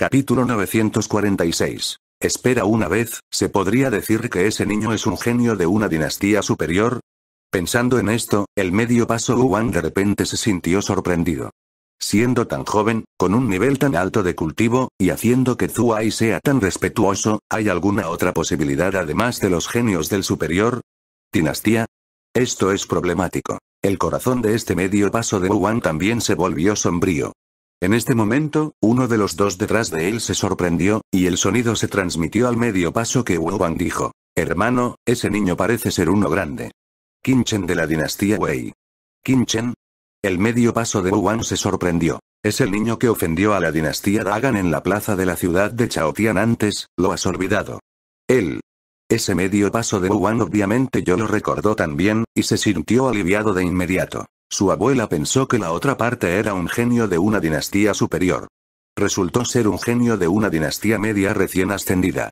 Capítulo 946. Espera una vez, ¿se podría decir que ese niño es un genio de una dinastía superior? Pensando en esto, el medio paso Wuhan de repente se sintió sorprendido. Siendo tan joven, con un nivel tan alto de cultivo, y haciendo que Zhuai sea tan respetuoso, ¿hay alguna otra posibilidad además de los genios del superior? ¿Dinastía? Esto es problemático. El corazón de este medio paso de Wuhan también se volvió sombrío. En este momento, uno de los dos detrás de él se sorprendió, y el sonido se transmitió al medio paso que Wu Wan dijo. Hermano, ese niño parece ser uno grande. Kinchen de la dinastía Wei. Kinchen. El medio paso de Wu Wang se sorprendió. Es el niño que ofendió a la dinastía Dagan en la plaza de la ciudad de Chaotian antes, lo has olvidado. Él. Ese medio paso de Wu Wang obviamente yo lo recordó también, y se sintió aliviado de inmediato. Su abuela pensó que la otra parte era un genio de una dinastía superior. Resultó ser un genio de una dinastía media recién ascendida.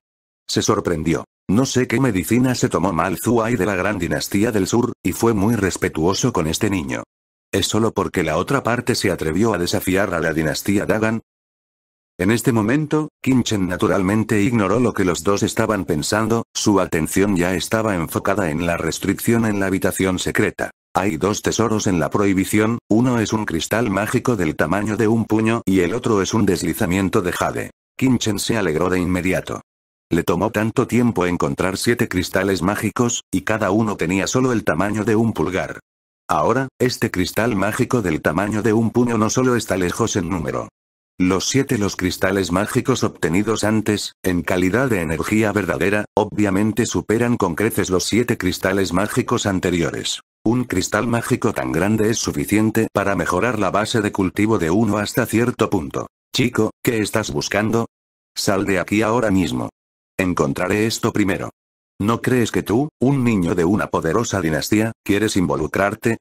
Se sorprendió. No sé qué medicina se tomó Mal Zuai de la gran dinastía del sur, y fue muy respetuoso con este niño. ¿Es solo porque la otra parte se atrevió a desafiar a la dinastía Dagan? En este momento, Kinchen naturalmente ignoró lo que los dos estaban pensando, su atención ya estaba enfocada en la restricción en la habitación secreta. Hay dos tesoros en la prohibición, uno es un cristal mágico del tamaño de un puño y el otro es un deslizamiento de jade. Kinchen se alegró de inmediato. Le tomó tanto tiempo encontrar siete cristales mágicos, y cada uno tenía solo el tamaño de un pulgar. Ahora, este cristal mágico del tamaño de un puño no solo está lejos en número. Los siete los cristales mágicos obtenidos antes, en calidad de energía verdadera, obviamente superan con creces los siete cristales mágicos anteriores. Un cristal mágico tan grande es suficiente para mejorar la base de cultivo de uno hasta cierto punto. Chico, ¿qué estás buscando? Sal de aquí ahora mismo. Encontraré esto primero. ¿No crees que tú, un niño de una poderosa dinastía, quieres involucrarte?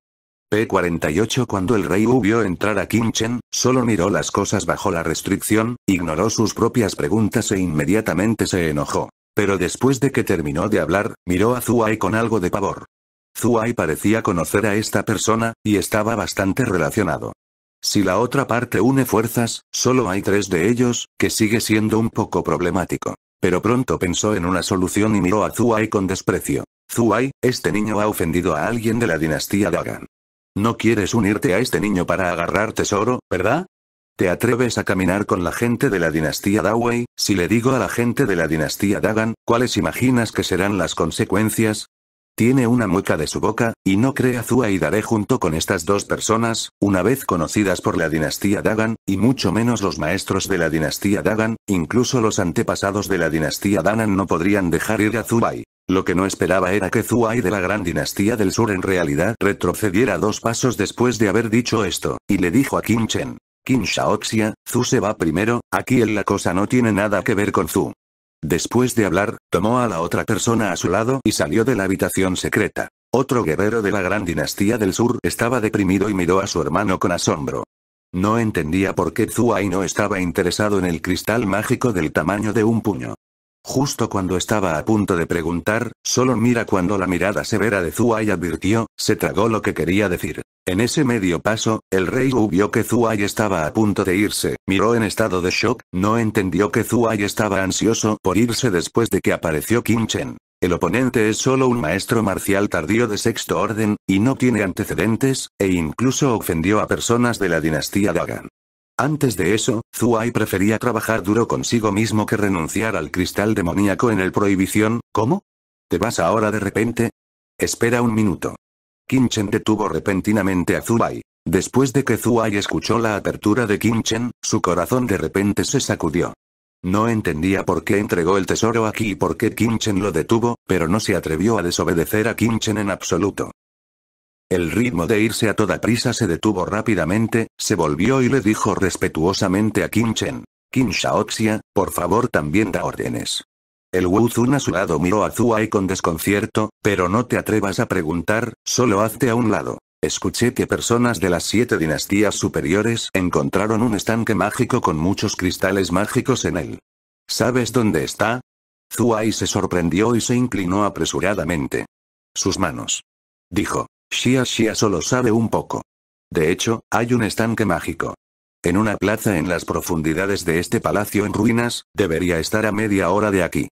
P48 Cuando el rey vio entrar a Kim Chen, solo miró las cosas bajo la restricción, ignoró sus propias preguntas e inmediatamente se enojó. Pero después de que terminó de hablar, miró a Zuai con algo de pavor. Zuai parecía conocer a esta persona, y estaba bastante relacionado. Si la otra parte une fuerzas, solo hay tres de ellos, que sigue siendo un poco problemático. Pero pronto pensó en una solución y miró a Zuai con desprecio. Zuai, este niño ha ofendido a alguien de la dinastía Dagan. No quieres unirte a este niño para agarrar tesoro, ¿verdad? ¿Te atreves a caminar con la gente de la dinastía Dawei? Si le digo a la gente de la dinastía Dagan, ¿cuáles imaginas que serán las consecuencias? Tiene una mueca de su boca, y no crea Zua y Daré junto con estas dos personas, una vez conocidas por la dinastía Dagan, y mucho menos los maestros de la dinastía Dagan, incluso los antepasados de la dinastía Danan no podrían dejar ir a Zubai. Lo que no esperaba era que Zuai de la gran dinastía del sur en realidad retrocediera dos pasos después de haber dicho esto, y le dijo a Kim Chen. Kim Shaoxia, Zhu se va primero, aquí en la cosa no tiene nada que ver con Zu. Después de hablar, tomó a la otra persona a su lado y salió de la habitación secreta. Otro guerrero de la gran dinastía del sur estaba deprimido y miró a su hermano con asombro. No entendía por qué Zuai no estaba interesado en el cristal mágico del tamaño de un puño. Justo cuando estaba a punto de preguntar, solo mira cuando la mirada severa de Zuai advirtió, se tragó lo que quería decir. En ese medio paso, el rey Wu vio que Zuai estaba a punto de irse, miró en estado de shock, no entendió que Zuai estaba ansioso por irse después de que apareció Kim Chen. El oponente es solo un maestro marcial tardío de sexto orden, y no tiene antecedentes, e incluso ofendió a personas de la dinastía Dagan. Antes de eso, Zuai prefería trabajar duro consigo mismo que renunciar al cristal demoníaco en el prohibición, ¿cómo? ¿Te vas ahora de repente? Espera un minuto. Kinchen detuvo repentinamente a Zubai. Después de que Zubai escuchó la apertura de Kinchen, su corazón de repente se sacudió. No entendía por qué entregó el tesoro aquí y por qué Kinchen lo detuvo, pero no se atrevió a desobedecer a Kinchen en absoluto. El ritmo de irse a toda prisa se detuvo rápidamente, se volvió y le dijo respetuosamente a Kinchen. Chen. Shaoxia, por favor también da órdenes. El a su lado miró a Zuai con desconcierto, pero no te atrevas a preguntar, solo hazte a un lado. Escuché que personas de las siete dinastías superiores encontraron un estanque mágico con muchos cristales mágicos en él. ¿Sabes dónde está? Zuai se sorprendió y se inclinó apresuradamente. Sus manos. Dijo. Xia Xia solo sabe un poco. De hecho, hay un estanque mágico. En una plaza en las profundidades de este palacio en ruinas, debería estar a media hora de aquí.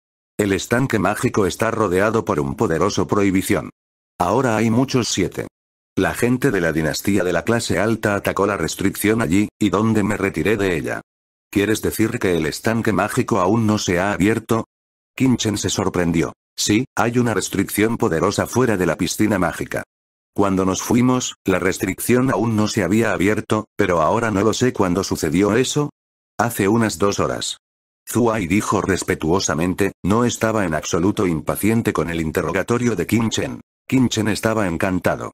El estanque mágico está rodeado por un poderoso prohibición. Ahora hay muchos siete. La gente de la dinastía de la clase alta atacó la restricción allí, y donde me retiré de ella. ¿Quieres decir que el estanque mágico aún no se ha abierto? Chen se sorprendió. Sí, hay una restricción poderosa fuera de la piscina mágica. Cuando nos fuimos, la restricción aún no se había abierto, pero ahora no lo sé cuándo sucedió eso. Hace unas dos horas. Zhuai dijo respetuosamente, no estaba en absoluto impaciente con el interrogatorio de Kinchen. Kinchen estaba encantado.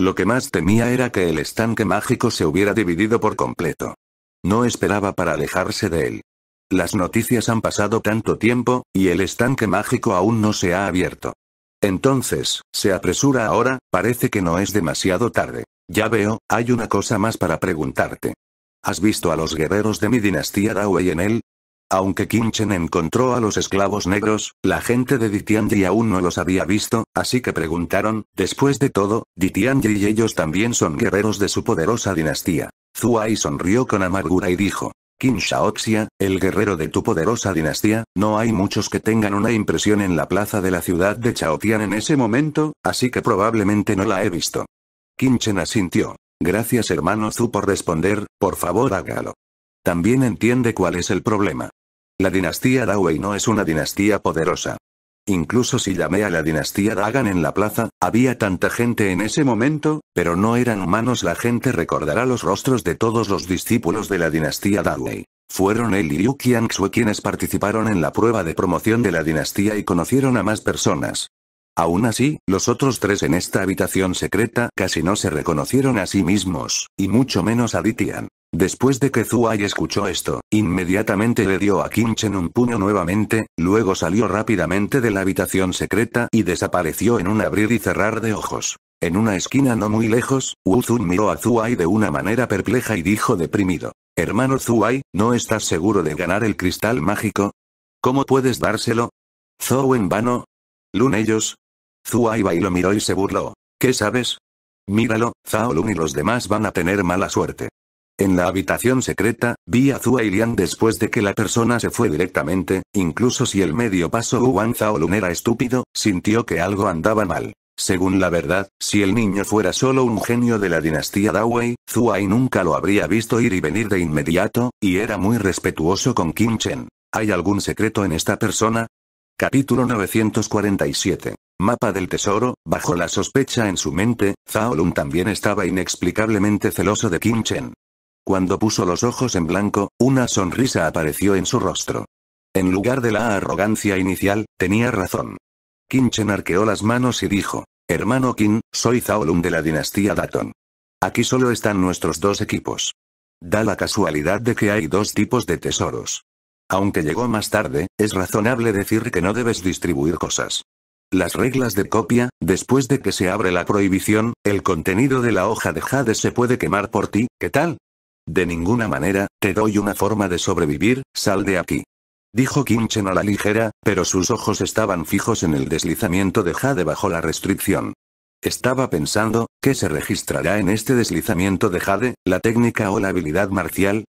Lo que más temía era que el estanque mágico se hubiera dividido por completo. No esperaba para alejarse de él. Las noticias han pasado tanto tiempo, y el estanque mágico aún no se ha abierto. Entonces, se apresura ahora, parece que no es demasiado tarde. Ya veo, hay una cosa más para preguntarte. ¿Has visto a los guerreros de mi dinastía Dawei en él? Aunque Kimchen encontró a los esclavos negros, la gente de Ditianji aún no los había visto, así que preguntaron, después de todo, Ditianji y ellos también son guerreros de su poderosa dinastía. Zuai sonrió con amargura y dijo, Qin Shaoxia, el guerrero de tu poderosa dinastía, no hay muchos que tengan una impresión en la plaza de la ciudad de Chaotian en ese momento, así que probablemente no la he visto. Kimchen asintió. Gracias hermano Zhu por responder, por favor hágalo. También entiende cuál es el problema. La dinastía Dawei no es una dinastía poderosa. Incluso si llamé a la dinastía Dagan en la plaza, había tanta gente en ese momento, pero no eran humanos. La gente recordará los rostros de todos los discípulos de la dinastía Dawei. Fueron él y Yu quienes participaron en la prueba de promoción de la dinastía y conocieron a más personas. Aún así, los otros tres en esta habitación secreta casi no se reconocieron a sí mismos, y mucho menos a Ditian. Después de que Zuai escuchó esto, inmediatamente le dio a Kinchen un puño nuevamente, luego salió rápidamente de la habitación secreta y desapareció en un abrir y cerrar de ojos. En una esquina no muy lejos, Wu Zun miró a Zuai de una manera perpleja y dijo deprimido. Hermano Zuai, ¿no estás seguro de ganar el cristal mágico? ¿Cómo puedes dárselo? ¿Zhou en vano. Lun ellos. Zuai bailó miró y se burló. ¿Qué sabes? Míralo, Zhao Lun y los demás van a tener mala suerte. En la habitación secreta, vi a zhuai Lian después de que la persona se fue directamente, incluso si el medio paso Wan Zhao Lun era estúpido, sintió que algo andaba mal. Según la verdad, si el niño fuera solo un genio de la dinastía Dawei, Zhuai nunca lo habría visto ir y venir de inmediato, y era muy respetuoso con Kim Chen. ¿Hay algún secreto en esta persona? Capítulo 947. Mapa del tesoro, bajo la sospecha en su mente, Zhao Lun también estaba inexplicablemente celoso de Kim Chen. Cuando puso los ojos en blanco, una sonrisa apareció en su rostro. En lugar de la arrogancia inicial, tenía razón. Chen arqueó las manos y dijo, Hermano kim soy Zaolun de la dinastía Daton. Aquí solo están nuestros dos equipos. Da la casualidad de que hay dos tipos de tesoros. Aunque llegó más tarde, es razonable decir que no debes distribuir cosas. Las reglas de copia, después de que se abre la prohibición, el contenido de la hoja de jade se puede quemar por ti, ¿qué tal? De ninguna manera, te doy una forma de sobrevivir, sal de aquí. Dijo Kimchen a la ligera, pero sus ojos estaban fijos en el deslizamiento de Jade bajo la restricción. Estaba pensando, ¿qué se registrará en este deslizamiento de Jade, la técnica o la habilidad marcial?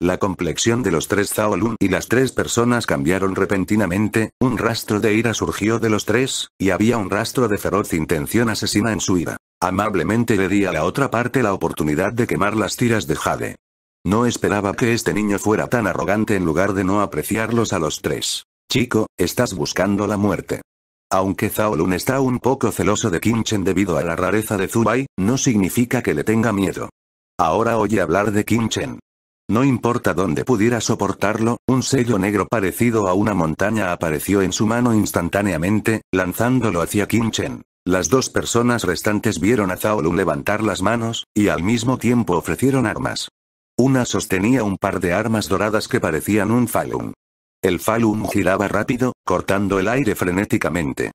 La complexión de los tres Zaolun y las tres personas cambiaron repentinamente, un rastro de ira surgió de los tres, y había un rastro de feroz intención asesina en su ira. Amablemente le di a la otra parte la oportunidad de quemar las tiras de Jade. No esperaba que este niño fuera tan arrogante en lugar de no apreciarlos a los tres. Chico, estás buscando la muerte. Aunque Zaolun está un poco celoso de Kinchen debido a la rareza de Zubai, no significa que le tenga miedo. Ahora oye hablar de Kinchen. No importa dónde pudiera soportarlo, un sello negro parecido a una montaña apareció en su mano instantáneamente, lanzándolo hacia Kinchen. Las dos personas restantes vieron a Zaolun levantar las manos, y al mismo tiempo ofrecieron armas. Una sostenía un par de armas doradas que parecían un falun. El falun giraba rápido, cortando el aire frenéticamente.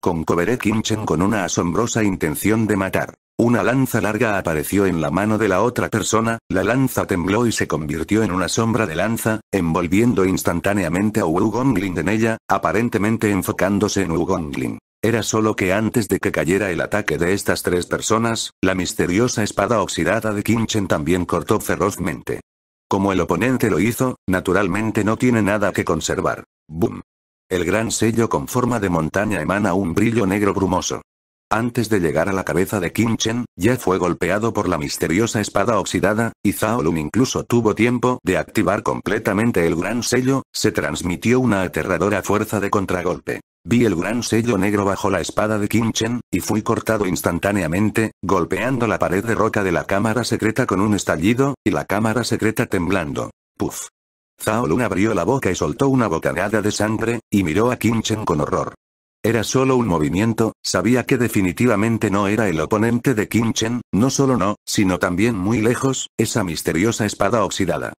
Con Kimchen con una asombrosa intención de matar. Una lanza larga apareció en la mano de la otra persona, la lanza tembló y se convirtió en una sombra de lanza, envolviendo instantáneamente a Wu Gongling en ella, aparentemente enfocándose en Wu Gongling. Era solo que antes de que cayera el ataque de estas tres personas, la misteriosa espada oxidada de Kinchen también cortó ferozmente. Como el oponente lo hizo, naturalmente no tiene nada que conservar. ¡Bum! El gran sello con forma de montaña emana un brillo negro brumoso. Antes de llegar a la cabeza de Kim Chen, ya fue golpeado por la misteriosa espada oxidada, y Zhao Lun incluso tuvo tiempo de activar completamente el gran sello, se transmitió una aterradora fuerza de contragolpe. Vi el gran sello negro bajo la espada de Kim Chen, y fui cortado instantáneamente, golpeando la pared de roca de la cámara secreta con un estallido, y la cámara secreta temblando. Puf. Zhao Lun abrió la boca y soltó una bocanada de sangre, y miró a Kim Chen con horror. Era solo un movimiento, sabía que definitivamente no era el oponente de Kim Chen, no solo no, sino también muy lejos, esa misteriosa espada oxidada.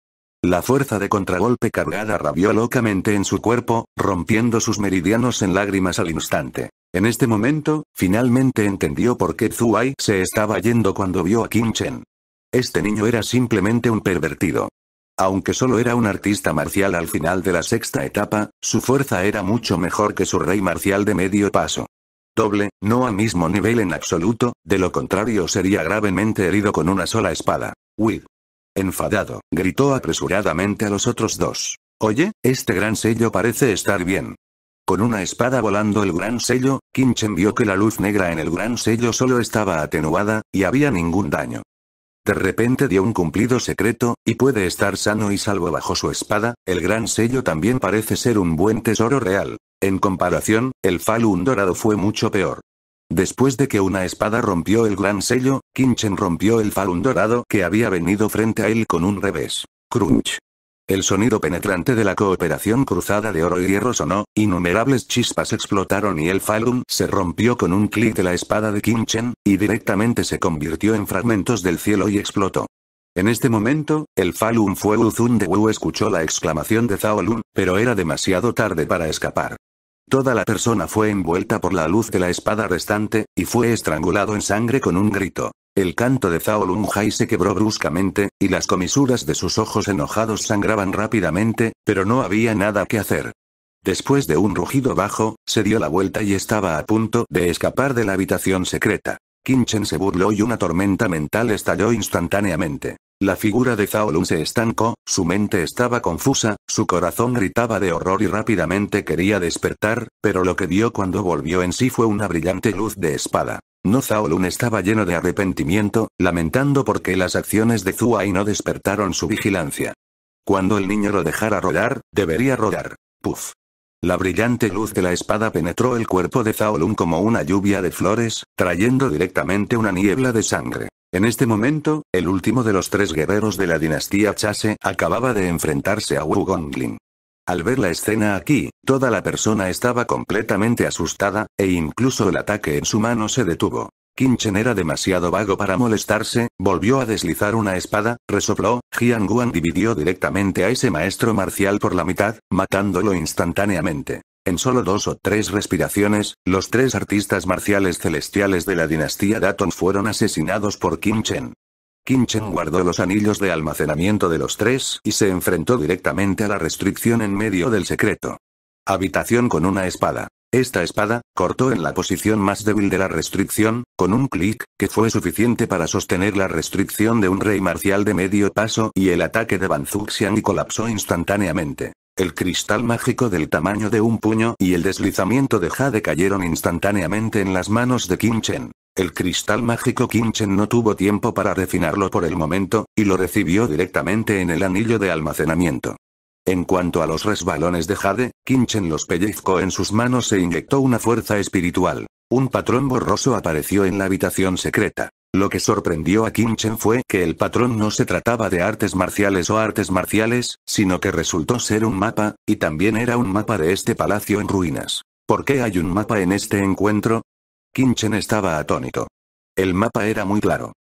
La fuerza de contragolpe cargada rabió locamente en su cuerpo, rompiendo sus meridianos en lágrimas al instante. En este momento, finalmente entendió por qué Zhuai se estaba yendo cuando vio a Kim Chen. Este niño era simplemente un pervertido. Aunque solo era un artista marcial al final de la sexta etapa, su fuerza era mucho mejor que su rey marcial de medio paso. Doble, no a mismo nivel en absoluto, de lo contrario sería gravemente herido con una sola espada. Wid. Enfadado, gritó apresuradamente a los otros dos. Oye, este gran sello parece estar bien. Con una espada volando el gran sello, Kinchen vio que la luz negra en el gran sello solo estaba atenuada, y había ningún daño. De repente dio un cumplido secreto, y puede estar sano y salvo bajo su espada, el gran sello también parece ser un buen tesoro real. En comparación, el Falun dorado fue mucho peor. Después de que una espada rompió el gran sello, Kinchen rompió el Falun dorado que había venido frente a él con un revés. Crunch. El sonido penetrante de la cooperación cruzada de oro y hierro sonó, innumerables chispas explotaron y el Falun se rompió con un clic de la espada de Kim Chen, y directamente se convirtió en fragmentos del cielo y explotó. En este momento, el Falun fue Zun de Wu escuchó la exclamación de Zhao Lun, pero era demasiado tarde para escapar. Toda la persona fue envuelta por la luz de la espada restante, y fue estrangulado en sangre con un grito. El canto de Zhao Hai se quebró bruscamente, y las comisuras de sus ojos enojados sangraban rápidamente, pero no había nada que hacer. Después de un rugido bajo, se dio la vuelta y estaba a punto de escapar de la habitación secreta. Kinchen se burló y una tormenta mental estalló instantáneamente. La figura de Zaolun se estancó, su mente estaba confusa, su corazón gritaba de horror y rápidamente quería despertar, pero lo que vio cuando volvió en sí fue una brillante luz de espada. No Zaolun estaba lleno de arrepentimiento, lamentando porque las acciones de Zuai no despertaron su vigilancia. Cuando el niño lo dejara rodar, debería rodar. Puf. La brillante luz de la espada penetró el cuerpo de Zaolun como una lluvia de flores, trayendo directamente una niebla de sangre. En este momento, el último de los tres guerreros de la dinastía Chase acababa de enfrentarse a Wu Gongling. Al ver la escena aquí, toda la persona estaba completamente asustada, e incluso el ataque en su mano se detuvo. Chen era demasiado vago para molestarse, volvió a deslizar una espada, resopló, Jian Guan dividió directamente a ese maestro marcial por la mitad, matándolo instantáneamente. En solo dos o tres respiraciones, los tres artistas marciales celestiales de la dinastía Daton fueron asesinados por Kim Chen. Kinchen oh. guardó los anillos de almacenamiento de los tres y se enfrentó directamente a la restricción en medio del secreto. Habitación con una espada. Esta espada, cortó en la posición más débil de la restricción, con un clic, que fue suficiente para sostener la restricción de un rey marcial de medio paso y el ataque de Xian y colapsó instantáneamente. El cristal mágico del tamaño de un puño y el deslizamiento de Jade cayeron instantáneamente en las manos de Kim Chen. El cristal mágico Kinchen no tuvo tiempo para refinarlo por el momento, y lo recibió directamente en el anillo de almacenamiento. En cuanto a los resbalones de Jade, Kinchen los pellizcó en sus manos e inyectó una fuerza espiritual. Un patrón borroso apareció en la habitación secreta. Lo que sorprendió a Kinchen fue que el patrón no se trataba de artes marciales o artes marciales, sino que resultó ser un mapa, y también era un mapa de este palacio en ruinas. ¿Por qué hay un mapa en este encuentro? Kinchen estaba atónito. El mapa era muy claro.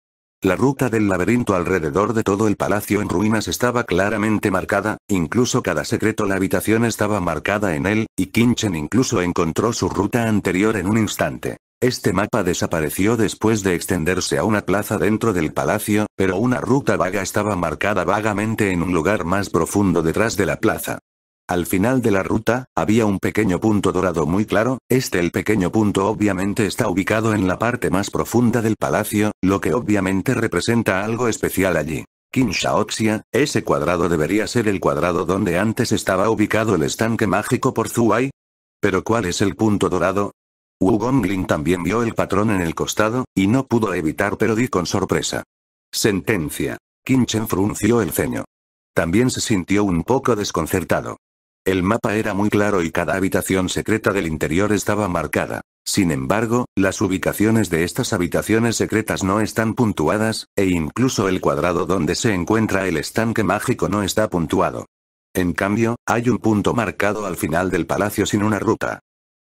La ruta del laberinto alrededor de todo el palacio en ruinas estaba claramente marcada, incluso cada secreto la habitación estaba marcada en él, y Kinchen incluso encontró su ruta anterior en un instante. Este mapa desapareció después de extenderse a una plaza dentro del palacio, pero una ruta vaga estaba marcada vagamente en un lugar más profundo detrás de la plaza. Al final de la ruta, había un pequeño punto dorado muy claro, este el pequeño punto obviamente está ubicado en la parte más profunda del palacio, lo que obviamente representa algo especial allí. Shaoxia, ese cuadrado debería ser el cuadrado donde antes estaba ubicado el estanque mágico por Zhuai. Pero ¿cuál es el punto dorado? Wu Gongling también vio el patrón en el costado, y no pudo evitar pero di con sorpresa. Sentencia. Chen frunció el ceño. También se sintió un poco desconcertado. El mapa era muy claro y cada habitación secreta del interior estaba marcada. Sin embargo, las ubicaciones de estas habitaciones secretas no están puntuadas, e incluso el cuadrado donde se encuentra el estanque mágico no está puntuado. En cambio, hay un punto marcado al final del palacio sin una ruta.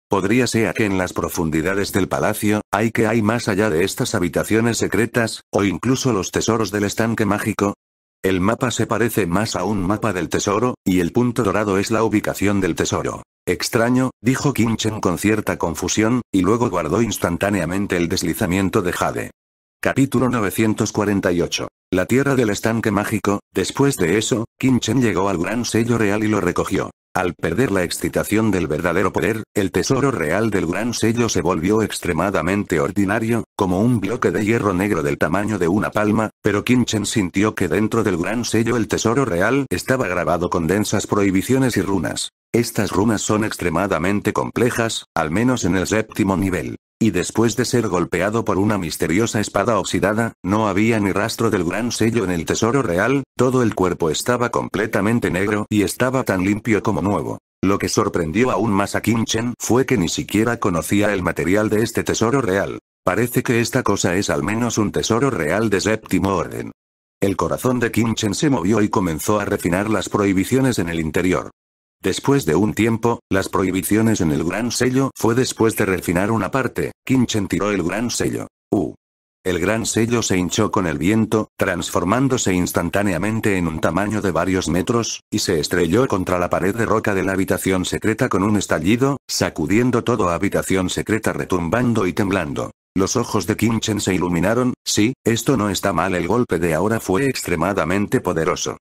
Podría ser que en las profundidades del palacio, hay que hay más allá de estas habitaciones secretas, o incluso los tesoros del estanque mágico, el mapa se parece más a un mapa del tesoro, y el punto dorado es la ubicación del tesoro. Extraño, dijo Chen con cierta confusión, y luego guardó instantáneamente el deslizamiento de Jade. Capítulo 948. La tierra del estanque mágico. Después de eso, Chen llegó al gran sello real y lo recogió. Al perder la excitación del verdadero poder, el tesoro real del gran sello se volvió extremadamente ordinario, como un bloque de hierro negro del tamaño de una palma, pero Kimchen sintió que dentro del gran sello el tesoro real estaba grabado con densas prohibiciones y runas. Estas runas son extremadamente complejas, al menos en el séptimo nivel. Y después de ser golpeado por una misteriosa espada oxidada, no había ni rastro del gran sello en el tesoro real, todo el cuerpo estaba completamente negro y estaba tan limpio como nuevo. Lo que sorprendió aún más a Kim Chen fue que ni siquiera conocía el material de este tesoro real. Parece que esta cosa es al menos un tesoro real de séptimo orden. El corazón de Kim Chen se movió y comenzó a refinar las prohibiciones en el interior. Después de un tiempo, las prohibiciones en el gran sello fue después de refinar una parte, Kinchen tiró el gran sello. Uh. El gran sello se hinchó con el viento, transformándose instantáneamente en un tamaño de varios metros, y se estrelló contra la pared de roca de la habitación secreta con un estallido, sacudiendo toda habitación secreta retumbando y temblando. Los ojos de Kinchen se iluminaron, sí, esto no está mal el golpe de ahora fue extremadamente poderoso.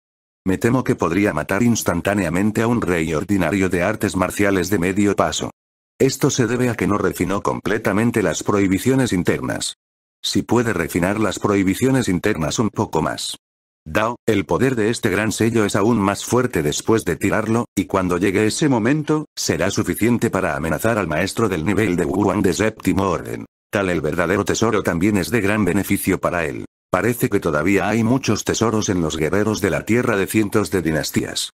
Me temo que podría matar instantáneamente a un rey ordinario de artes marciales de medio paso. Esto se debe a que no refinó completamente las prohibiciones internas. Si puede refinar las prohibiciones internas un poco más. Dao, el poder de este gran sello es aún más fuerte después de tirarlo, y cuando llegue ese momento, será suficiente para amenazar al maestro del nivel de Wang de séptimo orden. Tal el verdadero tesoro también es de gran beneficio para él. Parece que todavía hay muchos tesoros en los guerreros de la tierra de cientos de dinastías.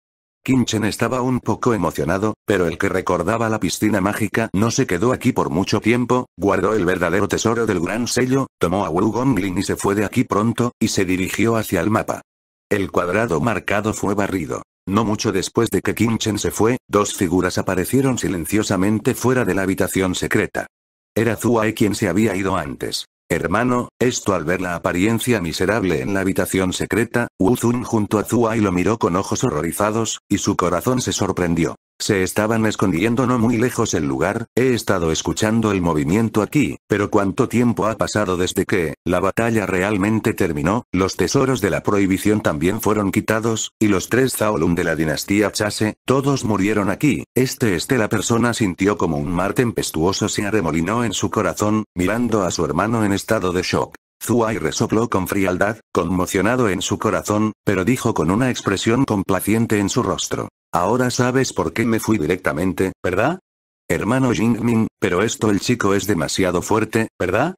Kinchen estaba un poco emocionado, pero el que recordaba la piscina mágica no se quedó aquí por mucho tiempo, guardó el verdadero tesoro del gran sello, tomó a Wu Gonglin y se fue de aquí pronto, y se dirigió hacia el mapa. El cuadrado marcado fue barrido. No mucho después de que Kinchen se fue, dos figuras aparecieron silenciosamente fuera de la habitación secreta. Era Zhuai quien se había ido antes. Hermano, esto al ver la apariencia miserable en la habitación secreta, Wu Zun junto a Zua lo miró con ojos horrorizados, y su corazón se sorprendió. Se estaban escondiendo no muy lejos el lugar, he estado escuchando el movimiento aquí, pero cuánto tiempo ha pasado desde que, la batalla realmente terminó, los tesoros de la prohibición también fueron quitados, y los tres Zaolun de la dinastía Chase, todos murieron aquí, este este la persona sintió como un mar tempestuoso se arremolinó en su corazón, mirando a su hermano en estado de shock. Zuai resopló con frialdad, conmocionado en su corazón, pero dijo con una expresión complaciente en su rostro. Ahora sabes por qué me fui directamente, ¿verdad? Hermano Jingming, pero esto el chico es demasiado fuerte, ¿verdad?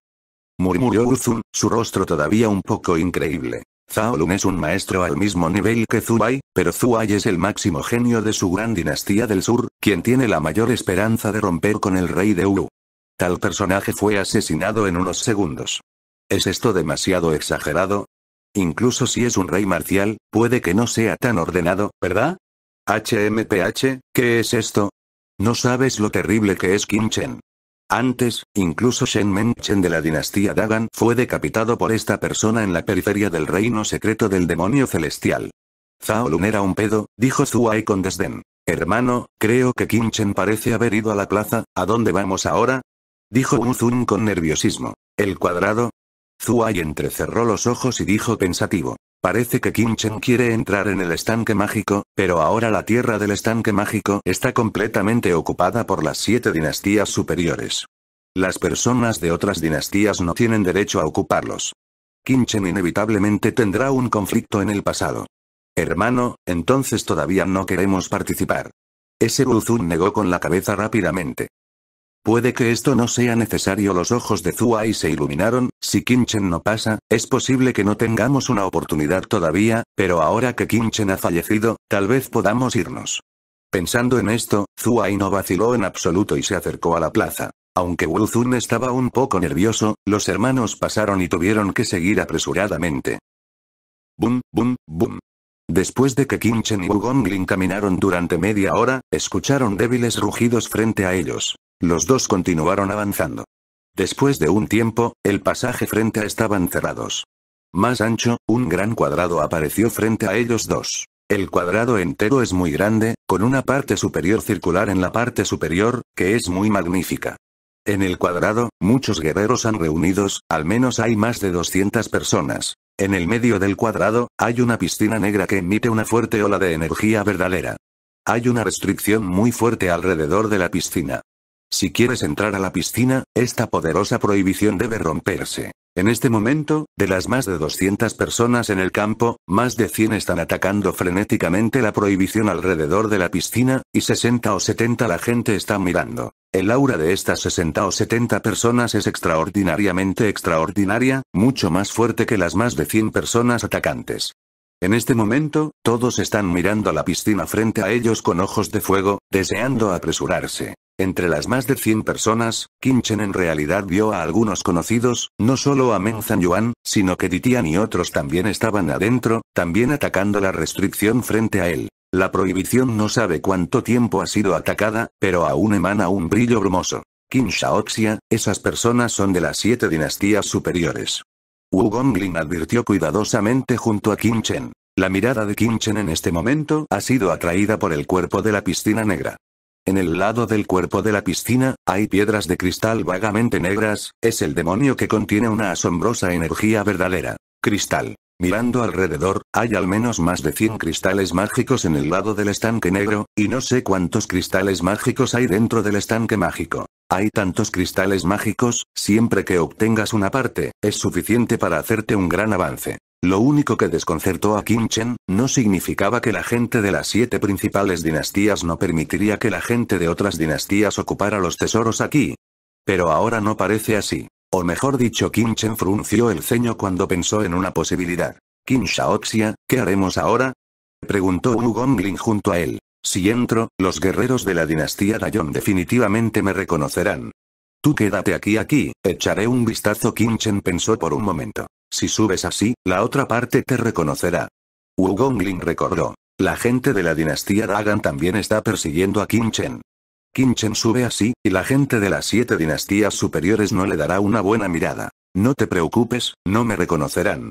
Murmuró Uzun, su rostro todavía un poco increíble. Zhaolun es un maestro al mismo nivel que Zubai, pero Zubai es el máximo genio de su gran dinastía del sur, quien tiene la mayor esperanza de romper con el rey de Uru. Tal personaje fue asesinado en unos segundos. ¿Es esto demasiado exagerado? Incluso si es un rey marcial, puede que no sea tan ordenado, ¿verdad? HMPH, ¿qué es esto? No sabes lo terrible que es Kim Chen. Antes, incluso Shen Menchen de la dinastía Dagan fue decapitado por esta persona en la periferia del reino secreto del demonio celestial. Zhao Lun era un pedo, dijo Zuai con desdén. Hermano, creo que Kim Chen parece haber ido a la plaza, ¿a dónde vamos ahora? Dijo Wu Zun con nerviosismo. ¿El cuadrado? Zhuai entrecerró los ojos y dijo pensativo. Parece que Kinchen quiere entrar en el estanque mágico, pero ahora la tierra del estanque mágico está completamente ocupada por las siete dinastías superiores. Las personas de otras dinastías no tienen derecho a ocuparlos. Kinchen inevitablemente tendrá un conflicto en el pasado. Hermano, entonces todavía no queremos participar. Ese Wuzun negó con la cabeza rápidamente. Puede que esto no sea necesario. Los ojos de Zuai se iluminaron, si Kinchen no pasa, es posible que no tengamos una oportunidad todavía, pero ahora que Kinchen ha fallecido, tal vez podamos irnos. Pensando en esto, Zuai no vaciló en absoluto y se acercó a la plaza. Aunque Wuzun estaba un poco nervioso, los hermanos pasaron y tuvieron que seguir apresuradamente. Bum, bum, bum. Después de que Kinchen y Wugonglin caminaron durante media hora, escucharon débiles rugidos frente a ellos. Los dos continuaron avanzando. Después de un tiempo, el pasaje frente a estaban cerrados. Más ancho, un gran cuadrado apareció frente a ellos dos. El cuadrado entero es muy grande, con una parte superior circular en la parte superior, que es muy magnífica. En el cuadrado, muchos guerreros han reunidos, al menos hay más de 200 personas. En el medio del cuadrado, hay una piscina negra que emite una fuerte ola de energía verdadera. Hay una restricción muy fuerte alrededor de la piscina. Si quieres entrar a la piscina, esta poderosa prohibición debe romperse. En este momento, de las más de 200 personas en el campo, más de 100 están atacando frenéticamente la prohibición alrededor de la piscina, y 60 o 70 la gente está mirando. El aura de estas 60 o 70 personas es extraordinariamente extraordinaria, mucho más fuerte que las más de 100 personas atacantes. En este momento, todos están mirando a la piscina frente a ellos con ojos de fuego, deseando apresurarse. Entre las más de 100 personas, Chen en realidad vio a algunos conocidos, no solo a Meng Yuan, sino que Ditian y otros también estaban adentro, también atacando la restricción frente a él. La prohibición no sabe cuánto tiempo ha sido atacada, pero aún emana un brillo brumoso. Qin Shaoxia, esas personas son de las siete dinastías superiores. Wu Gonglin advirtió cuidadosamente junto a Qin Chen. La mirada de Qin Chen en este momento ha sido atraída por el cuerpo de la piscina negra. En el lado del cuerpo de la piscina, hay piedras de cristal vagamente negras, es el demonio que contiene una asombrosa energía verdadera. Cristal. Mirando alrededor, hay al menos más de 100 cristales mágicos en el lado del estanque negro, y no sé cuántos cristales mágicos hay dentro del estanque mágico. Hay tantos cristales mágicos, siempre que obtengas una parte, es suficiente para hacerte un gran avance. Lo único que desconcertó a Qin Chen, no significaba que la gente de las siete principales dinastías no permitiría que la gente de otras dinastías ocupara los tesoros aquí. Pero ahora no parece así. O mejor dicho, Qin Chen frunció el ceño cuando pensó en una posibilidad. Qin Shaoxia, ¿qué haremos ahora? Preguntó Wu Gongling junto a él. Si entro, los guerreros de la dinastía Dayon definitivamente me reconocerán. Tú quédate aquí aquí, echaré un vistazo Qin Chen pensó por un momento. Si subes así, la otra parte te reconocerá. Wu Gongling recordó. La gente de la dinastía Dagan también está persiguiendo a Qin Chen. Qin Chen sube así, y la gente de las siete dinastías superiores no le dará una buena mirada. No te preocupes, no me reconocerán.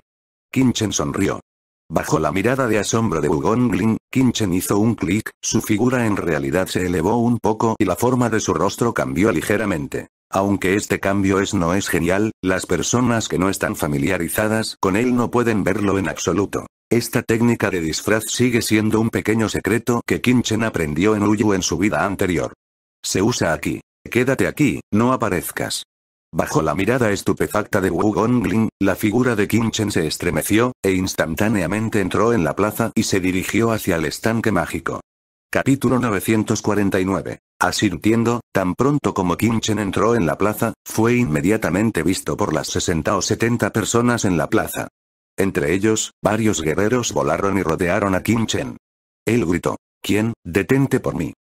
Qin Chen sonrió. Bajo la mirada de asombro de Wu Gongling, Qin Chen hizo un clic, su figura en realidad se elevó un poco y la forma de su rostro cambió ligeramente. Aunque este cambio es no es genial, las personas que no están familiarizadas con él no pueden verlo en absoluto. Esta técnica de disfraz sigue siendo un pequeño secreto que Kinchen aprendió en Uyu en su vida anterior. Se usa aquí. Quédate aquí, no aparezcas. Bajo la mirada estupefacta de Wu Gongling, la figura de Kinchen se estremeció, e instantáneamente entró en la plaza y se dirigió hacia el estanque mágico. Capítulo 949. Asintiendo, tan pronto como Kinchen entró en la plaza, fue inmediatamente visto por las 60 o 70 personas en la plaza. Entre ellos, varios guerreros volaron y rodearon a Kinchen. Él gritó, ¿Quién? Detente por mí.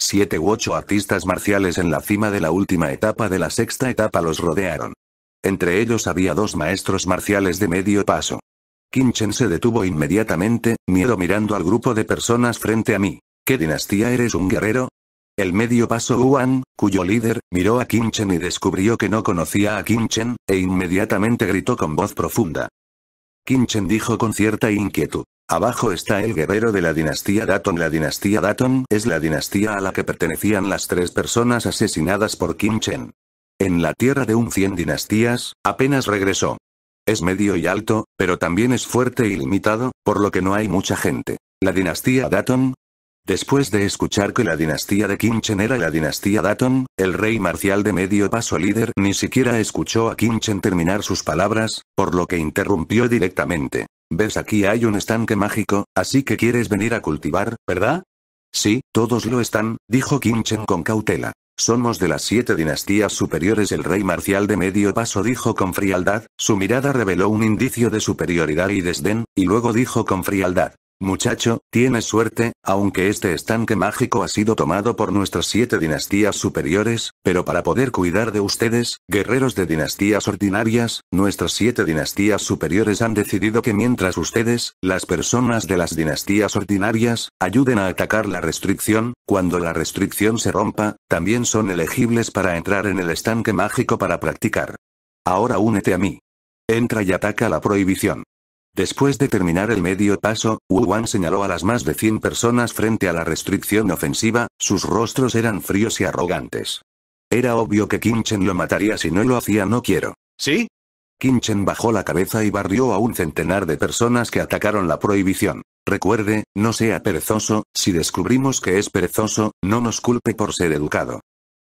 Siete u ocho artistas marciales en la cima de la última etapa de la sexta etapa los rodearon. Entre ellos había dos maestros marciales de medio paso. Kinchen se detuvo inmediatamente, miedo mirando al grupo de personas frente a mí. ¿Qué dinastía eres un guerrero? El medio paso Wuan, cuyo líder, miró a Kinchen y descubrió que no conocía a Kinchen, e inmediatamente gritó con voz profunda. Kinchen dijo con cierta inquietud. Abajo está el guerrero de la dinastía Daton. La dinastía Daton es la dinastía a la que pertenecían las tres personas asesinadas por Kinchen. En la tierra de un cien dinastías, apenas regresó. Es medio y alto, pero también es fuerte y limitado, por lo que no hay mucha gente. La dinastía Daton, Después de escuchar que la dinastía de Kinchen era la dinastía Daton, el rey marcial de medio paso líder ni siquiera escuchó a Kinchen terminar sus palabras, por lo que interrumpió directamente. Ves aquí hay un estanque mágico, así que quieres venir a cultivar, ¿verdad? Sí, todos lo están, dijo Kinchen con cautela. Somos de las siete dinastías superiores. El rey marcial de medio paso dijo con frialdad, su mirada reveló un indicio de superioridad y desdén, y luego dijo con frialdad, Muchacho, tienes suerte, aunque este estanque mágico ha sido tomado por nuestras siete dinastías superiores, pero para poder cuidar de ustedes, guerreros de dinastías ordinarias, nuestras siete dinastías superiores han decidido que mientras ustedes, las personas de las dinastías ordinarias, ayuden a atacar la restricción, cuando la restricción se rompa, también son elegibles para entrar en el estanque mágico para practicar. Ahora únete a mí. Entra y ataca la prohibición. Después de terminar el medio paso, Wu Wan señaló a las más de 100 personas frente a la restricción ofensiva, sus rostros eran fríos y arrogantes. Era obvio que Chen lo mataría si no lo hacía no quiero. ¿Sí? Chen bajó la cabeza y barrió a un centenar de personas que atacaron la prohibición. Recuerde, no sea perezoso, si descubrimos que es perezoso, no nos culpe por ser educado.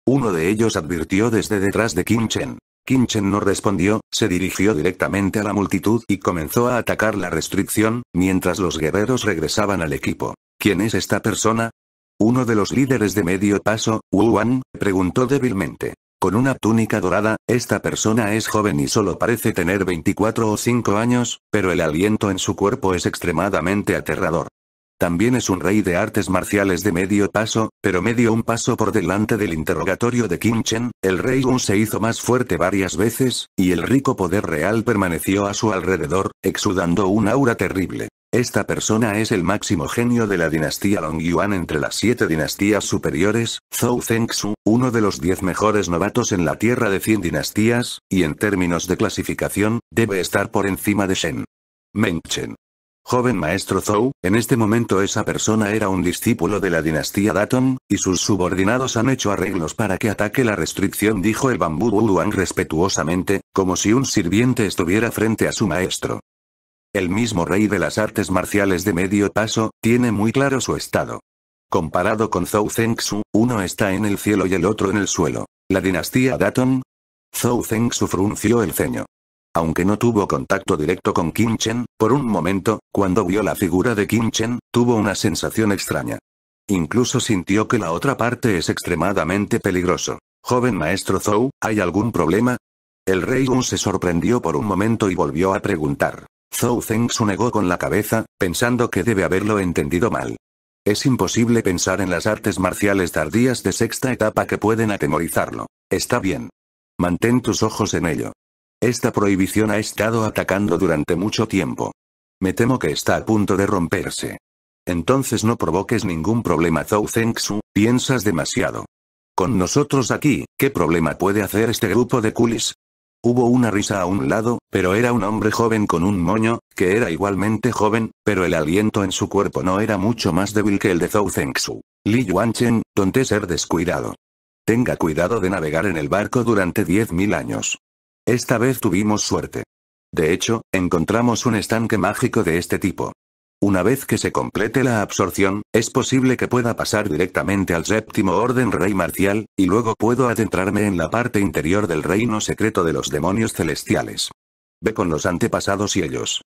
Uno de ellos advirtió desde detrás de Chen. Kinchen no respondió, se dirigió directamente a la multitud y comenzó a atacar la restricción, mientras los guerreros regresaban al equipo. ¿Quién es esta persona? Uno de los líderes de medio paso, Wu Wan, preguntó débilmente. Con una túnica dorada, esta persona es joven y solo parece tener 24 o 5 años, pero el aliento en su cuerpo es extremadamente aterrador. También es un rey de artes marciales de medio paso, pero medio un paso por delante del interrogatorio de Kim Chen, el rey un se hizo más fuerte varias veces, y el rico poder real permaneció a su alrededor, exudando un aura terrible. Esta persona es el máximo genio de la dinastía Long Yuan entre las siete dinastías superiores, Zhou Zhengxu, uno de los diez mejores novatos en la tierra de 100 dinastías, y en términos de clasificación, debe estar por encima de Shen. Mengchen. Joven maestro Zhou, en este momento esa persona era un discípulo de la dinastía Daton, y sus subordinados han hecho arreglos para que ataque la restricción dijo el bambú Wuduan respetuosamente, como si un sirviente estuviera frente a su maestro. El mismo rey de las artes marciales de medio paso, tiene muy claro su estado. Comparado con Zhou Zengsu, uno está en el cielo y el otro en el suelo. La dinastía Daton. Zhou Su frunció el ceño. Aunque no tuvo contacto directo con Kim Chen, por un momento, cuando vio la figura de Kim Chen, tuvo una sensación extraña. Incluso sintió que la otra parte es extremadamente peligroso. Joven maestro Zhou, ¿hay algún problema? El rey Gun se sorprendió por un momento y volvió a preguntar. Zhou Zeng su negó con la cabeza, pensando que debe haberlo entendido mal. Es imposible pensar en las artes marciales tardías de sexta etapa que pueden atemorizarlo. Está bien. Mantén tus ojos en ello. Esta prohibición ha estado atacando durante mucho tiempo. Me temo que está a punto de romperse. Entonces no provoques ningún problema Zhou Su, piensas demasiado. Con nosotros aquí, ¿qué problema puede hacer este grupo de culis? Hubo una risa a un lado, pero era un hombre joven con un moño, que era igualmente joven, pero el aliento en su cuerpo no era mucho más débil que el de Zhou Zengxu. Li Yuanchen, tonte ser descuidado. Tenga cuidado de navegar en el barco durante 10.000 años. Esta vez tuvimos suerte. De hecho, encontramos un estanque mágico de este tipo. Una vez que se complete la absorción, es posible que pueda pasar directamente al séptimo orden rey marcial, y luego puedo adentrarme en la parte interior del reino secreto de los demonios celestiales. Ve con los antepasados y ellos.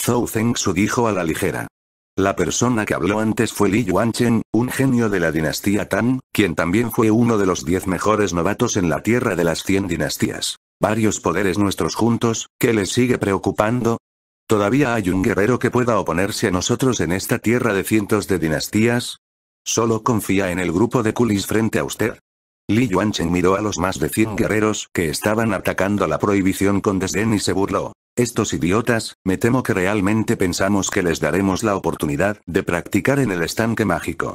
Zhou su dijo a la ligera. La persona que habló antes fue Li Yuanchen, un genio de la dinastía Tan, quien también fue uno de los diez mejores novatos en la Tierra de las Cien Dinastías. Varios poderes nuestros juntos, ¿qué les sigue preocupando? ¿Todavía hay un guerrero que pueda oponerse a nosotros en esta tierra de cientos de dinastías? Solo confía en el grupo de Kulis frente a usted. Li Yuanchen miró a los más de 100 guerreros que estaban atacando la prohibición con desdén y se burló. Estos idiotas, me temo que realmente pensamos que les daremos la oportunidad de practicar en el estanque mágico.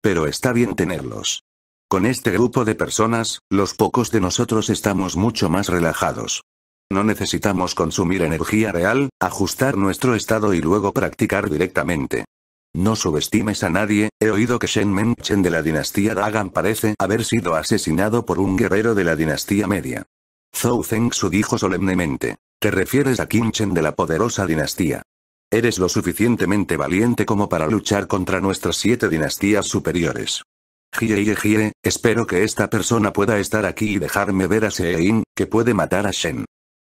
Pero está bien tenerlos. Con este grupo de personas, los pocos de nosotros estamos mucho más relajados. No necesitamos consumir energía real, ajustar nuestro estado y luego practicar directamente. No subestimes a nadie, he oído que Shen Menchen de la dinastía Dagan parece haber sido asesinado por un guerrero de la dinastía media. Zhou su dijo solemnemente. Te refieres a Chen de la poderosa dinastía. Eres lo suficientemente valiente como para luchar contra nuestras siete dinastías superiores. Jieye espero que esta persona pueda estar aquí y dejarme ver a Sein, que puede matar a Shen.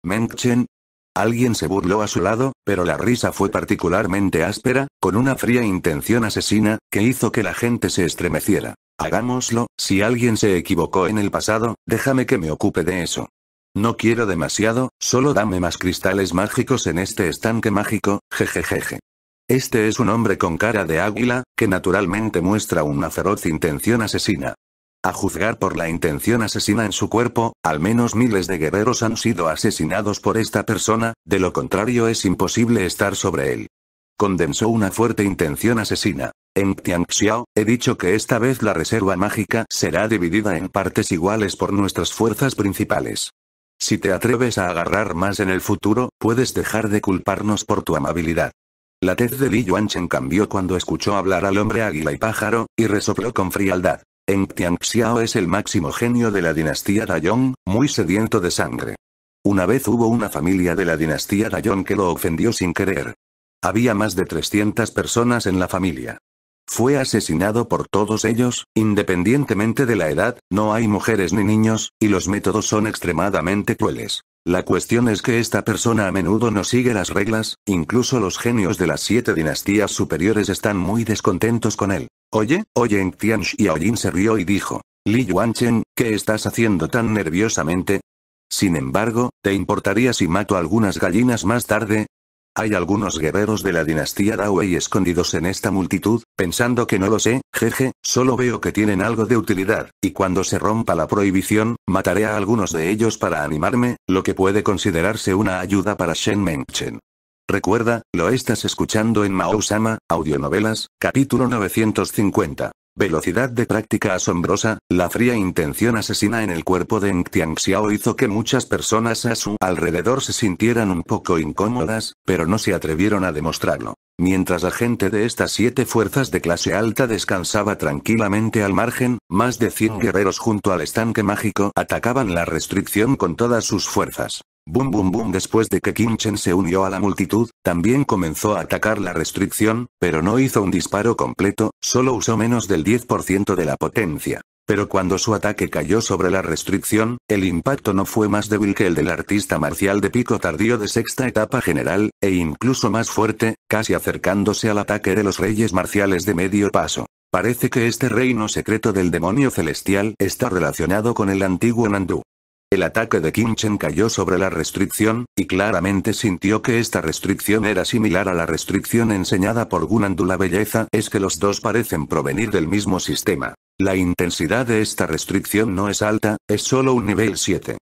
Mengchen. Alguien se burló a su lado, pero la risa fue particularmente áspera, con una fría intención asesina, que hizo que la gente se estremeciera. Hagámoslo, si alguien se equivocó en el pasado, déjame que me ocupe de eso. No quiero demasiado, solo dame más cristales mágicos en este estanque mágico, jejejeje. Este es un hombre con cara de águila, que naturalmente muestra una feroz intención asesina. A juzgar por la intención asesina en su cuerpo, al menos miles de guerreros han sido asesinados por esta persona, de lo contrario es imposible estar sobre él. Condensó una fuerte intención asesina. En Tianxiao, he dicho que esta vez la reserva mágica será dividida en partes iguales por nuestras fuerzas principales. Si te atreves a agarrar más en el futuro, puedes dejar de culparnos por tu amabilidad. La tez de Li Yuanchen cambió cuando escuchó hablar al hombre águila y pájaro, y resopló con frialdad. En Tianxiao es el máximo genio de la dinastía Dayong, muy sediento de sangre. Una vez hubo una familia de la dinastía Dayong que lo ofendió sin querer. Había más de 300 personas en la familia. Fue asesinado por todos ellos, independientemente de la edad, no hay mujeres ni niños, y los métodos son extremadamente crueles. La cuestión es que esta persona a menudo no sigue las reglas, incluso los genios de las siete dinastías superiores están muy descontentos con él. Oye, oye, en Tian se rió y dijo, Li Yuanchen, ¿qué estás haciendo tan nerviosamente? Sin embargo, ¿te importaría si mato algunas gallinas más tarde? Hay algunos guerreros de la dinastía Dawei escondidos en esta multitud, pensando que no lo sé, jeje, solo veo que tienen algo de utilidad, y cuando se rompa la prohibición, mataré a algunos de ellos para animarme, lo que puede considerarse una ayuda para Shen Mengchen. Recuerda, lo estás escuchando en Mao Sama, Audionovelas, capítulo 950 velocidad de práctica asombrosa, la fría intención asesina en el cuerpo de Ng Tianxiao hizo que muchas personas a su alrededor se sintieran un poco incómodas, pero no se atrevieron a demostrarlo. Mientras la gente de estas siete fuerzas de clase alta descansaba tranquilamente al margen, más de 100 guerreros junto al estanque mágico atacaban la restricción con todas sus fuerzas. Boom Boom Boom después de que Kim se unió a la multitud, también comenzó a atacar la restricción, pero no hizo un disparo completo, solo usó menos del 10% de la potencia. Pero cuando su ataque cayó sobre la restricción, el impacto no fue más débil que el del artista marcial de pico tardío de sexta etapa general, e incluso más fuerte, casi acercándose al ataque de los reyes marciales de medio paso. Parece que este reino secreto del demonio celestial está relacionado con el antiguo Nandú. El ataque de Kinchen cayó sobre la restricción, y claramente sintió que esta restricción era similar a la restricción enseñada por La belleza es que los dos parecen provenir del mismo sistema. La intensidad de esta restricción no es alta, es solo un nivel 7.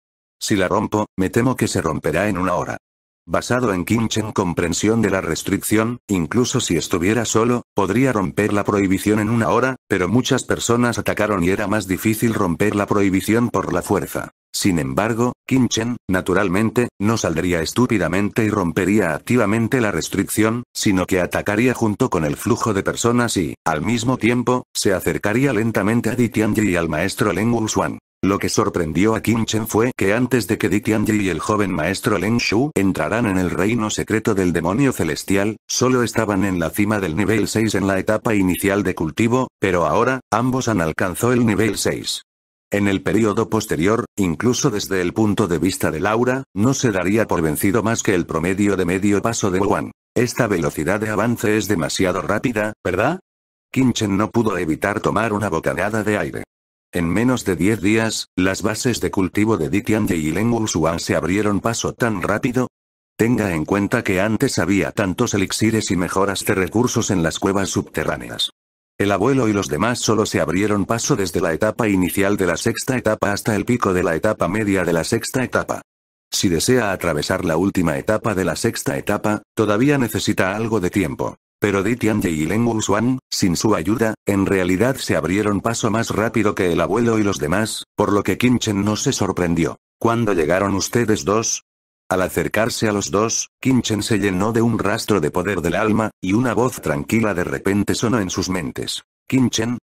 Si la rompo, me temo que se romperá en una hora. Basado en Chen comprensión de la restricción, incluso si estuviera solo, podría romper la prohibición en una hora, pero muchas personas atacaron y era más difícil romper la prohibición por la fuerza. Sin embargo, Kim Chen, naturalmente, no saldría estúpidamente y rompería activamente la restricción, sino que atacaría junto con el flujo de personas y, al mismo tiempo, se acercaría lentamente a Di Tianji y al maestro Leng Wuxuan. Lo que sorprendió a Kim Chen fue que antes de que Di Tianji y el joven maestro Leng Shu entraran en el reino secreto del demonio celestial, solo estaban en la cima del nivel 6 en la etapa inicial de cultivo, pero ahora, ambos han alcanzado el nivel 6. En el periodo posterior, incluso desde el punto de vista de Laura, no se daría por vencido más que el promedio de medio paso de Wuhan. Esta velocidad de avance es demasiado rápida, ¿verdad? Kinchen no pudo evitar tomar una bocanada de aire. En menos de 10 días, las bases de cultivo de Ditian y Leng se abrieron paso tan rápido. Tenga en cuenta que antes había tantos elixires y mejoras de recursos en las cuevas subterráneas. El abuelo y los demás solo se abrieron paso desde la etapa inicial de la sexta etapa hasta el pico de la etapa media de la sexta etapa. Si desea atravesar la última etapa de la sexta etapa, todavía necesita algo de tiempo. Pero Ditianje y Leng Wuxuan, sin su ayuda, en realidad se abrieron paso más rápido que el abuelo y los demás, por lo que Qin Chen no se sorprendió. Cuando llegaron ustedes dos, al acercarse a los dos, Kinchen se llenó de un rastro de poder del alma, y una voz tranquila de repente sonó en sus mentes. Kinchen.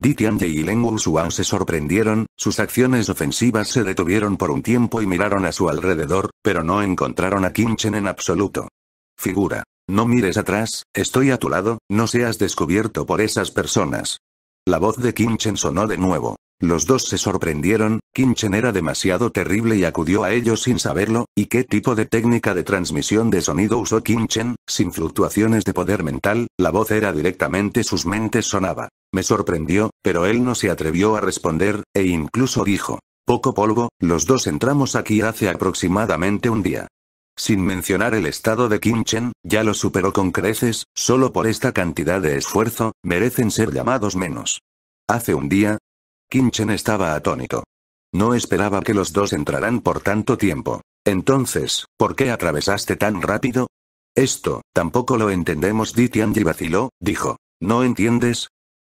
Ditian y Leng Wuxuan se sorprendieron, sus acciones ofensivas se detuvieron por un tiempo y miraron a su alrededor, pero no encontraron a Kinchen en absoluto. Figura. No mires atrás, estoy a tu lado, no seas descubierto por esas personas. La voz de Kinchen sonó de nuevo. Los dos se sorprendieron, Kinchen era demasiado terrible y acudió a ellos sin saberlo, y qué tipo de técnica de transmisión de sonido usó Kinchen, sin fluctuaciones de poder mental, la voz era directamente sus mentes sonaba. Me sorprendió, pero él no se atrevió a responder, e incluso dijo, poco polvo, los dos entramos aquí hace aproximadamente un día. Sin mencionar el estado de Kinchen, ya lo superó con creces, solo por esta cantidad de esfuerzo, merecen ser llamados menos. Hace un día, Kinchen estaba atónito. No esperaba que los dos entraran por tanto tiempo. Entonces, ¿por qué atravesaste tan rápido? Esto, tampoco lo entendemos. Ditianji vaciló, dijo. ¿No entiendes?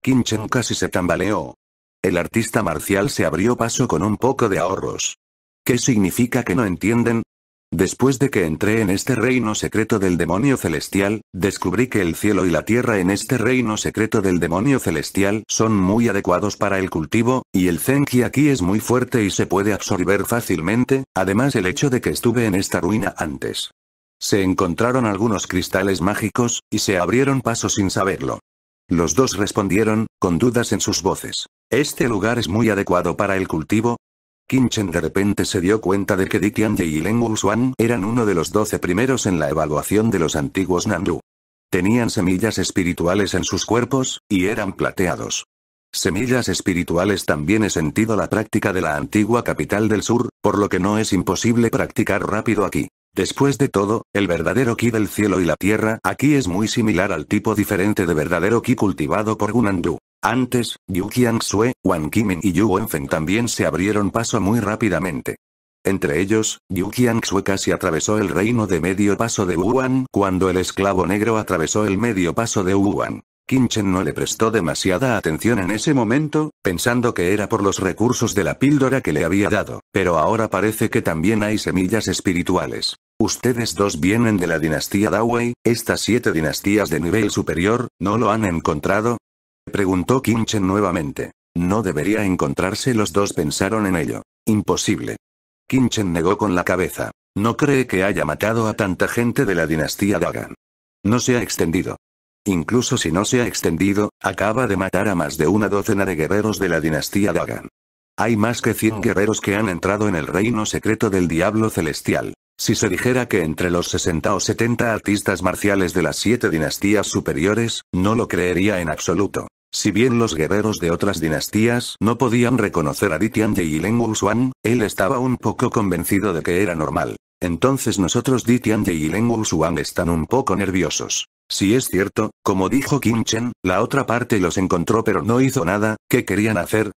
Kinchen casi se tambaleó. El artista marcial se abrió paso con un poco de ahorros. ¿Qué significa que no entienden? Después de que entré en este reino secreto del demonio celestial, descubrí que el cielo y la tierra en este reino secreto del demonio celestial son muy adecuados para el cultivo, y el Zenki aquí es muy fuerte y se puede absorber fácilmente, además el hecho de que estuve en esta ruina antes. Se encontraron algunos cristales mágicos, y se abrieron paso sin saberlo. Los dos respondieron, con dudas en sus voces. Este lugar es muy adecuado para el cultivo, chen de repente se dio cuenta de que Dikian y Leng Wuxuan eran uno de los doce primeros en la evaluación de los antiguos Nandu. Tenían semillas espirituales en sus cuerpos, y eran plateados. Semillas espirituales también he sentido la práctica de la antigua capital del sur, por lo que no es imposible practicar rápido aquí. Después de todo, el verdadero ki del cielo y la tierra aquí es muy similar al tipo diferente de verdadero ki cultivado por Gunandu. Antes, Yu Qiangxue, Wan Kimin y Yu Wenfen también se abrieron paso muy rápidamente. Entre ellos, Yu Qiangxue casi atravesó el reino de medio paso de Wu'an cuando el esclavo negro atravesó el medio paso de Qin Chen no le prestó demasiada atención en ese momento, pensando que era por los recursos de la píldora que le había dado, pero ahora parece que también hay semillas espirituales. Ustedes dos vienen de la dinastía Dawei, estas siete dinastías de nivel superior, ¿no lo han encontrado? preguntó Kinchen nuevamente. No debería encontrarse los dos pensaron en ello. Imposible. Kinchen negó con la cabeza. No cree que haya matado a tanta gente de la dinastía Dagan. No se ha extendido. Incluso si no se ha extendido, acaba de matar a más de una docena de guerreros de la dinastía Dagan. Hay más que 100 guerreros que han entrado en el reino secreto del diablo celestial. Si se dijera que entre los 60 o 70 artistas marciales de las siete dinastías superiores, no lo creería en absoluto. Si bien los guerreros de otras dinastías no podían reconocer a Ditian de Yilen Wushuang, él estaba un poco convencido de que era normal. Entonces nosotros Ditian y Yilen Wushuang están un poco nerviosos. Si es cierto, como dijo Kim Chen, la otra parte los encontró pero no hizo nada, ¿qué querían hacer?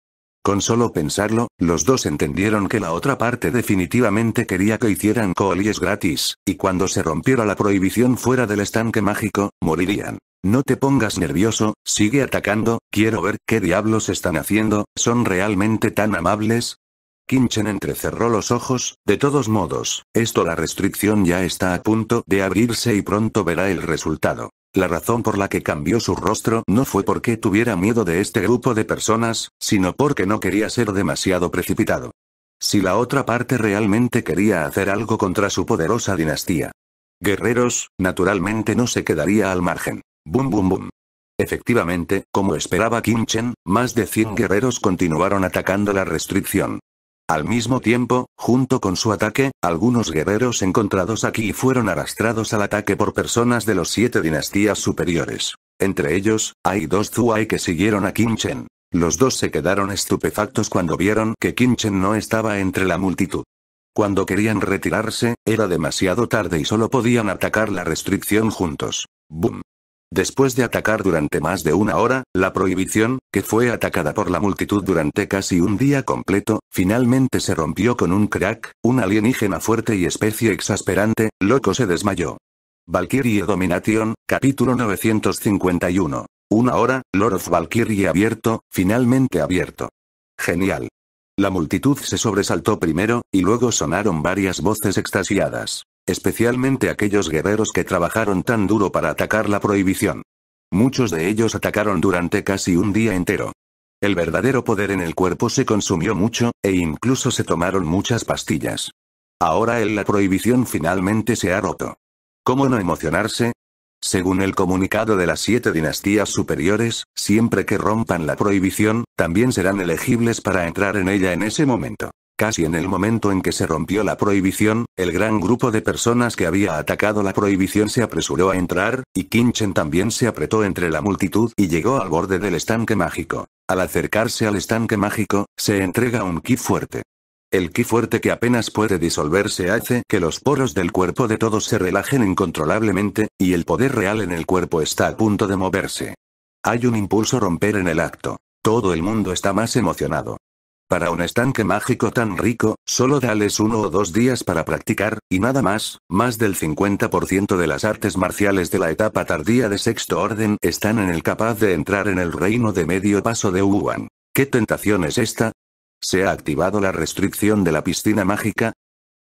Con solo pensarlo, los dos entendieron que la otra parte definitivamente quería que hicieran colies gratis, y cuando se rompiera la prohibición fuera del estanque mágico, morirían. No te pongas nervioso, sigue atacando, quiero ver qué diablos están haciendo, ¿son realmente tan amables? Kinchen entrecerró los ojos, de todos modos, esto la restricción ya está a punto de abrirse y pronto verá el resultado. La razón por la que cambió su rostro no fue porque tuviera miedo de este grupo de personas, sino porque no quería ser demasiado precipitado. Si la otra parte realmente quería hacer algo contra su poderosa dinastía. Guerreros, naturalmente no se quedaría al margen. Bum bum bum. Efectivamente, como esperaba Kim Chen, más de 100 guerreros continuaron atacando la restricción. Al mismo tiempo, junto con su ataque, algunos guerreros encontrados aquí fueron arrastrados al ataque por personas de los siete dinastías superiores. Entre ellos, hay dos Zhuai que siguieron a Chen. Los dos se quedaron estupefactos cuando vieron que Chen no estaba entre la multitud. Cuando querían retirarse, era demasiado tarde y solo podían atacar la restricción juntos. ¡Bum! Después de atacar durante más de una hora, la prohibición, que fue atacada por la multitud durante casi un día completo, finalmente se rompió con un crack, un alienígena fuerte y especie exasperante, loco se desmayó. Valkyrie Domination, capítulo 951. Una hora, Lord Valkyrie abierto, finalmente abierto. Genial. La multitud se sobresaltó primero, y luego sonaron varias voces extasiadas. Especialmente aquellos guerreros que trabajaron tan duro para atacar la prohibición. Muchos de ellos atacaron durante casi un día entero. El verdadero poder en el cuerpo se consumió mucho, e incluso se tomaron muchas pastillas. Ahora la prohibición finalmente se ha roto. ¿Cómo no emocionarse? Según el comunicado de las siete dinastías superiores, siempre que rompan la prohibición, también serán elegibles para entrar en ella en ese momento. Casi en el momento en que se rompió la prohibición, el gran grupo de personas que había atacado la prohibición se apresuró a entrar, y Kinchen también se apretó entre la multitud y llegó al borde del estanque mágico. Al acercarse al estanque mágico, se entrega un ki fuerte. El ki fuerte que apenas puede disolverse hace que los poros del cuerpo de todos se relajen incontrolablemente, y el poder real en el cuerpo está a punto de moverse. Hay un impulso romper en el acto. Todo el mundo está más emocionado. Para un estanque mágico tan rico, solo dales uno o dos días para practicar, y nada más, más del 50% de las artes marciales de la etapa tardía de sexto orden están en el capaz de entrar en el reino de medio paso de Wuhan. ¿Qué tentación es esta? ¿Se ha activado la restricción de la piscina mágica?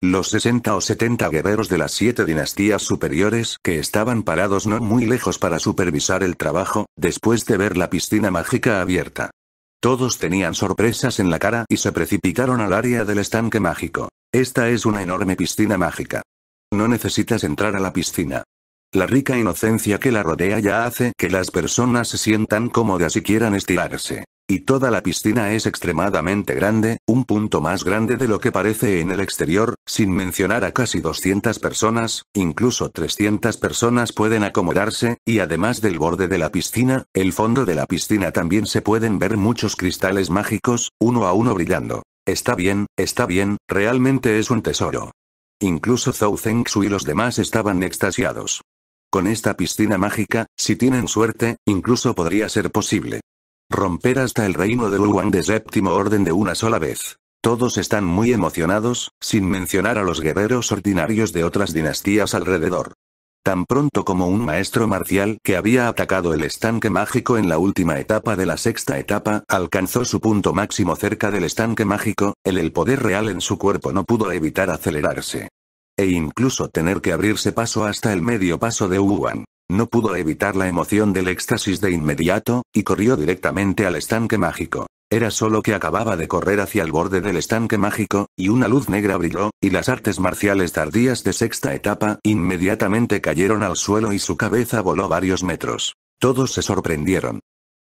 Los 60 o 70 guerreros de las siete dinastías superiores que estaban parados no muy lejos para supervisar el trabajo, después de ver la piscina mágica abierta, todos tenían sorpresas en la cara y se precipitaron al área del estanque mágico. Esta es una enorme piscina mágica. No necesitas entrar a la piscina. La rica inocencia que la rodea ya hace que las personas se sientan cómodas y quieran estirarse. Y toda la piscina es extremadamente grande, un punto más grande de lo que parece en el exterior, sin mencionar a casi 200 personas, incluso 300 personas pueden acomodarse, y además del borde de la piscina, el fondo de la piscina también se pueden ver muchos cristales mágicos, uno a uno brillando. Está bien, está bien, realmente es un tesoro. Incluso Zhou Zhengxu y los demás estaban extasiados. Con esta piscina mágica, si tienen suerte, incluso podría ser posible. Romper hasta el reino de Wang de séptimo orden de una sola vez. Todos están muy emocionados, sin mencionar a los guerreros ordinarios de otras dinastías alrededor. Tan pronto como un maestro marcial que había atacado el estanque mágico en la última etapa de la sexta etapa alcanzó su punto máximo cerca del estanque mágico, el, el poder real en su cuerpo no pudo evitar acelerarse. E incluso tener que abrirse paso hasta el medio paso de Wuhan. No pudo evitar la emoción del éxtasis de inmediato, y corrió directamente al estanque mágico. Era solo que acababa de correr hacia el borde del estanque mágico, y una luz negra brilló, y las artes marciales tardías de sexta etapa inmediatamente cayeron al suelo y su cabeza voló varios metros. Todos se sorprendieron.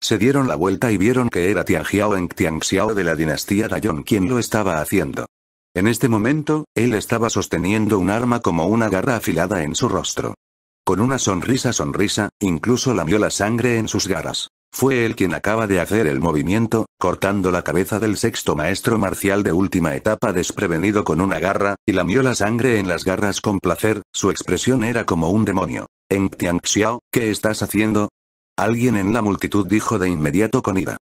Se dieron la vuelta y vieron que era Tianxiao en Tianxiao de la dinastía Dayong quien lo estaba haciendo. En este momento, él estaba sosteniendo un arma como una garra afilada en su rostro. Con una sonrisa sonrisa, incluso lamió la sangre en sus garras. Fue él quien acaba de hacer el movimiento, cortando la cabeza del sexto maestro marcial de última etapa desprevenido con una garra, y lamió la sangre en las garras con placer, su expresión era como un demonio. En Xiao, ¿qué estás haciendo? Alguien en la multitud dijo de inmediato con ira.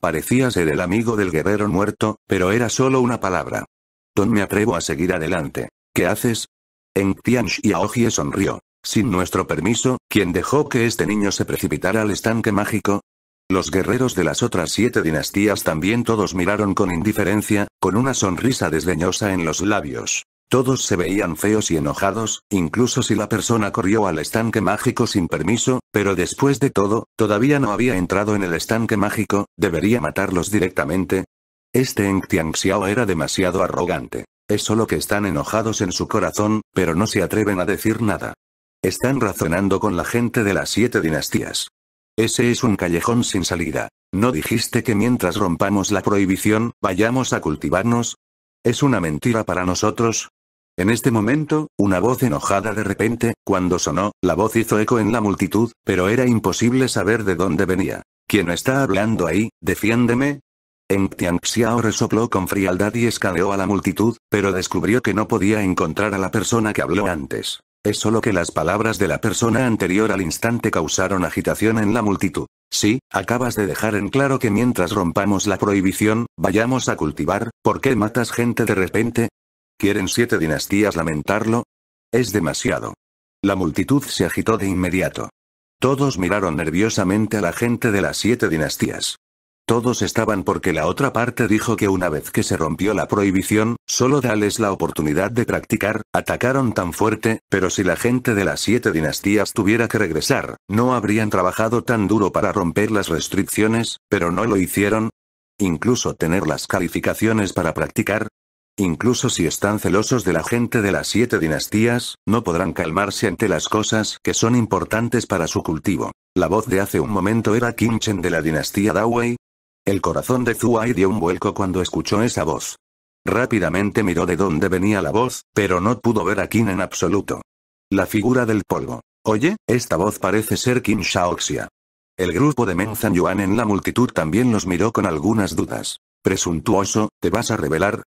Parecía ser el amigo del guerrero muerto, pero era solo una palabra. Don me atrevo a seguir adelante. ¿Qué haces? En Xiao sonrió. Sin mm. nuestro permiso, ¿quién dejó que este niño se precipitara al estanque mágico? Los guerreros de las otras siete dinastías también todos miraron con indiferencia, con una sonrisa desdeñosa en los labios. Todos se veían feos y enojados, incluso si la persona corrió al estanque mágico sin permiso, pero después de todo, todavía no había entrado en el estanque mágico, debería matarlos directamente. Este engtiangxiao Xiao era demasiado arrogante. Es solo que están enojados en su corazón, pero no se atreven a decir nada. Están razonando con la gente de las siete dinastías. Ese es un callejón sin salida. ¿No dijiste que mientras rompamos la prohibición, vayamos a cultivarnos? ¿Es una mentira para nosotros? En este momento, una voz enojada de repente, cuando sonó, la voz hizo eco en la multitud, pero era imposible saber de dónde venía. ¿Quién está hablando ahí? Defiéndeme, en Tianxiao resopló con frialdad y escaneó a la multitud, pero descubrió que no podía encontrar a la persona que habló antes. Es solo que las palabras de la persona anterior al instante causaron agitación en la multitud. Sí, acabas de dejar en claro que mientras rompamos la prohibición, vayamos a cultivar, ¿por qué matas gente de repente? ¿Quieren siete dinastías lamentarlo? Es demasiado. La multitud se agitó de inmediato. Todos miraron nerviosamente a la gente de las siete dinastías. Todos estaban porque la otra parte dijo que una vez que se rompió la prohibición, solo dales la oportunidad de practicar, atacaron tan fuerte, pero si la gente de las siete dinastías tuviera que regresar, no habrían trabajado tan duro para romper las restricciones, pero no lo hicieron. Incluso tener las calificaciones para practicar. Incluso si están celosos de la gente de las siete dinastías, no podrán calmarse ante las cosas que son importantes para su cultivo. La voz de hace un momento era Chen de la dinastía Dawei, el corazón de Zuai dio un vuelco cuando escuchó esa voz. Rápidamente miró de dónde venía la voz, pero no pudo ver a Qin en absoluto. La figura del polvo. Oye, esta voz parece ser Qin Shaoxia. El grupo de Menzan Yuan en la multitud también los miró con algunas dudas. Presuntuoso, ¿te vas a revelar?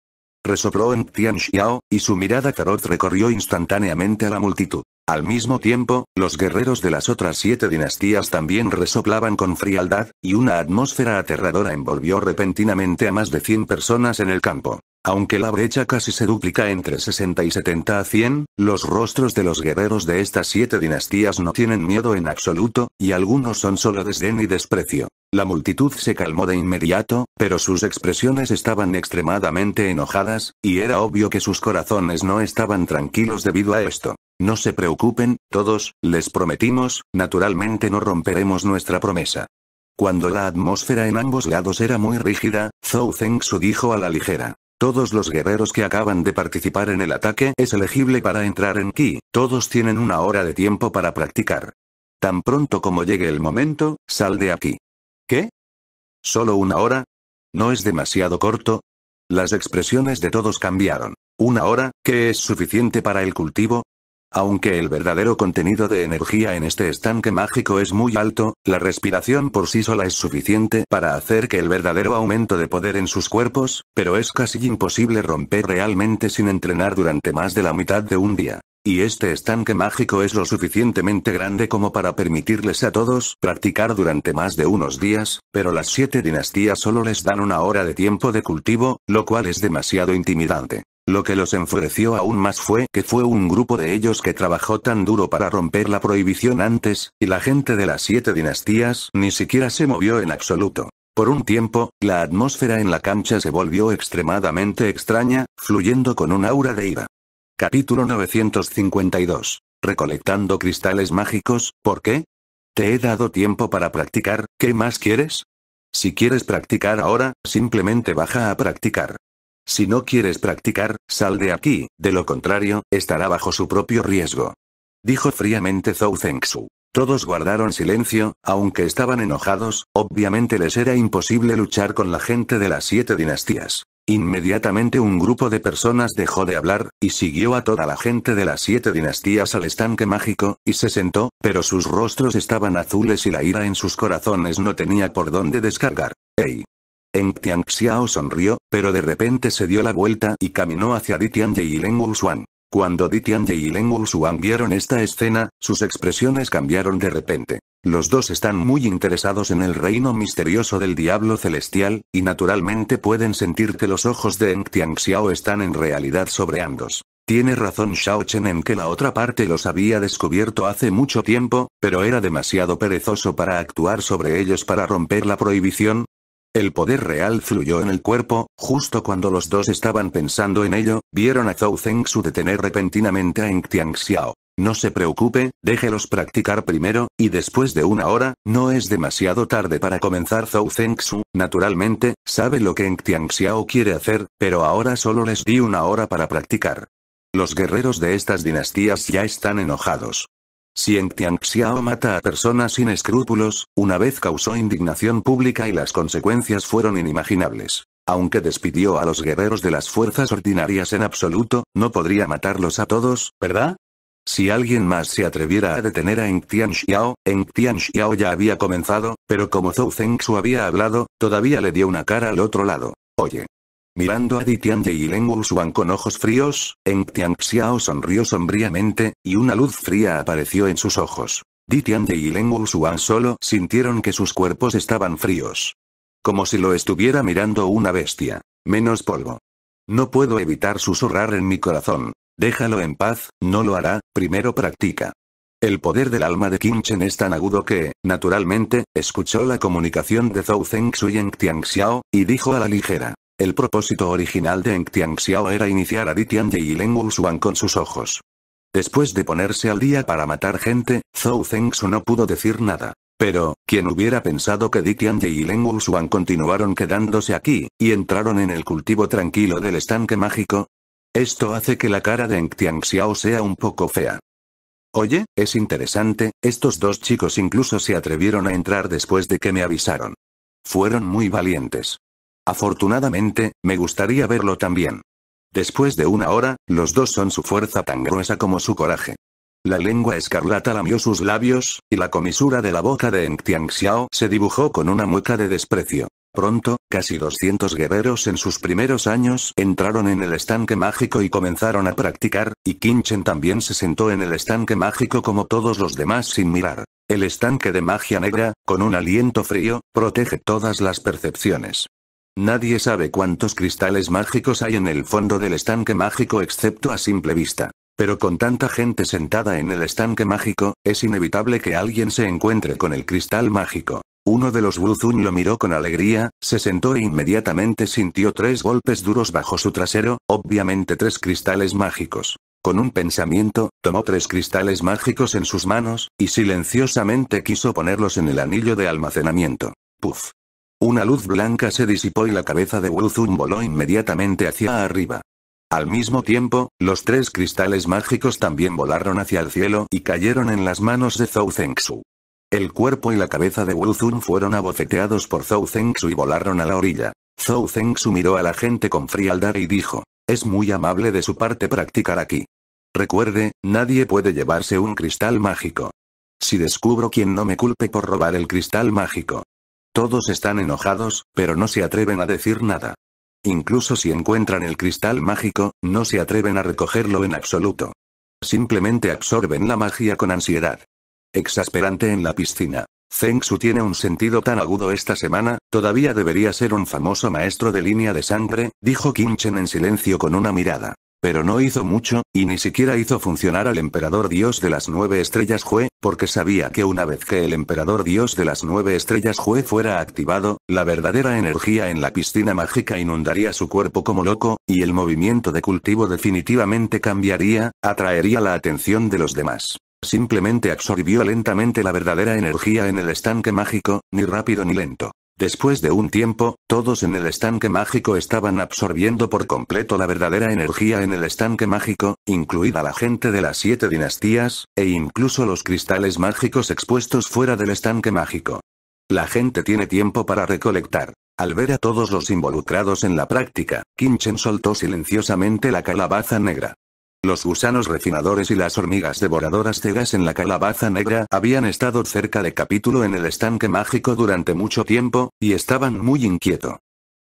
resopló en Tian Xiao, y su mirada tarot recorrió instantáneamente a la multitud. Al mismo tiempo, los guerreros de las otras siete dinastías también resoplaban con frialdad, y una atmósfera aterradora envolvió repentinamente a más de 100 personas en el campo. Aunque la brecha casi se duplica entre 60 y 70 a 100, los rostros de los guerreros de estas siete dinastías no tienen miedo en absoluto, y algunos son solo desdén y desprecio. La multitud se calmó de inmediato, pero sus expresiones estaban extremadamente enojadas, y era obvio que sus corazones no estaban tranquilos debido a esto. No se preocupen, todos, les prometimos, naturalmente no romperemos nuestra promesa. Cuando la atmósfera en ambos lados era muy rígida, Zhou Zengsu dijo a la ligera. Todos los guerreros que acaban de participar en el ataque es elegible para entrar en Ki, todos tienen una hora de tiempo para practicar. Tan pronto como llegue el momento, sal de aquí. ¿Qué? ¿Solo una hora? ¿No es demasiado corto? Las expresiones de todos cambiaron. Una hora, que es suficiente para el cultivo, aunque el verdadero contenido de energía en este estanque mágico es muy alto, la respiración por sí sola es suficiente para hacer que el verdadero aumento de poder en sus cuerpos, pero es casi imposible romper realmente sin entrenar durante más de la mitad de un día. Y este estanque mágico es lo suficientemente grande como para permitirles a todos practicar durante más de unos días, pero las siete dinastías solo les dan una hora de tiempo de cultivo, lo cual es demasiado intimidante. Lo que los enfureció aún más fue que fue un grupo de ellos que trabajó tan duro para romper la prohibición antes, y la gente de las siete dinastías ni siquiera se movió en absoluto. Por un tiempo, la atmósfera en la cancha se volvió extremadamente extraña, fluyendo con un aura de ira. Capítulo 952. Recolectando cristales mágicos, ¿por qué? Te he dado tiempo para practicar, ¿qué más quieres? Si quieres practicar ahora, simplemente baja a practicar. Si no quieres practicar, sal de aquí, de lo contrario, estará bajo su propio riesgo. Dijo fríamente Zhou Zhengxu. Todos guardaron silencio, aunque estaban enojados, obviamente les era imposible luchar con la gente de las siete dinastías. Inmediatamente un grupo de personas dejó de hablar, y siguió a toda la gente de las siete dinastías al estanque mágico, y se sentó, pero sus rostros estaban azules y la ira en sus corazones no tenía por dónde descargar. ¡Ey! Eng Tianxiao sonrió, pero de repente se dio la vuelta y caminó hacia Di y Leng suan Cuando Di y Leng suan vieron esta escena, sus expresiones cambiaron de repente. Los dos están muy interesados en el reino misterioso del diablo celestial, y naturalmente pueden sentir que los ojos de Eng Tianxiao están en realidad sobre ambos. Tiene razón Shao Chen en que la otra parte los había descubierto hace mucho tiempo, pero era demasiado perezoso para actuar sobre ellos para romper la prohibición, el poder real fluyó en el cuerpo, justo cuando los dos estaban pensando en ello, vieron a Zhou Zhengxu detener repentinamente a Eng Tianxiao. No se preocupe, déjelos practicar primero, y después de una hora, no es demasiado tarde para comenzar Zhou Zengsu, naturalmente, sabe lo que Eng Tianxiao quiere hacer, pero ahora solo les di una hora para practicar. Los guerreros de estas dinastías ya están enojados. Si en Tianxiao mata a personas sin escrúpulos, una vez causó indignación pública y las consecuencias fueron inimaginables. Aunque despidió a los guerreros de las fuerzas ordinarias en absoluto, no podría matarlos a todos, ¿verdad? Si alguien más se atreviera a detener a Eng Tianxiao, Eng Tianxiao ya había comenzado, pero como Zhou su había hablado, todavía le dio una cara al otro lado. Oye, Mirando a Ditian y Yileng con ojos fríos, Eng Tianxiao sonrió sombríamente, y una luz fría apareció en sus ojos. Ditian y Yileng solo sintieron que sus cuerpos estaban fríos. Como si lo estuviera mirando una bestia. Menos polvo. No puedo evitar susurrar en mi corazón. Déjalo en paz, no lo hará, primero practica. El poder del alma de Qin es tan agudo que, naturalmente, escuchó la comunicación de Zhou Zeng Xu y Tianxiao, y dijo a la ligera. El propósito original de Eng Tianxiao era iniciar a Di Y y Leng Wuxuan con sus ojos. Después de ponerse al día para matar gente, Zhou Zengsu no pudo decir nada. Pero, ¿quién hubiera pensado que Di Tianye y Leng Wuxuan continuaron quedándose aquí, y entraron en el cultivo tranquilo del estanque mágico? Esto hace que la cara de Eng Tianxiao sea un poco fea. Oye, es interesante, estos dos chicos incluso se atrevieron a entrar después de que me avisaron. Fueron muy valientes. Afortunadamente, me gustaría verlo también. Después de una hora, los dos son su fuerza tan gruesa como su coraje. La lengua escarlata lamió sus labios, y la comisura de la boca de Engtiang Xiao se dibujó con una mueca de desprecio. Pronto, casi 200 guerreros en sus primeros años entraron en el estanque mágico y comenzaron a practicar, y Kinchen también se sentó en el estanque mágico como todos los demás sin mirar. El estanque de magia negra, con un aliento frío, protege todas las percepciones. Nadie sabe cuántos cristales mágicos hay en el fondo del estanque mágico excepto a simple vista. Pero con tanta gente sentada en el estanque mágico, es inevitable que alguien se encuentre con el cristal mágico. Uno de los Wuzun lo miró con alegría, se sentó e inmediatamente sintió tres golpes duros bajo su trasero, obviamente tres cristales mágicos. Con un pensamiento, tomó tres cristales mágicos en sus manos, y silenciosamente quiso ponerlos en el anillo de almacenamiento. Puf. Una luz blanca se disipó y la cabeza de Wuzun voló inmediatamente hacia arriba. Al mismo tiempo, los tres cristales mágicos también volaron hacia el cielo y cayeron en las manos de Zhou Zengxu. El cuerpo y la cabeza de Wuzun fueron abofeteados por Zhou Zengxu y volaron a la orilla. Zhou Zengxu miró a la gente con frialdad y dijo, es muy amable de su parte practicar aquí. Recuerde, nadie puede llevarse un cristal mágico. Si descubro quien no me culpe por robar el cristal mágico, todos están enojados, pero no se atreven a decir nada. Incluso si encuentran el cristal mágico, no se atreven a recogerlo en absoluto. Simplemente absorben la magia con ansiedad. Exasperante en la piscina. Zeng tiene un sentido tan agudo esta semana, todavía debería ser un famoso maestro de línea de sangre, dijo Kim Chen en silencio con una mirada. Pero no hizo mucho, y ni siquiera hizo funcionar al emperador dios de las nueve estrellas Jue, porque sabía que una vez que el emperador dios de las nueve estrellas Jue fuera activado, la verdadera energía en la piscina mágica inundaría su cuerpo como loco, y el movimiento de cultivo definitivamente cambiaría, atraería la atención de los demás. Simplemente absorbió lentamente la verdadera energía en el estanque mágico, ni rápido ni lento. Después de un tiempo, todos en el estanque mágico estaban absorbiendo por completo la verdadera energía en el estanque mágico, incluida la gente de las siete dinastías, e incluso los cristales mágicos expuestos fuera del estanque mágico. La gente tiene tiempo para recolectar. Al ver a todos los involucrados en la práctica, Kinchen soltó silenciosamente la calabaza negra. Los gusanos refinadores y las hormigas devoradoras cegas en la calabaza negra habían estado cerca de capítulo en el estanque mágico durante mucho tiempo, y estaban muy inquietos.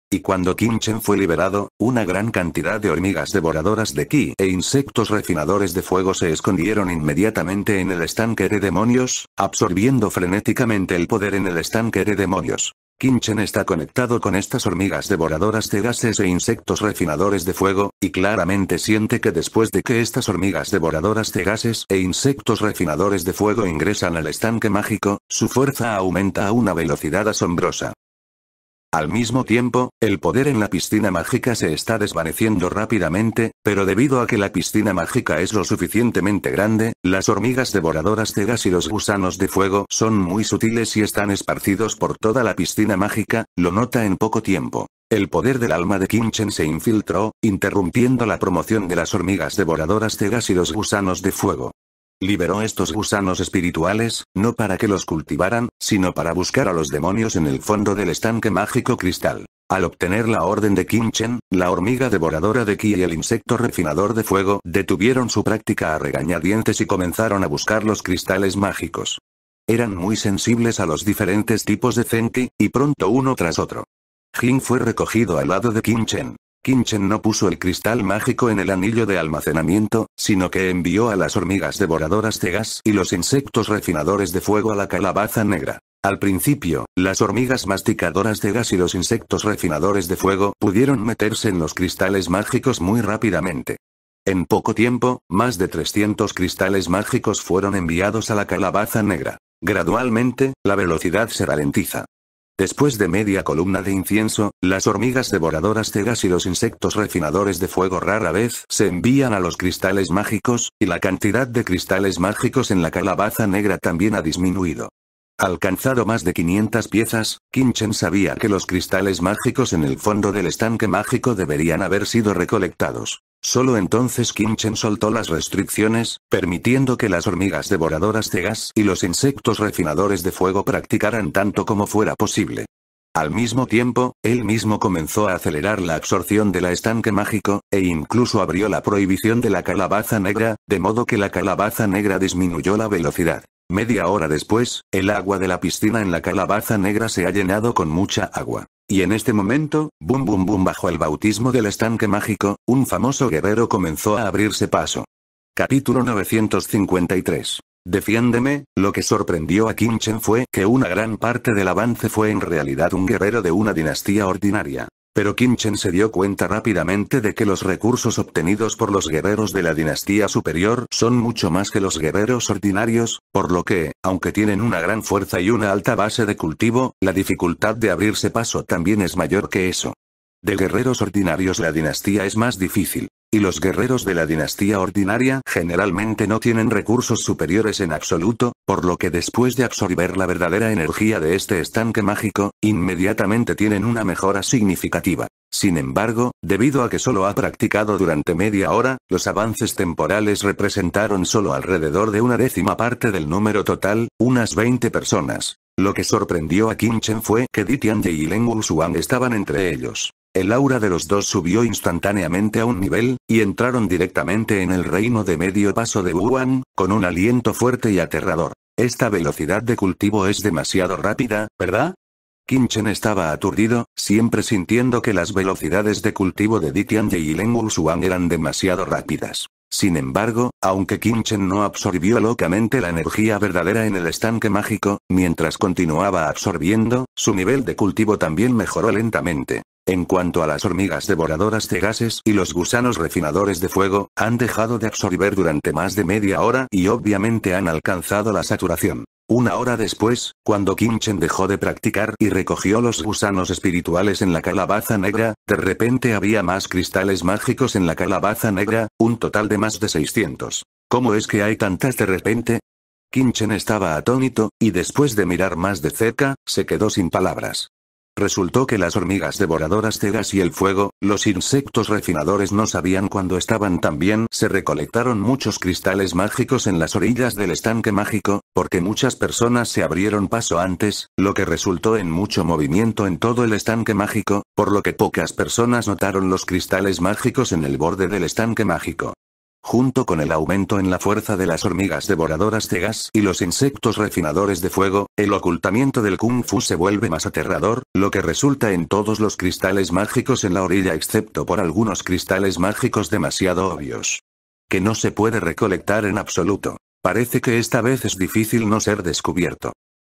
Y cuando Chen fue liberado, una gran cantidad de hormigas devoradoras de ki e insectos refinadores de fuego se escondieron inmediatamente en el estanque de demonios, absorbiendo frenéticamente el poder en el estanque de demonios. Kinchen está conectado con estas hormigas devoradoras de gases e insectos refinadores de fuego, y claramente siente que después de que estas hormigas devoradoras de gases e insectos refinadores de fuego ingresan al estanque mágico, su fuerza aumenta a una velocidad asombrosa. Al mismo tiempo, el poder en la piscina mágica se está desvaneciendo rápidamente, pero debido a que la piscina mágica es lo suficientemente grande, las hormigas devoradoras cegas y los gusanos de fuego son muy sutiles y están esparcidos por toda la piscina mágica, lo nota en poco tiempo. El poder del alma de Kimchen se infiltró, interrumpiendo la promoción de las hormigas devoradoras cegas y los gusanos de fuego. Liberó estos gusanos espirituales, no para que los cultivaran, sino para buscar a los demonios en el fondo del estanque mágico cristal. Al obtener la orden de Kimchen, la hormiga devoradora de Ki y el insecto refinador de fuego detuvieron su práctica a regañadientes y comenzaron a buscar los cristales mágicos. Eran muy sensibles a los diferentes tipos de Zenki, y pronto uno tras otro. Jin fue recogido al lado de Kim Chen. Kinchen no puso el cristal mágico en el anillo de almacenamiento, sino que envió a las hormigas devoradoras de gas y los insectos refinadores de fuego a la calabaza negra. Al principio, las hormigas masticadoras de gas y los insectos refinadores de fuego pudieron meterse en los cristales mágicos muy rápidamente. En poco tiempo, más de 300 cristales mágicos fueron enviados a la calabaza negra. Gradualmente, la velocidad se ralentiza. Después de media columna de incienso, las hormigas devoradoras cegas y los insectos refinadores de fuego rara vez se envían a los cristales mágicos, y la cantidad de cristales mágicos en la calabaza negra también ha disminuido. Alcanzado más de 500 piezas, Kinchen sabía que los cristales mágicos en el fondo del estanque mágico deberían haber sido recolectados. Solo entonces Kimchen soltó las restricciones, permitiendo que las hormigas devoradoras de gas y los insectos refinadores de fuego practicaran tanto como fuera posible. Al mismo tiempo, él mismo comenzó a acelerar la absorción de la estanque mágico, e incluso abrió la prohibición de la calabaza negra, de modo que la calabaza negra disminuyó la velocidad. Media hora después, el agua de la piscina en la calabaza negra se ha llenado con mucha agua. Y en este momento, bum bum bum bajo el bautismo del estanque mágico, un famoso guerrero comenzó a abrirse paso. Capítulo 953. Defiéndeme, lo que sorprendió a Kim Chen fue que una gran parte del avance fue en realidad un guerrero de una dinastía ordinaria. Pero Kim se dio cuenta rápidamente de que los recursos obtenidos por los guerreros de la dinastía superior son mucho más que los guerreros ordinarios, por lo que, aunque tienen una gran fuerza y una alta base de cultivo, la dificultad de abrirse paso también es mayor que eso. De guerreros ordinarios la dinastía es más difícil y los guerreros de la dinastía ordinaria generalmente no tienen recursos superiores en absoluto, por lo que después de absorber la verdadera energía de este estanque mágico, inmediatamente tienen una mejora significativa. Sin embargo, debido a que solo ha practicado durante media hora, los avances temporales representaron solo alrededor de una décima parte del número total, unas 20 personas. Lo que sorprendió a Kim Chen fue que Ditian Ye y Leng Wushuang estaban entre ellos. El aura de los dos subió instantáneamente a un nivel, y entraron directamente en el reino de medio paso de Wuhan, con un aliento fuerte y aterrador. Esta velocidad de cultivo es demasiado rápida, ¿verdad? Kinchen estaba aturdido, siempre sintiendo que las velocidades de cultivo de Ditian y Leng Wuxuan eran demasiado rápidas. Sin embargo, aunque Kinchen no absorbió locamente la energía verdadera en el estanque mágico, mientras continuaba absorbiendo, su nivel de cultivo también mejoró lentamente. En cuanto a las hormigas devoradoras de gases y los gusanos refinadores de fuego, han dejado de absorber durante más de media hora y obviamente han alcanzado la saturación. Una hora después, cuando Kinchen dejó de practicar y recogió los gusanos espirituales en la calabaza negra, de repente había más cristales mágicos en la calabaza negra, un total de más de 600. ¿Cómo es que hay tantas de repente? Kinchen estaba atónito, y después de mirar más de cerca, se quedó sin palabras. Resultó que las hormigas devoradoras de y el fuego, los insectos refinadores no sabían cuándo estaban tan bien. Se recolectaron muchos cristales mágicos en las orillas del estanque mágico, porque muchas personas se abrieron paso antes, lo que resultó en mucho movimiento en todo el estanque mágico, por lo que pocas personas notaron los cristales mágicos en el borde del estanque mágico junto con el aumento en la fuerza de las hormigas devoradoras de gas y los insectos refinadores de fuego, el ocultamiento del kung fu se vuelve más aterrador, lo que resulta en todos los cristales mágicos en la orilla excepto por algunos cristales mágicos demasiado obvios. Que no se puede recolectar en absoluto. Parece que esta vez es difícil no ser descubierto.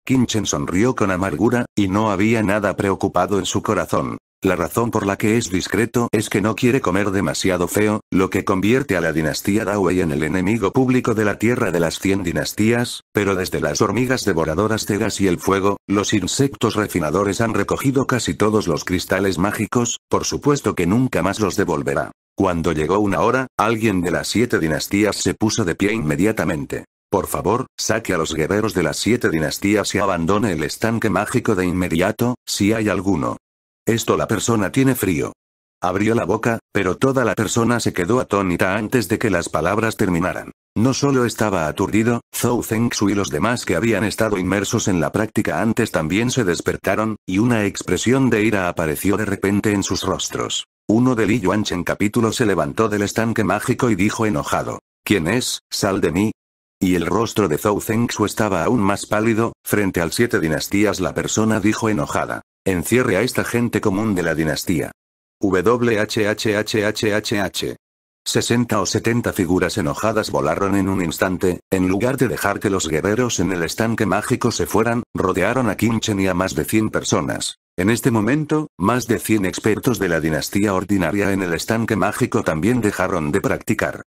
Kinchen sonrió con amargura, y no había nada preocupado en su corazón. La razón por la que es discreto es que no quiere comer demasiado feo, lo que convierte a la dinastía Dawei en el enemigo público de la Tierra de las 100 dinastías, pero desde las hormigas devoradoras Tegas y el fuego, los insectos refinadores han recogido casi todos los cristales mágicos, por supuesto que nunca más los devolverá. Cuando llegó una hora, alguien de las siete dinastías se puso de pie inmediatamente. Por favor, saque a los guerreros de las siete dinastías y abandone el estanque mágico de inmediato, si hay alguno. Esto la persona tiene frío. Abrió la boca, pero toda la persona se quedó atónita antes de que las palabras terminaran. No solo estaba aturdido, Zhou Zhengxu y los demás que habían estado inmersos en la práctica antes también se despertaron, y una expresión de ira apareció de repente en sus rostros. Uno de Li Yuanchen capítulo se levantó del estanque mágico y dijo enojado. ¿Quién es? Sal de mí, y el rostro de Zhou Zhengxu estaba aún más pálido, frente al siete dinastías la persona dijo enojada. Encierre a esta gente común de la dinastía. WHHHHHH. 60 o 70 figuras enojadas volaron en un instante, en lugar de dejar que los guerreros en el estanque mágico se fueran, rodearon a Chen y a más de 100 personas. En este momento, más de 100 expertos de la dinastía ordinaria en el estanque mágico también dejaron de practicar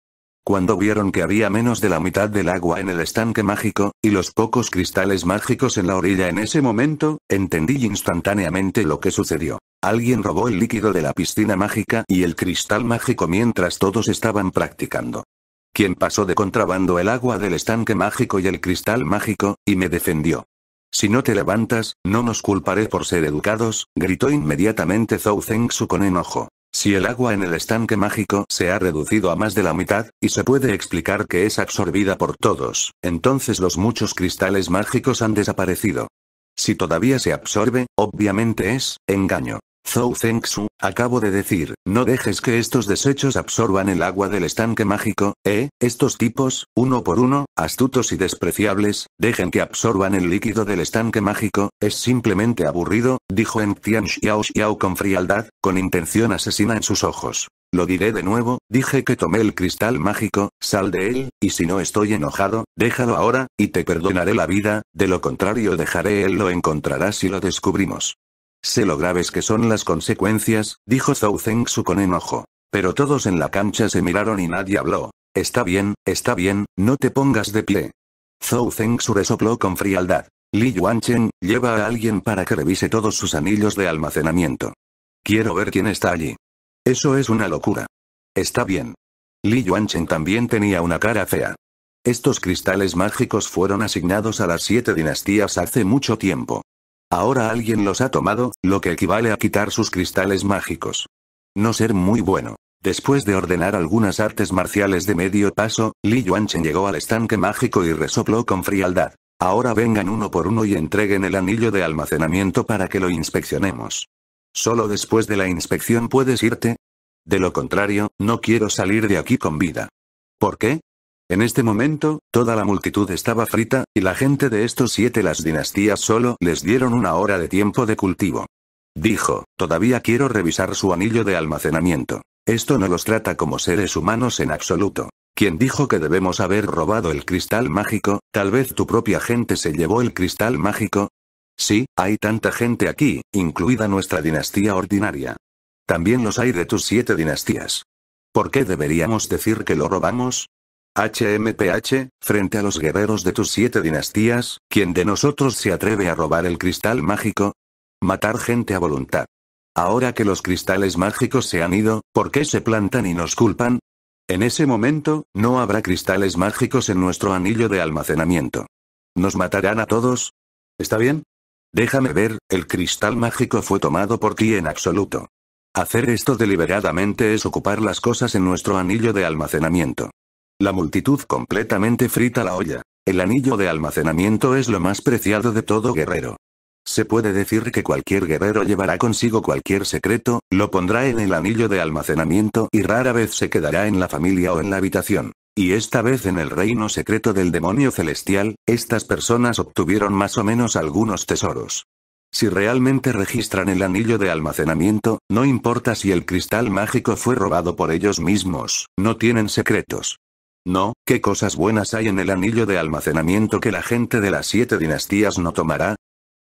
cuando vieron que había menos de la mitad del agua en el estanque mágico, y los pocos cristales mágicos en la orilla en ese momento, entendí instantáneamente lo que sucedió. Alguien robó el líquido de la piscina mágica y el cristal mágico mientras todos estaban practicando. Quien pasó de contrabando el agua del estanque mágico y el cristal mágico, y me defendió. Si no te levantas, no nos culparé por ser educados, gritó inmediatamente Zhou Zengsu con enojo. Si el agua en el estanque mágico se ha reducido a más de la mitad, y se puede explicar que es absorbida por todos, entonces los muchos cristales mágicos han desaparecido. Si todavía se absorbe, obviamente es, engaño. Zhou Su, acabo de decir, no dejes que estos desechos absorban el agua del estanque mágico, eh, estos tipos, uno por uno, astutos y despreciables, dejen que absorban el líquido del estanque mágico, es simplemente aburrido, dijo en Tian Xiao Xiao con frialdad, con intención asesina en sus ojos. Lo diré de nuevo, dije que tomé el cristal mágico, sal de él, y si no estoy enojado, déjalo ahora, y te perdonaré la vida, de lo contrario dejaré él lo encontrarás y lo descubrimos. Sé lo graves que son las consecuencias, dijo Zhou Zengsu con enojo. Pero todos en la cancha se miraron y nadie habló. Está bien, está bien, no te pongas de pie. Zhou Zengsu resopló con frialdad. Li Yuanchen, lleva a alguien para que revise todos sus anillos de almacenamiento. Quiero ver quién está allí. Eso es una locura. Está bien. Li Yuanchen también tenía una cara fea. Estos cristales mágicos fueron asignados a las siete dinastías hace mucho tiempo. Ahora alguien los ha tomado, lo que equivale a quitar sus cristales mágicos. No ser muy bueno. Después de ordenar algunas artes marciales de medio paso, Li Yuanchen llegó al estanque mágico y resopló con frialdad. Ahora vengan uno por uno y entreguen el anillo de almacenamiento para que lo inspeccionemos. Solo después de la inspección puedes irte. De lo contrario, no quiero salir de aquí con vida. ¿Por qué? En este momento, toda la multitud estaba frita, y la gente de estos siete las dinastías solo les dieron una hora de tiempo de cultivo. Dijo, todavía quiero revisar su anillo de almacenamiento. Esto no los trata como seres humanos en absoluto. ¿Quién dijo que debemos haber robado el cristal mágico? Tal vez tu propia gente se llevó el cristal mágico. Sí, hay tanta gente aquí, incluida nuestra dinastía ordinaria. También los hay de tus siete dinastías. ¿Por qué deberíamos decir que lo robamos? HMPH, frente a los guerreros de tus siete dinastías, ¿quién de nosotros se atreve a robar el cristal mágico? Matar gente a voluntad. Ahora que los cristales mágicos se han ido, ¿por qué se plantan y nos culpan? En ese momento, no habrá cristales mágicos en nuestro anillo de almacenamiento. ¿Nos matarán a todos? ¿Está bien? Déjame ver, el cristal mágico fue tomado por ti en absoluto. Hacer esto deliberadamente es ocupar las cosas en nuestro anillo de almacenamiento. La multitud completamente frita la olla. El anillo de almacenamiento es lo más preciado de todo guerrero. Se puede decir que cualquier guerrero llevará consigo cualquier secreto, lo pondrá en el anillo de almacenamiento y rara vez se quedará en la familia o en la habitación. Y esta vez en el reino secreto del demonio celestial, estas personas obtuvieron más o menos algunos tesoros. Si realmente registran el anillo de almacenamiento, no importa si el cristal mágico fue robado por ellos mismos, no tienen secretos. No, ¿qué cosas buenas hay en el anillo de almacenamiento que la gente de las siete dinastías no tomará?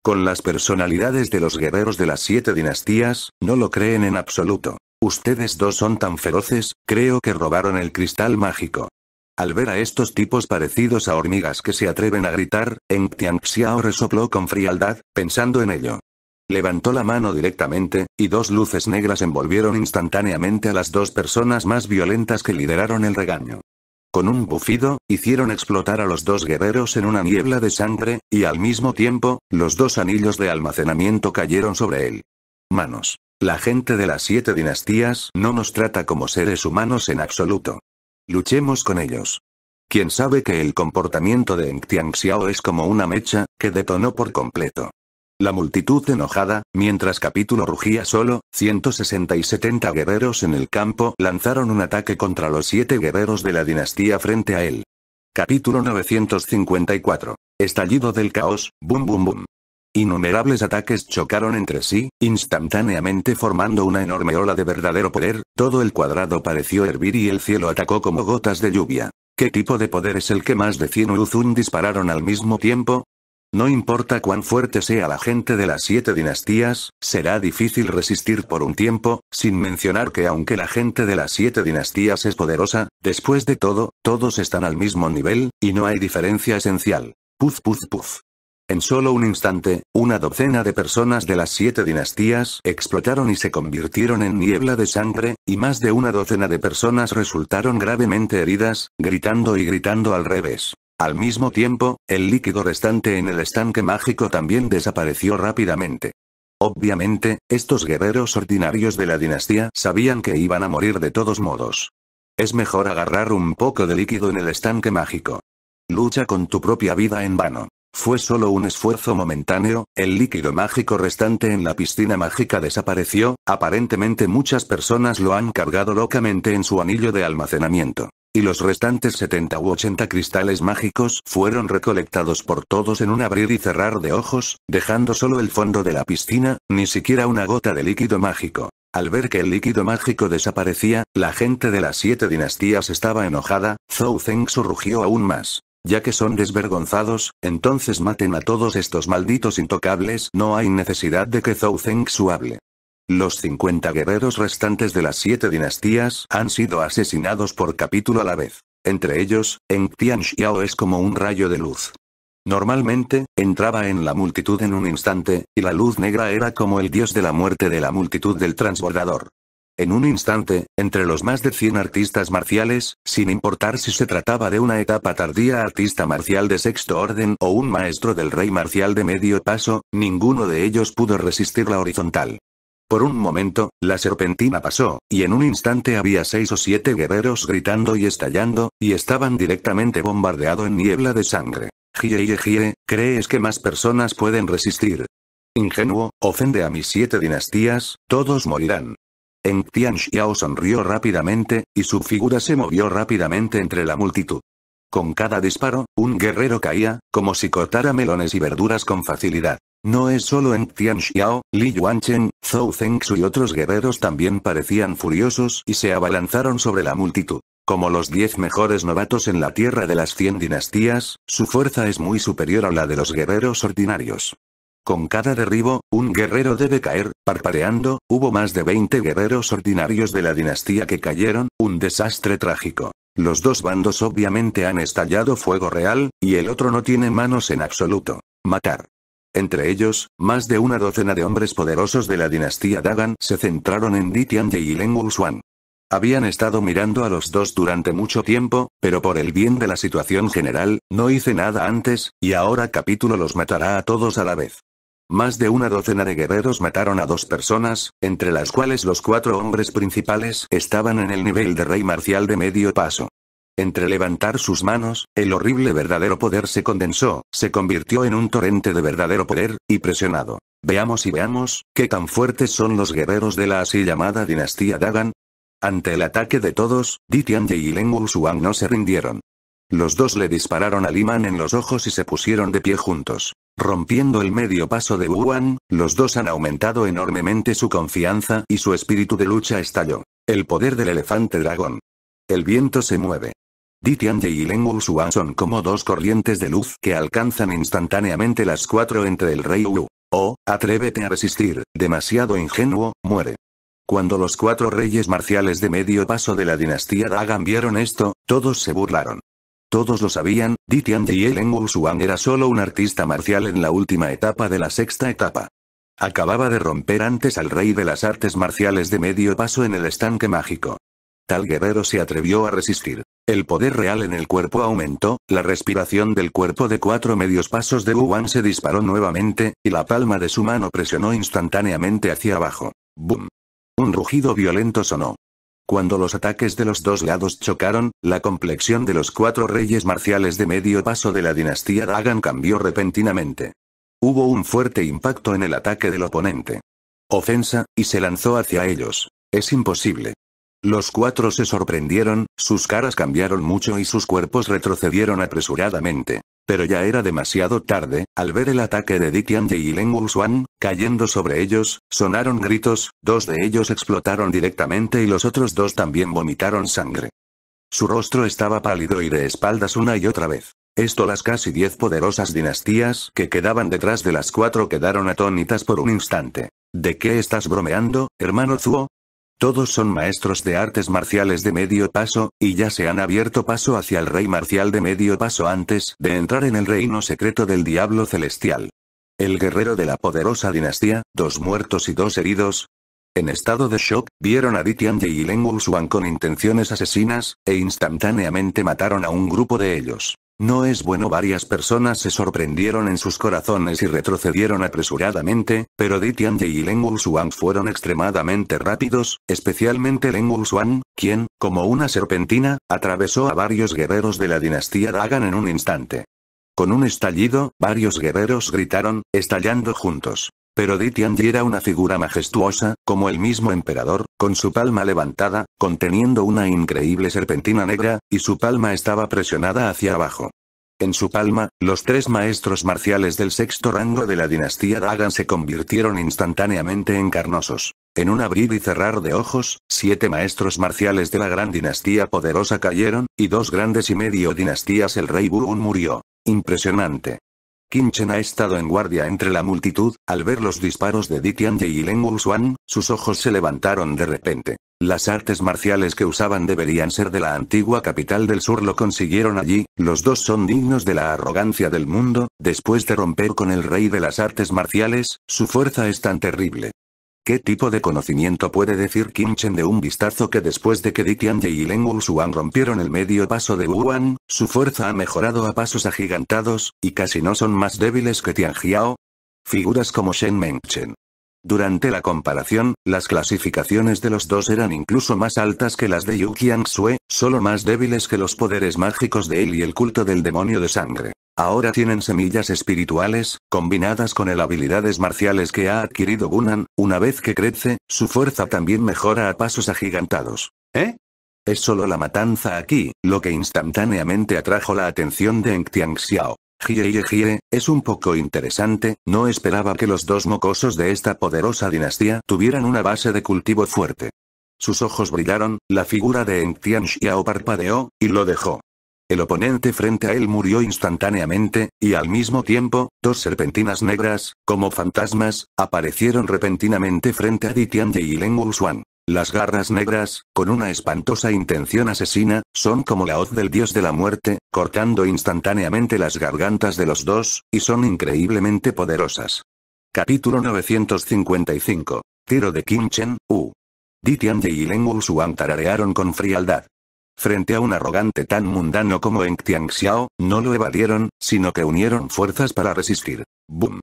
Con las personalidades de los guerreros de las siete dinastías, no lo creen en absoluto. Ustedes dos son tan feroces, creo que robaron el cristal mágico. Al ver a estos tipos parecidos a hormigas que se atreven a gritar, en Tianxiao resopló con frialdad, pensando en ello. Levantó la mano directamente, y dos luces negras envolvieron instantáneamente a las dos personas más violentas que lideraron el regaño. Con un bufido, hicieron explotar a los dos guerreros en una niebla de sangre, y al mismo tiempo, los dos anillos de almacenamiento cayeron sobre él. Manos. La gente de las siete dinastías no nos trata como seres humanos en absoluto. Luchemos con ellos. Quien sabe que el comportamiento de Eng Xiao es como una mecha, que detonó por completo. La multitud enojada, mientras Capítulo rugía solo, 160 y 70 guerreros en el campo lanzaron un ataque contra los siete guerreros de la dinastía frente a él. Capítulo 954. Estallido del caos, boom boom boom. Innumerables ataques chocaron entre sí, instantáneamente formando una enorme ola de verdadero poder, todo el cuadrado pareció hervir y el cielo atacó como gotas de lluvia. ¿Qué tipo de poder es el que más de 100 Uzun dispararon al mismo tiempo? No importa cuán fuerte sea la gente de las siete dinastías, será difícil resistir por un tiempo, sin mencionar que aunque la gente de las siete dinastías es poderosa, después de todo, todos están al mismo nivel, y no hay diferencia esencial. Puf puf puf. En solo un instante, una docena de personas de las siete dinastías explotaron y se convirtieron en niebla de sangre, y más de una docena de personas resultaron gravemente heridas, gritando y gritando al revés. Al mismo tiempo, el líquido restante en el estanque mágico también desapareció rápidamente. Obviamente, estos guerreros ordinarios de la dinastía sabían que iban a morir de todos modos. Es mejor agarrar un poco de líquido en el estanque mágico. Lucha con tu propia vida en vano. Fue solo un esfuerzo momentáneo, el líquido mágico restante en la piscina mágica desapareció, aparentemente muchas personas lo han cargado locamente en su anillo de almacenamiento y los restantes 70 u 80 cristales mágicos fueron recolectados por todos en un abrir y cerrar de ojos, dejando solo el fondo de la piscina, ni siquiera una gota de líquido mágico. Al ver que el líquido mágico desaparecía, la gente de las siete dinastías estaba enojada, Zhou Zeng rugió aún más. Ya que son desvergonzados, entonces maten a todos estos malditos intocables. No hay necesidad de que Zhou Zeng hable. Los 50 guerreros restantes de las siete dinastías han sido asesinados por capítulo a la vez. Entre ellos, en Tian Xiao es como un rayo de luz. Normalmente, entraba en la multitud en un instante, y la luz negra era como el dios de la muerte de la multitud del transbordador. En un instante, entre los más de 100 artistas marciales, sin importar si se trataba de una etapa tardía artista marcial de sexto orden o un maestro del rey marcial de medio paso, ninguno de ellos pudo resistir la horizontal. Por un momento, la serpentina pasó, y en un instante había seis o siete guerreros gritando y estallando, y estaban directamente bombardeado en niebla de sangre. Gire, jie, ¿crees que más personas pueden resistir? Ingenuo, ofende a mis siete dinastías, todos morirán. En Tian Xiao sonrió rápidamente, y su figura se movió rápidamente entre la multitud. Con cada disparo, un guerrero caía, como si cortara melones y verduras con facilidad. No es solo en Tianxiao, Li Yuanchen, Zhou Zhengxu y otros guerreros también parecían furiosos y se abalanzaron sobre la multitud. Como los diez mejores novatos en la tierra de las cien dinastías, su fuerza es muy superior a la de los guerreros ordinarios. Con cada derribo, un guerrero debe caer, parpadeando, hubo más de 20 guerreros ordinarios de la dinastía que cayeron, un desastre trágico. Los dos bandos obviamente han estallado fuego real, y el otro no tiene manos en absoluto. Matar. Entre ellos, más de una docena de hombres poderosos de la dinastía Dagan se centraron en Ditian y Leng Habían estado mirando a los dos durante mucho tiempo, pero por el bien de la situación general, no hice nada antes, y ahora capítulo los matará a todos a la vez. Más de una docena de guerreros mataron a dos personas, entre las cuales los cuatro hombres principales estaban en el nivel de rey marcial de medio paso. Entre levantar sus manos, el horrible verdadero poder se condensó, se convirtió en un torrente de verdadero poder, y presionado. Veamos y veamos, qué tan fuertes son los guerreros de la así llamada dinastía Dagan. Ante el ataque de todos, Ye y Leng Wushuang no se rindieron. Los dos le dispararon al imán en los ojos y se pusieron de pie juntos. Rompiendo el medio paso de Wuhan, los dos han aumentado enormemente su confianza y su espíritu de lucha estalló. El poder del elefante dragón. El viento se mueve. Ditian y Leng son como dos corrientes de luz que alcanzan instantáneamente las cuatro entre el rey Wu. Oh, atrévete a resistir, demasiado ingenuo, muere. Cuando los cuatro reyes marciales de medio paso de la dinastía Dagan vieron esto, todos se burlaron. Todos lo sabían, Ditian y Wu era solo un artista marcial en la última etapa de la sexta etapa. Acababa de romper antes al rey de las artes marciales de medio paso en el estanque mágico. Tal guerrero se atrevió a resistir. El poder real en el cuerpo aumentó, la respiración del cuerpo de cuatro medios pasos de Wuan se disparó nuevamente, y la palma de su mano presionó instantáneamente hacia abajo. ¡Bum! Un rugido violento sonó. Cuando los ataques de los dos lados chocaron, la complexión de los cuatro reyes marciales de medio paso de la dinastía Dagan cambió repentinamente. Hubo un fuerte impacto en el ataque del oponente. Ofensa, y se lanzó hacia ellos. Es imposible. Los cuatro se sorprendieron, sus caras cambiaron mucho y sus cuerpos retrocedieron apresuradamente. Pero ya era demasiado tarde, al ver el ataque de ditian y Leng cayendo sobre ellos, sonaron gritos, dos de ellos explotaron directamente y los otros dos también vomitaron sangre. Su rostro estaba pálido y de espaldas una y otra vez. Esto las casi diez poderosas dinastías que quedaban detrás de las cuatro quedaron atónitas por un instante. ¿De qué estás bromeando, hermano Zuo? Todos son maestros de artes marciales de medio paso, y ya se han abierto paso hacia el rey marcial de medio paso antes de entrar en el reino secreto del diablo celestial. El guerrero de la poderosa dinastía, dos muertos y dos heridos, en estado de shock, vieron a Ditian y Leng Wuxuan con intenciones asesinas, e instantáneamente mataron a un grupo de ellos. No es bueno varias personas se sorprendieron en sus corazones y retrocedieron apresuradamente, pero Ditian y Leng Wuxuan fueron extremadamente rápidos, especialmente Leng Wuxuan, quien, como una serpentina, atravesó a varios guerreros de la dinastía Dagan en un instante. Con un estallido, varios guerreros gritaron, estallando juntos. Pero Ditianji era una figura majestuosa, como el mismo emperador, con su palma levantada, conteniendo una increíble serpentina negra, y su palma estaba presionada hacia abajo. En su palma, los tres maestros marciales del sexto rango de la dinastía Dagan se convirtieron instantáneamente en carnosos. En un abrir y cerrar de ojos, siete maestros marciales de la gran dinastía poderosa cayeron, y dos grandes y medio dinastías el rey Buun murió. Impresionante. Chen ha estado en guardia entre la multitud, al ver los disparos de Ditianje y Leng Wuxuan, sus ojos se levantaron de repente. Las artes marciales que usaban deberían ser de la antigua capital del sur lo consiguieron allí, los dos son dignos de la arrogancia del mundo, después de romper con el rey de las artes marciales, su fuerza es tan terrible. ¿Qué tipo de conocimiento puede decir Chen de un vistazo que después de que Di Tian y Leng suan rompieron el medio paso de Wan, su fuerza ha mejorado a pasos agigantados, y casi no son más débiles que Jiao? Figuras como Shen Mengchen. Durante la comparación, las clasificaciones de los dos eran incluso más altas que las de Yu Sue, solo más débiles que los poderes mágicos de él y el culto del demonio de sangre. Ahora tienen semillas espirituales, combinadas con el habilidades marciales que ha adquirido Gunan, una vez que crece, su fuerza también mejora a pasos agigantados. ¿Eh? Es solo la matanza aquí, lo que instantáneamente atrajo la atención de Eng Tianxiao. Jieye Jie, es un poco interesante, no esperaba que los dos mocosos de esta poderosa dinastía tuvieran una base de cultivo fuerte. Sus ojos brillaron, la figura de Eng Xiao parpadeó, y lo dejó. El oponente frente a él murió instantáneamente, y al mismo tiempo, dos serpentinas negras, como fantasmas, aparecieron repentinamente frente a Ditian y Len Las garras negras, con una espantosa intención asesina, son como la hoz del dios de la muerte, cortando instantáneamente las gargantas de los dos, y son increíblemente poderosas. Capítulo 955. Tiro de Kimchen. Chen, U. Ditian y Len tararearon con frialdad. Frente a un arrogante tan mundano como Eng Tianxiao, no lo evadieron, sino que unieron fuerzas para resistir. ¡Bum!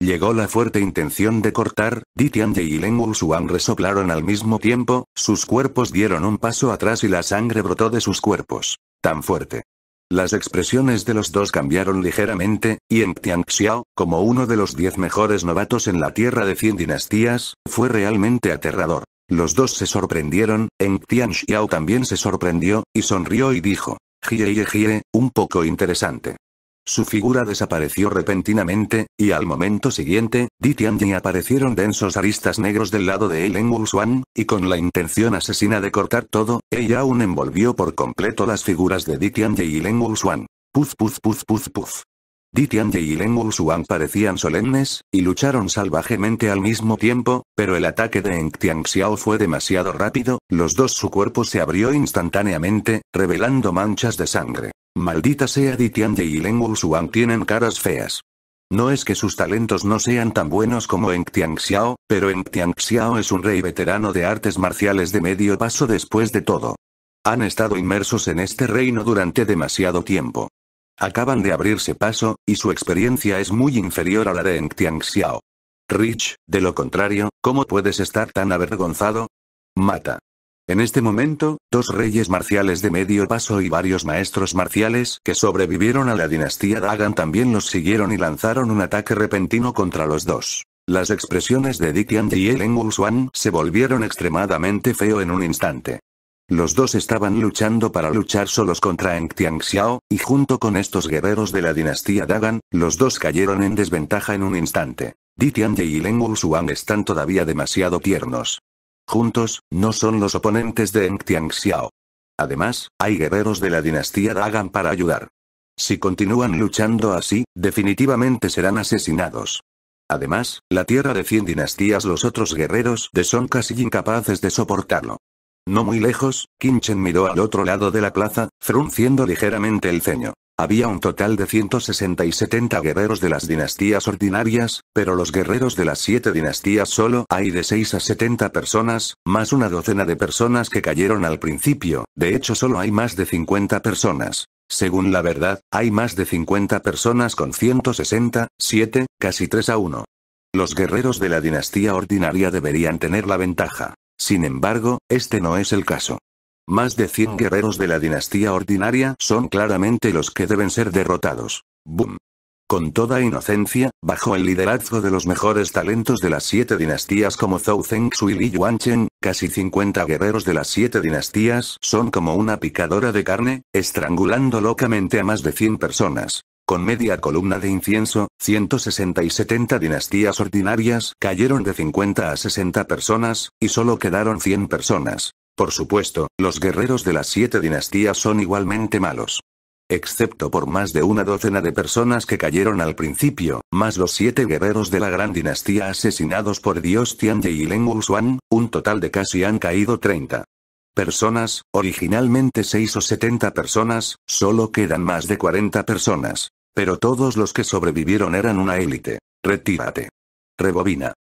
Llegó la fuerte intención de cortar, Di Tianye y Leng Wushuang resoplaron al mismo tiempo, sus cuerpos dieron un paso atrás y la sangre brotó de sus cuerpos. Tan fuerte. Las expresiones de los dos cambiaron ligeramente, y en Tianxiao, como uno de los diez mejores novatos en la Tierra de Cien Dinastías, fue realmente aterrador. Los dos se sorprendieron, en Tian Xiao también se sorprendió, y sonrió y dijo. Jie Jie, un poco interesante. Su figura desapareció repentinamente, y al momento siguiente, Di y aparecieron densos aristas negros del lado de Wu Wuxuan, y con la intención asesina de cortar todo, ella aún envolvió por completo las figuras de Di Tianjin y Wu Wuxuan. Puz puz puz puz puz. Ditian y Leng U-suang parecían solemnes, y lucharon salvajemente al mismo tiempo, pero el ataque de Eng Xiao fue demasiado rápido, los dos su cuerpo se abrió instantáneamente, revelando manchas de sangre. Maldita sea Ditian y Leng Suan tienen caras feas. No es que sus talentos no sean tan buenos como Eng Xiao, pero Eng Xiao es un rey veterano de artes marciales de medio paso después de todo. Han estado inmersos en este reino durante demasiado tiempo. Acaban de abrirse paso, y su experiencia es muy inferior a la de Engtiang Xiao. Rich, de lo contrario, ¿cómo puedes estar tan avergonzado? Mata. En este momento, dos reyes marciales de medio paso y varios maestros marciales que sobrevivieron a la dinastía Dagan también los siguieron y lanzaron un ataque repentino contra los dos. Las expresiones de Dikian y wu Xuan se volvieron extremadamente feo en un instante. Los dos estaban luchando para luchar solos contra Eng Xiao, y junto con estos guerreros de la dinastía Dagan, los dos cayeron en desventaja en un instante. Di y Leng Wushuang están todavía demasiado tiernos. Juntos, no son los oponentes de Eng Xiao. Además, hay guerreros de la dinastía Dagan para ayudar. Si continúan luchando así, definitivamente serán asesinados. Además, la tierra de 100 dinastías los otros guerreros de son casi incapaces de soportarlo. No muy lejos, Kinchen miró al otro lado de la plaza, frunciendo ligeramente el ceño. Había un total de 160 y 70 guerreros de las dinastías ordinarias, pero los guerreros de las siete dinastías solo hay de 6 a 70 personas, más una docena de personas que cayeron al principio, de hecho solo hay más de 50 personas. Según la verdad, hay más de 50 personas con 160, 7, casi 3 a 1. Los guerreros de la dinastía ordinaria deberían tener la ventaja. Sin embargo, este no es el caso. Más de 100 guerreros de la dinastía ordinaria son claramente los que deben ser derrotados. Boom. Con toda inocencia, bajo el liderazgo de los mejores talentos de las siete dinastías como Zhou Zeng y y Yuanchen, casi 50 guerreros de las siete dinastías son como una picadora de carne, estrangulando locamente a más de 100 personas. Con media columna de incienso, 160 y 70 dinastías ordinarias cayeron de 50 a 60 personas, y solo quedaron 100 personas. Por supuesto, los guerreros de las siete dinastías son igualmente malos. Excepto por más de una docena de personas que cayeron al principio, más los siete guerreros de la gran dinastía asesinados por Dios Tianye y Leng Wuxuan, un total de casi han caído 30 personas, originalmente 6 o 70 personas, solo quedan más de 40 personas. Pero todos los que sobrevivieron eran una élite. Retírate. Rebobina.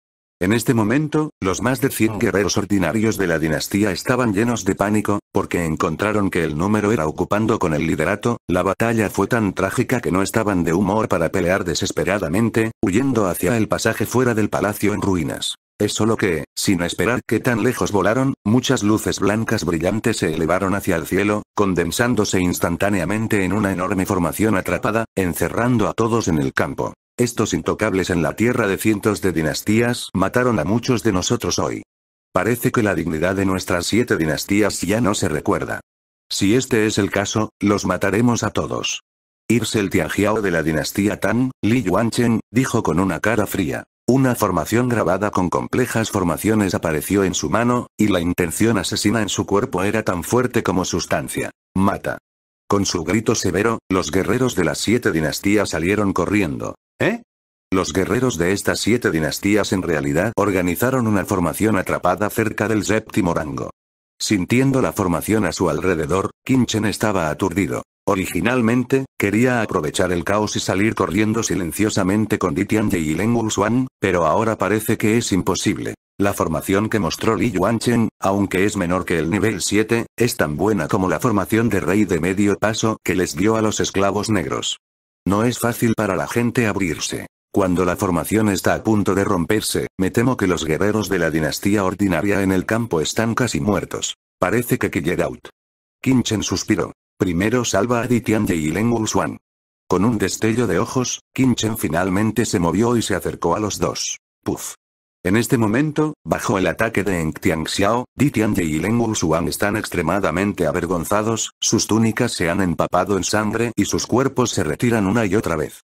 En este momento, los más de 100 guerreros ordinarios de la dinastía estaban llenos de pánico, porque encontraron que el número era ocupando con el liderato, la batalla fue tan trágica que no estaban de humor para pelear desesperadamente, huyendo hacia el pasaje fuera del palacio en ruinas. Es solo que, sin esperar que tan lejos volaron, muchas luces blancas brillantes se elevaron hacia el cielo, condensándose instantáneamente en una enorme formación atrapada, encerrando a todos en el campo. Estos intocables en la tierra de cientos de dinastías mataron a muchos de nosotros hoy. Parece que la dignidad de nuestras siete dinastías ya no se recuerda. Si este es el caso, los mataremos a todos. Irse el Tianjiao de la dinastía Tan, Li Yuanchen, dijo con una cara fría. Una formación grabada con complejas formaciones apareció en su mano, y la intención asesina en su cuerpo era tan fuerte como sustancia. Mata. Con su grito severo, los guerreros de las siete dinastías salieron corriendo. ¿Eh? Los guerreros de estas siete dinastías en realidad organizaron una formación atrapada cerca del séptimo rango. Sintiendo la formación a su alrededor, Kinchen estaba aturdido. Originalmente, quería aprovechar el caos y salir corriendo silenciosamente con Ditian y Leng Wuxuan, pero ahora parece que es imposible. La formación que mostró Li Yuanchen, aunque es menor que el nivel 7, es tan buena como la formación de rey de medio paso que les dio a los esclavos negros. No es fácil para la gente abrirse. Cuando la formación está a punto de romperse, me temo que los guerreros de la dinastía ordinaria en el campo están casi muertos. Parece que Killer Out. Kinchen suspiró. Primero salva a Tianjie y Leng suan Con un destello de ojos, Qin Chen finalmente se movió y se acercó a los dos. Puf. En este momento, bajo el ataque de Eng Xiao, Di Tianjie y Leng suan están extremadamente avergonzados, sus túnicas se han empapado en sangre y sus cuerpos se retiran una y otra vez.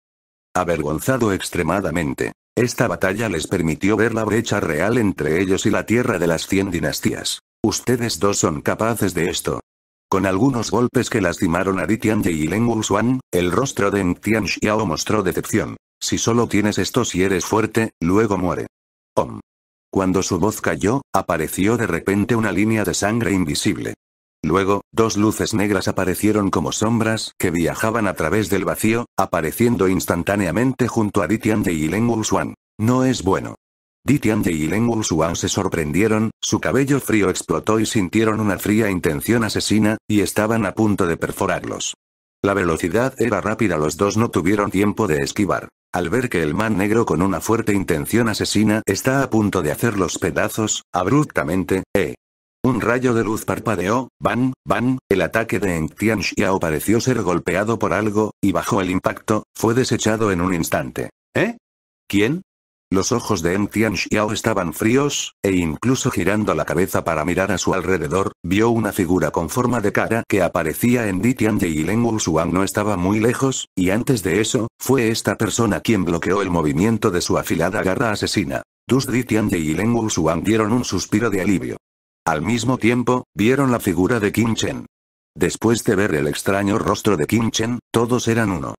Avergonzado extremadamente. Esta batalla les permitió ver la brecha real entre ellos y la tierra de las cien dinastías. Ustedes dos son capaces de esto, con algunos golpes que lastimaron a Ditian y Leng el rostro de Ng Tian Xiao mostró decepción. Si solo tienes esto si eres fuerte, luego muere. Om. Cuando su voz cayó, apareció de repente una línea de sangre invisible. Luego, dos luces negras aparecieron como sombras que viajaban a través del vacío, apareciendo instantáneamente junto a Ditian de Leng Wuxuan. No es bueno. Ditianje y Leng Suan se sorprendieron, su cabello frío explotó y sintieron una fría intención asesina, y estaban a punto de perforarlos. La velocidad era rápida, los dos no tuvieron tiempo de esquivar. Al ver que el man negro con una fuerte intención asesina está a punto de hacer los pedazos, abruptamente, eh. Un rayo de luz parpadeó, van, van. el ataque de Eng Tian Xiao pareció ser golpeado por algo, y bajo el impacto, fue desechado en un instante. ¿Eh? ¿Quién? Los ojos de M. Tian Xiao estaban fríos, e incluso girando la cabeza para mirar a su alrededor, vio una figura con forma de cara que aparecía en Di Tianye y Leng Suang no estaba muy lejos, y antes de eso, fue esta persona quien bloqueó el movimiento de su afilada garra asesina. Dus Di Tianye y Leng Suang dieron un suspiro de alivio. Al mismo tiempo, vieron la figura de Kim Chen. Después de ver el extraño rostro de Kim Chen, todos eran uno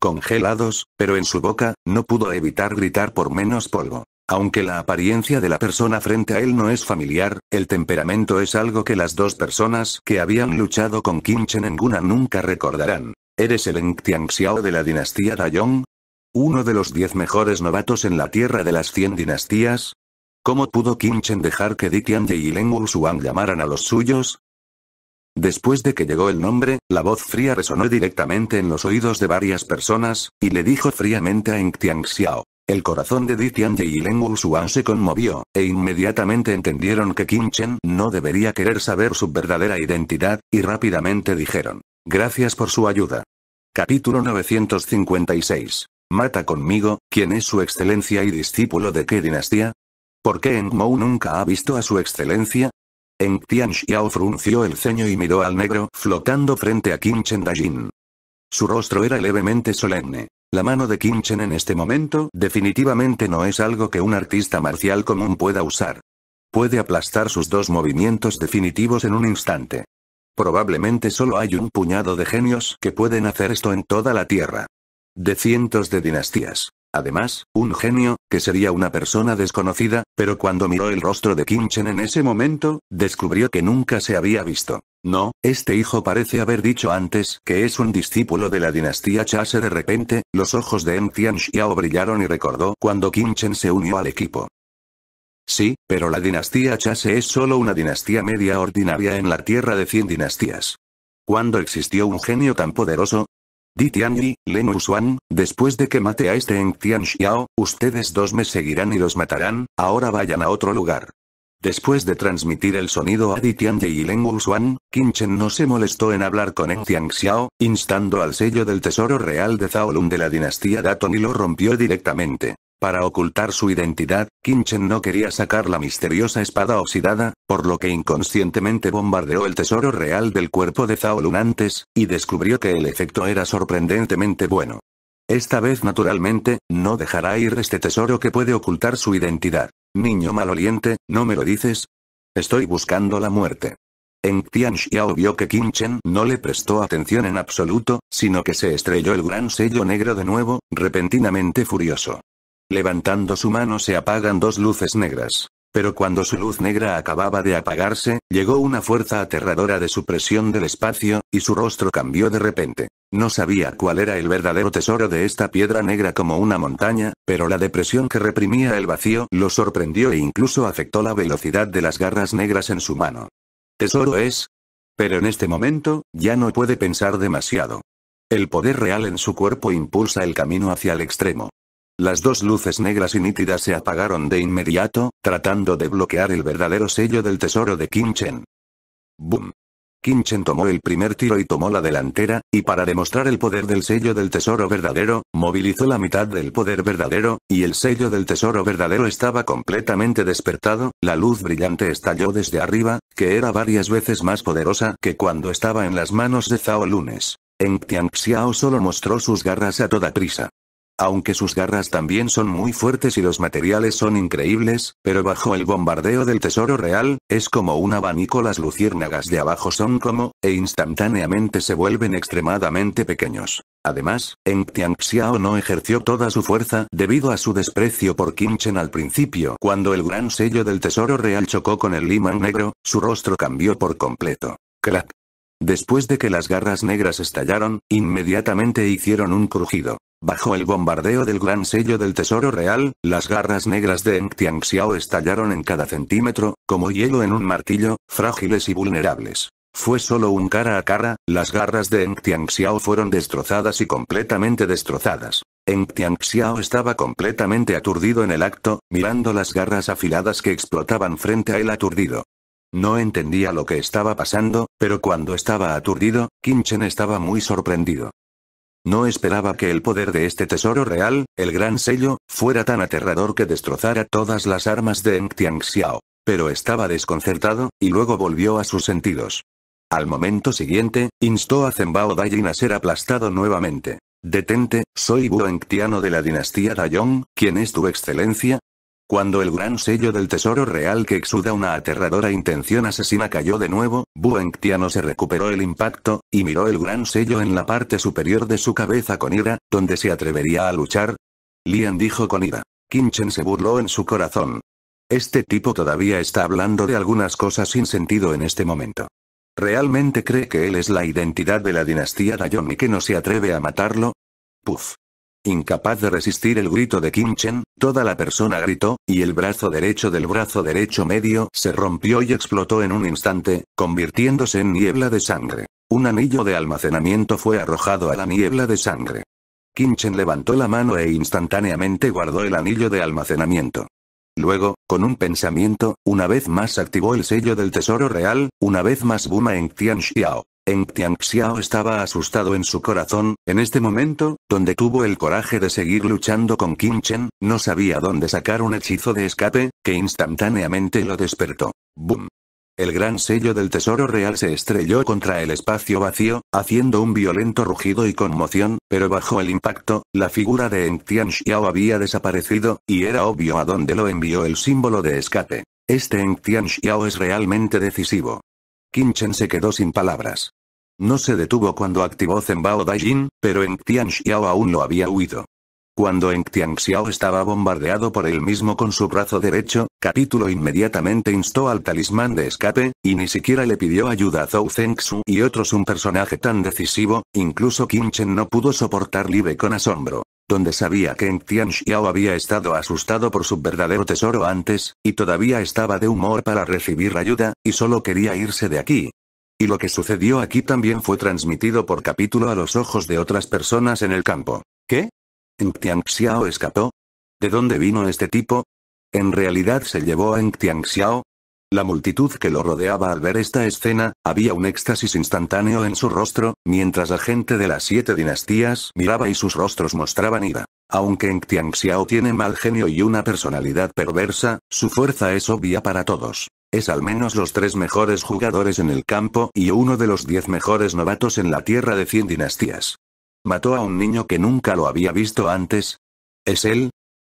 congelados, pero en su boca, no pudo evitar gritar por menos polvo. Aunque la apariencia de la persona frente a él no es familiar, el temperamento es algo que las dos personas que habían luchado con Kim Chenenguna nunca recordarán. ¿Eres el Eng Xiao de la dinastía Dayong? ¿Uno de los diez mejores novatos en la tierra de las cien dinastías? ¿Cómo pudo Kim Chen dejar que Di Tianye y Leng Wushuang llamaran a los suyos? Después de que llegó el nombre, la voz fría resonó directamente en los oídos de varias personas, y le dijo fríamente a Eng Xiao. El corazón de Di Y y Leng suan se conmovió, e inmediatamente entendieron que Qin Chen no debería querer saber su verdadera identidad, y rápidamente dijeron. Gracias por su ayuda. Capítulo 956. Mata conmigo, ¿quién es su excelencia y discípulo de qué dinastía? ¿Por qué Mo nunca ha visto a su excelencia? En Tian Xiao frunció el ceño y miró al negro flotando frente a Qin Chen Dajin. Su rostro era levemente solemne. La mano de Qin Chen en este momento definitivamente no es algo que un artista marcial común pueda usar. Puede aplastar sus dos movimientos definitivos en un instante. Probablemente solo hay un puñado de genios que pueden hacer esto en toda la Tierra. De cientos de dinastías. Además, un genio, que sería una persona desconocida, pero cuando miró el rostro de Kim Chen en ese momento, descubrió que nunca se había visto. No, este hijo parece haber dicho antes que es un discípulo de la dinastía Chase. De repente, los ojos de M. Em Tian Xiao brillaron y recordó cuando Kim Chen se unió al equipo. Sí, pero la dinastía Chase es solo una dinastía media ordinaria en la tierra de 100 dinastías. ¿Cuándo existió un genio tan poderoso? Di Tianyi, Len suan después de que mate a este en Tian ustedes dos me seguirán y los matarán, ahora vayan a otro lugar. Después de transmitir el sonido a Di Tianyi y Len Wuxuan, Chen no se molestó en hablar con Eng Tianxiao, instando al sello del tesoro real de Zhaolun de la dinastía Daton y lo rompió directamente. Para ocultar su identidad, Kinchen no quería sacar la misteriosa espada oxidada, por lo que inconscientemente bombardeó el tesoro real del cuerpo de Zhao Lun antes, y descubrió que el efecto era sorprendentemente bueno. Esta vez naturalmente, no dejará ir este tesoro que puede ocultar su identidad. Niño maloliente, ¿no me lo dices? Estoy buscando la muerte. En Tian Xiao vio que Qin Chen no le prestó atención en absoluto, sino que se estrelló el gran sello negro de nuevo, repentinamente furioso. Levantando su mano se apagan dos luces negras. Pero cuando su luz negra acababa de apagarse, llegó una fuerza aterradora de supresión del espacio, y su rostro cambió de repente. No sabía cuál era el verdadero tesoro de esta piedra negra como una montaña, pero la depresión que reprimía el vacío lo sorprendió e incluso afectó la velocidad de las garras negras en su mano. Tesoro es. Pero en este momento, ya no puede pensar demasiado. El poder real en su cuerpo impulsa el camino hacia el extremo. Las dos luces negras y nítidas se apagaron de inmediato, tratando de bloquear el verdadero sello del tesoro de Kim Chen. ¡Bum! chen tomó el primer tiro y tomó la delantera, y para demostrar el poder del sello del tesoro verdadero, movilizó la mitad del poder verdadero, y el sello del tesoro verdadero estaba completamente despertado, la luz brillante estalló desde arriba, que era varias veces más poderosa que cuando estaba en las manos de Zhao Lunes. En Xiao solo mostró sus garras a toda prisa aunque sus garras también son muy fuertes y los materiales son increíbles, pero bajo el bombardeo del tesoro real, es como un abanico las luciérnagas de abajo son como, e instantáneamente se vuelven extremadamente pequeños. Además, Eng Tianxiao no ejerció toda su fuerza debido a su desprecio por Qin Chen al principio. Cuando el gran sello del tesoro real chocó con el Liman negro, su rostro cambió por completo. Crack. Después de que las garras negras estallaron, inmediatamente hicieron un crujido. Bajo el bombardeo del gran sello del Tesoro Real, las garras negras de Eng Tianxiao estallaron en cada centímetro, como hielo en un martillo, frágiles y vulnerables. Fue solo un cara a cara, las garras de Eng Tianxiao fueron destrozadas y completamente destrozadas. Eng Tianxiao estaba completamente aturdido en el acto, mirando las garras afiladas que explotaban frente a él aturdido. No entendía lo que estaba pasando, pero cuando estaba aturdido, Kinchen estaba muy sorprendido. No esperaba que el poder de este tesoro real, el gran sello, fuera tan aterrador que destrozara todas las armas de Eng Xiao. Pero estaba desconcertado, y luego volvió a sus sentidos. Al momento siguiente, instó a Zenbao Dayin a ser aplastado nuevamente. Detente, soy Engtiano de la dinastía Dayong, quien es tu excelencia, cuando el gran sello del tesoro real que exuda una aterradora intención asesina cayó de nuevo, Buen se recuperó el impacto, y miró el gran sello en la parte superior de su cabeza con ira, donde se atrevería a luchar. Lian dijo con ira. Kinchen se burló en su corazón. Este tipo todavía está hablando de algunas cosas sin sentido en este momento. ¿Realmente cree que él es la identidad de la dinastía Dayon y que no se atreve a matarlo? Puf. Incapaz de resistir el grito de Kim Chen, toda la persona gritó, y el brazo derecho del brazo derecho medio se rompió y explotó en un instante, convirtiéndose en niebla de sangre. Un anillo de almacenamiento fue arrojado a la niebla de sangre. Kim Chen levantó la mano e instantáneamente guardó el anillo de almacenamiento. Luego, con un pensamiento, una vez más activó el sello del tesoro real, una vez más Buma en Tian Xiao. En Tianxiao estaba asustado en su corazón, en este momento, donde tuvo el coraje de seguir luchando con Qin Chen, no sabía dónde sacar un hechizo de escape, que instantáneamente lo despertó. ¡Bum! El gran sello del tesoro real se estrelló contra el espacio vacío, haciendo un violento rugido y conmoción, pero bajo el impacto, la figura de en Xiao había desaparecido, y era obvio a dónde lo envió el símbolo de escape. Este en Xiao es realmente decisivo. Kinchen se quedó sin palabras. No se detuvo cuando activó Zenbao Daijin, pero en Tianxiao aún no había huido. Cuando en Tianxiao estaba bombardeado por él mismo con su brazo derecho, Capítulo inmediatamente instó al talismán de escape, y ni siquiera le pidió ayuda a Zhou Zengxu y otros un personaje tan decisivo, incluso Kinchen no pudo soportar Libre con asombro donde sabía que en Tianxiao había estado asustado por su verdadero tesoro antes, y todavía estaba de humor para recibir ayuda, y solo quería irse de aquí. Y lo que sucedió aquí también fue transmitido por capítulo a los ojos de otras personas en el campo. ¿Qué? En Xiao escapó? ¿De dónde vino este tipo? En realidad se llevó a Tian Xiao, la multitud que lo rodeaba al ver esta escena, había un éxtasis instantáneo en su rostro, mientras la gente de las siete dinastías miraba y sus rostros mostraban ira. Aunque en Xiao tiene mal genio y una personalidad perversa, su fuerza es obvia para todos. Es al menos los tres mejores jugadores en el campo y uno de los diez mejores novatos en la tierra de 100 dinastías. ¿Mató a un niño que nunca lo había visto antes? ¿Es él?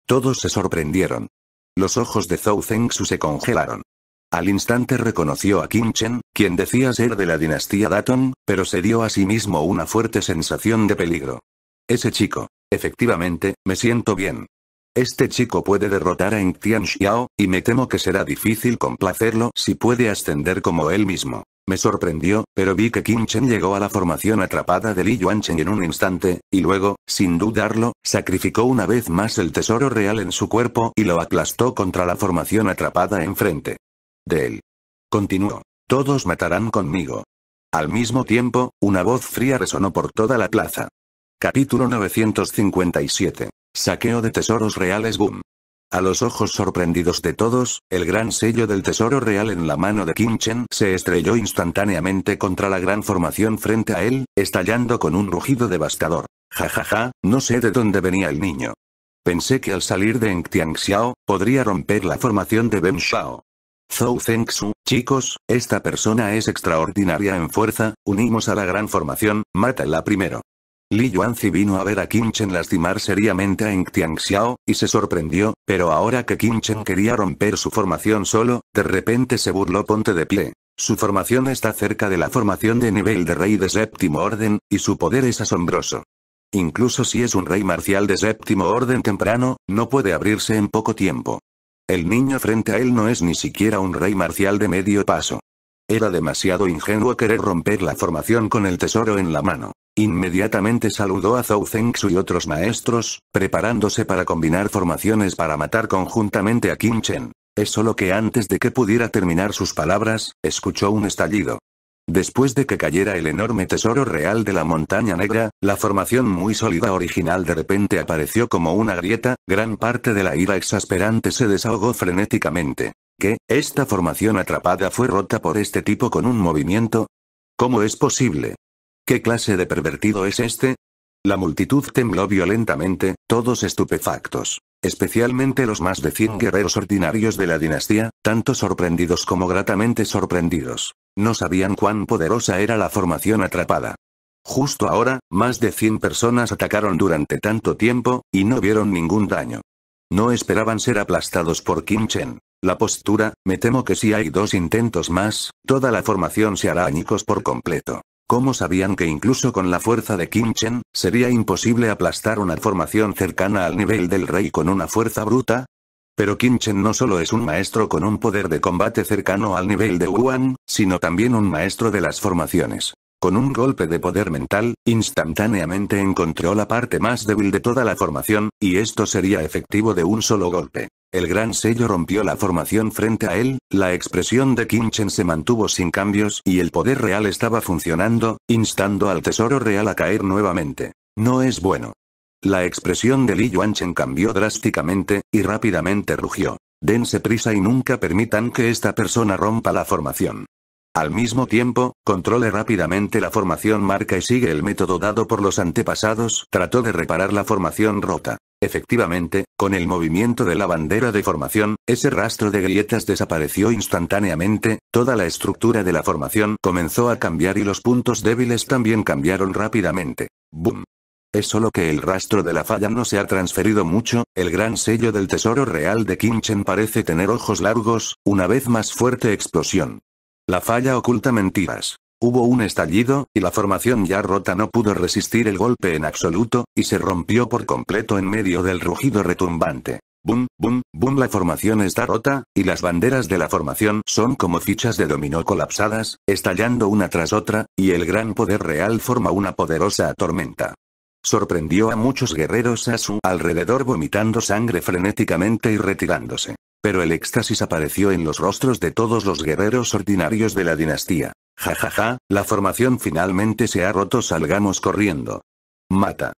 Todos se sorprendieron. Los ojos de Zhou Zengsu se congelaron. Al instante reconoció a Kim Chen, quien decía ser de la dinastía Datong, pero se dio a sí mismo una fuerte sensación de peligro. Ese chico. Efectivamente, me siento bien. Este chico puede derrotar a Tian Xiao, y me temo que será difícil complacerlo si puede ascender como él mismo. Me sorprendió, pero vi que Kim Chen llegó a la formación atrapada de Li Yuancheng en un instante, y luego, sin dudarlo, sacrificó una vez más el tesoro real en su cuerpo y lo aplastó contra la formación atrapada enfrente de él. Continuó. Todos matarán conmigo. Al mismo tiempo, una voz fría resonó por toda la plaza. Capítulo 957. Saqueo de tesoros reales Boom. A los ojos sorprendidos de todos, el gran sello del tesoro real en la mano de Kim Chen se estrelló instantáneamente contra la gran formación frente a él, estallando con un rugido devastador. Ja ja ja, no sé de dónde venía el niño. Pensé que al salir de Xiao, podría romper la formación de Ben Shao. Zhou Zeng chicos, esta persona es extraordinaria en fuerza, unimos a la gran formación, mátala primero. Li Yuanzi vino a ver a Qin Chen lastimar seriamente a Ying Xiao, y se sorprendió, pero ahora que Qin Chen quería romper su formación solo, de repente se burló ponte de pie. Su formación está cerca de la formación de nivel de rey de séptimo orden, y su poder es asombroso. Incluso si es un rey marcial de séptimo orden temprano, no puede abrirse en poco tiempo. El niño frente a él no es ni siquiera un rey marcial de medio paso. Era demasiado ingenuo querer romper la formación con el tesoro en la mano. Inmediatamente saludó a Zhou Zhengxu y otros maestros, preparándose para combinar formaciones para matar conjuntamente a Qin Chen. Es solo que antes de que pudiera terminar sus palabras, escuchó un estallido. Después de que cayera el enorme tesoro real de la montaña negra, la formación muy sólida original de repente apareció como una grieta, gran parte de la ira exasperante se desahogó frenéticamente. ¿Qué? ¿Esta formación atrapada fue rota por este tipo con un movimiento? ¿Cómo es posible? ¿Qué clase de pervertido es este? La multitud tembló violentamente, todos estupefactos especialmente los más de 100 guerreros ordinarios de la dinastía, tanto sorprendidos como gratamente sorprendidos. No sabían cuán poderosa era la formación atrapada. Justo ahora, más de 100 personas atacaron durante tanto tiempo, y no vieron ningún daño. No esperaban ser aplastados por Kim Chen. La postura, me temo que si hay dos intentos más, toda la formación se hará añicos por completo. ¿Cómo sabían que incluso con la fuerza de Kim Chen, sería imposible aplastar una formación cercana al nivel del rey con una fuerza bruta? Pero Kinchen no solo es un maestro con un poder de combate cercano al nivel de Wuan, sino también un maestro de las formaciones. Con un golpe de poder mental, instantáneamente encontró la parte más débil de toda la formación, y esto sería efectivo de un solo golpe. El gran sello rompió la formación frente a él, la expresión de Chen se mantuvo sin cambios y el poder real estaba funcionando, instando al tesoro real a caer nuevamente. No es bueno. La expresión de Li Yuanchen cambió drásticamente, y rápidamente rugió. Dense prisa y nunca permitan que esta persona rompa la formación. Al mismo tiempo, controle rápidamente la formación marca y sigue el método dado por los antepasados, trató de reparar la formación rota. Efectivamente, con el movimiento de la bandera de formación, ese rastro de grietas desapareció instantáneamente, toda la estructura de la formación comenzó a cambiar y los puntos débiles también cambiaron rápidamente. ¡Bum! Es solo que el rastro de la falla no se ha transferido mucho, el gran sello del tesoro real de Kinchen parece tener ojos largos, una vez más fuerte explosión. La falla oculta mentiras. Hubo un estallido, y la formación ya rota no pudo resistir el golpe en absoluto, y se rompió por completo en medio del rugido retumbante. Bum, boom, boom la formación está rota, y las banderas de la formación son como fichas de dominó colapsadas, estallando una tras otra, y el gran poder real forma una poderosa tormenta. Sorprendió a muchos guerreros a su alrededor vomitando sangre frenéticamente y retirándose. Pero el éxtasis apareció en los rostros de todos los guerreros ordinarios de la dinastía. Ja ja ja, la formación finalmente se ha roto salgamos corriendo. Mata.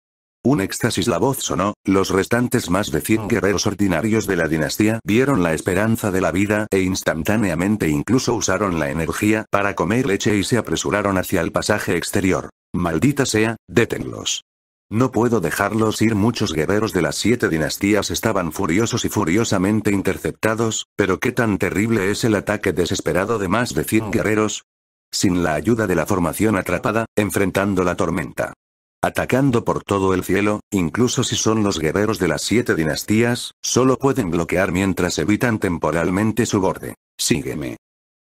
Un éxtasis la voz sonó, los restantes más de 100 guerreros ordinarios de la dinastía vieron la esperanza de la vida e instantáneamente incluso usaron la energía para comer leche y se apresuraron hacia el pasaje exterior. Maldita sea, détenlos. No puedo dejarlos ir. Muchos guerreros de las siete dinastías estaban furiosos y furiosamente interceptados, pero qué tan terrible es el ataque desesperado de más de 100 guerreros. Sin la ayuda de la formación atrapada, enfrentando la tormenta. Atacando por todo el cielo, incluso si son los guerreros de las siete dinastías, solo pueden bloquear mientras evitan temporalmente su borde. Sígueme.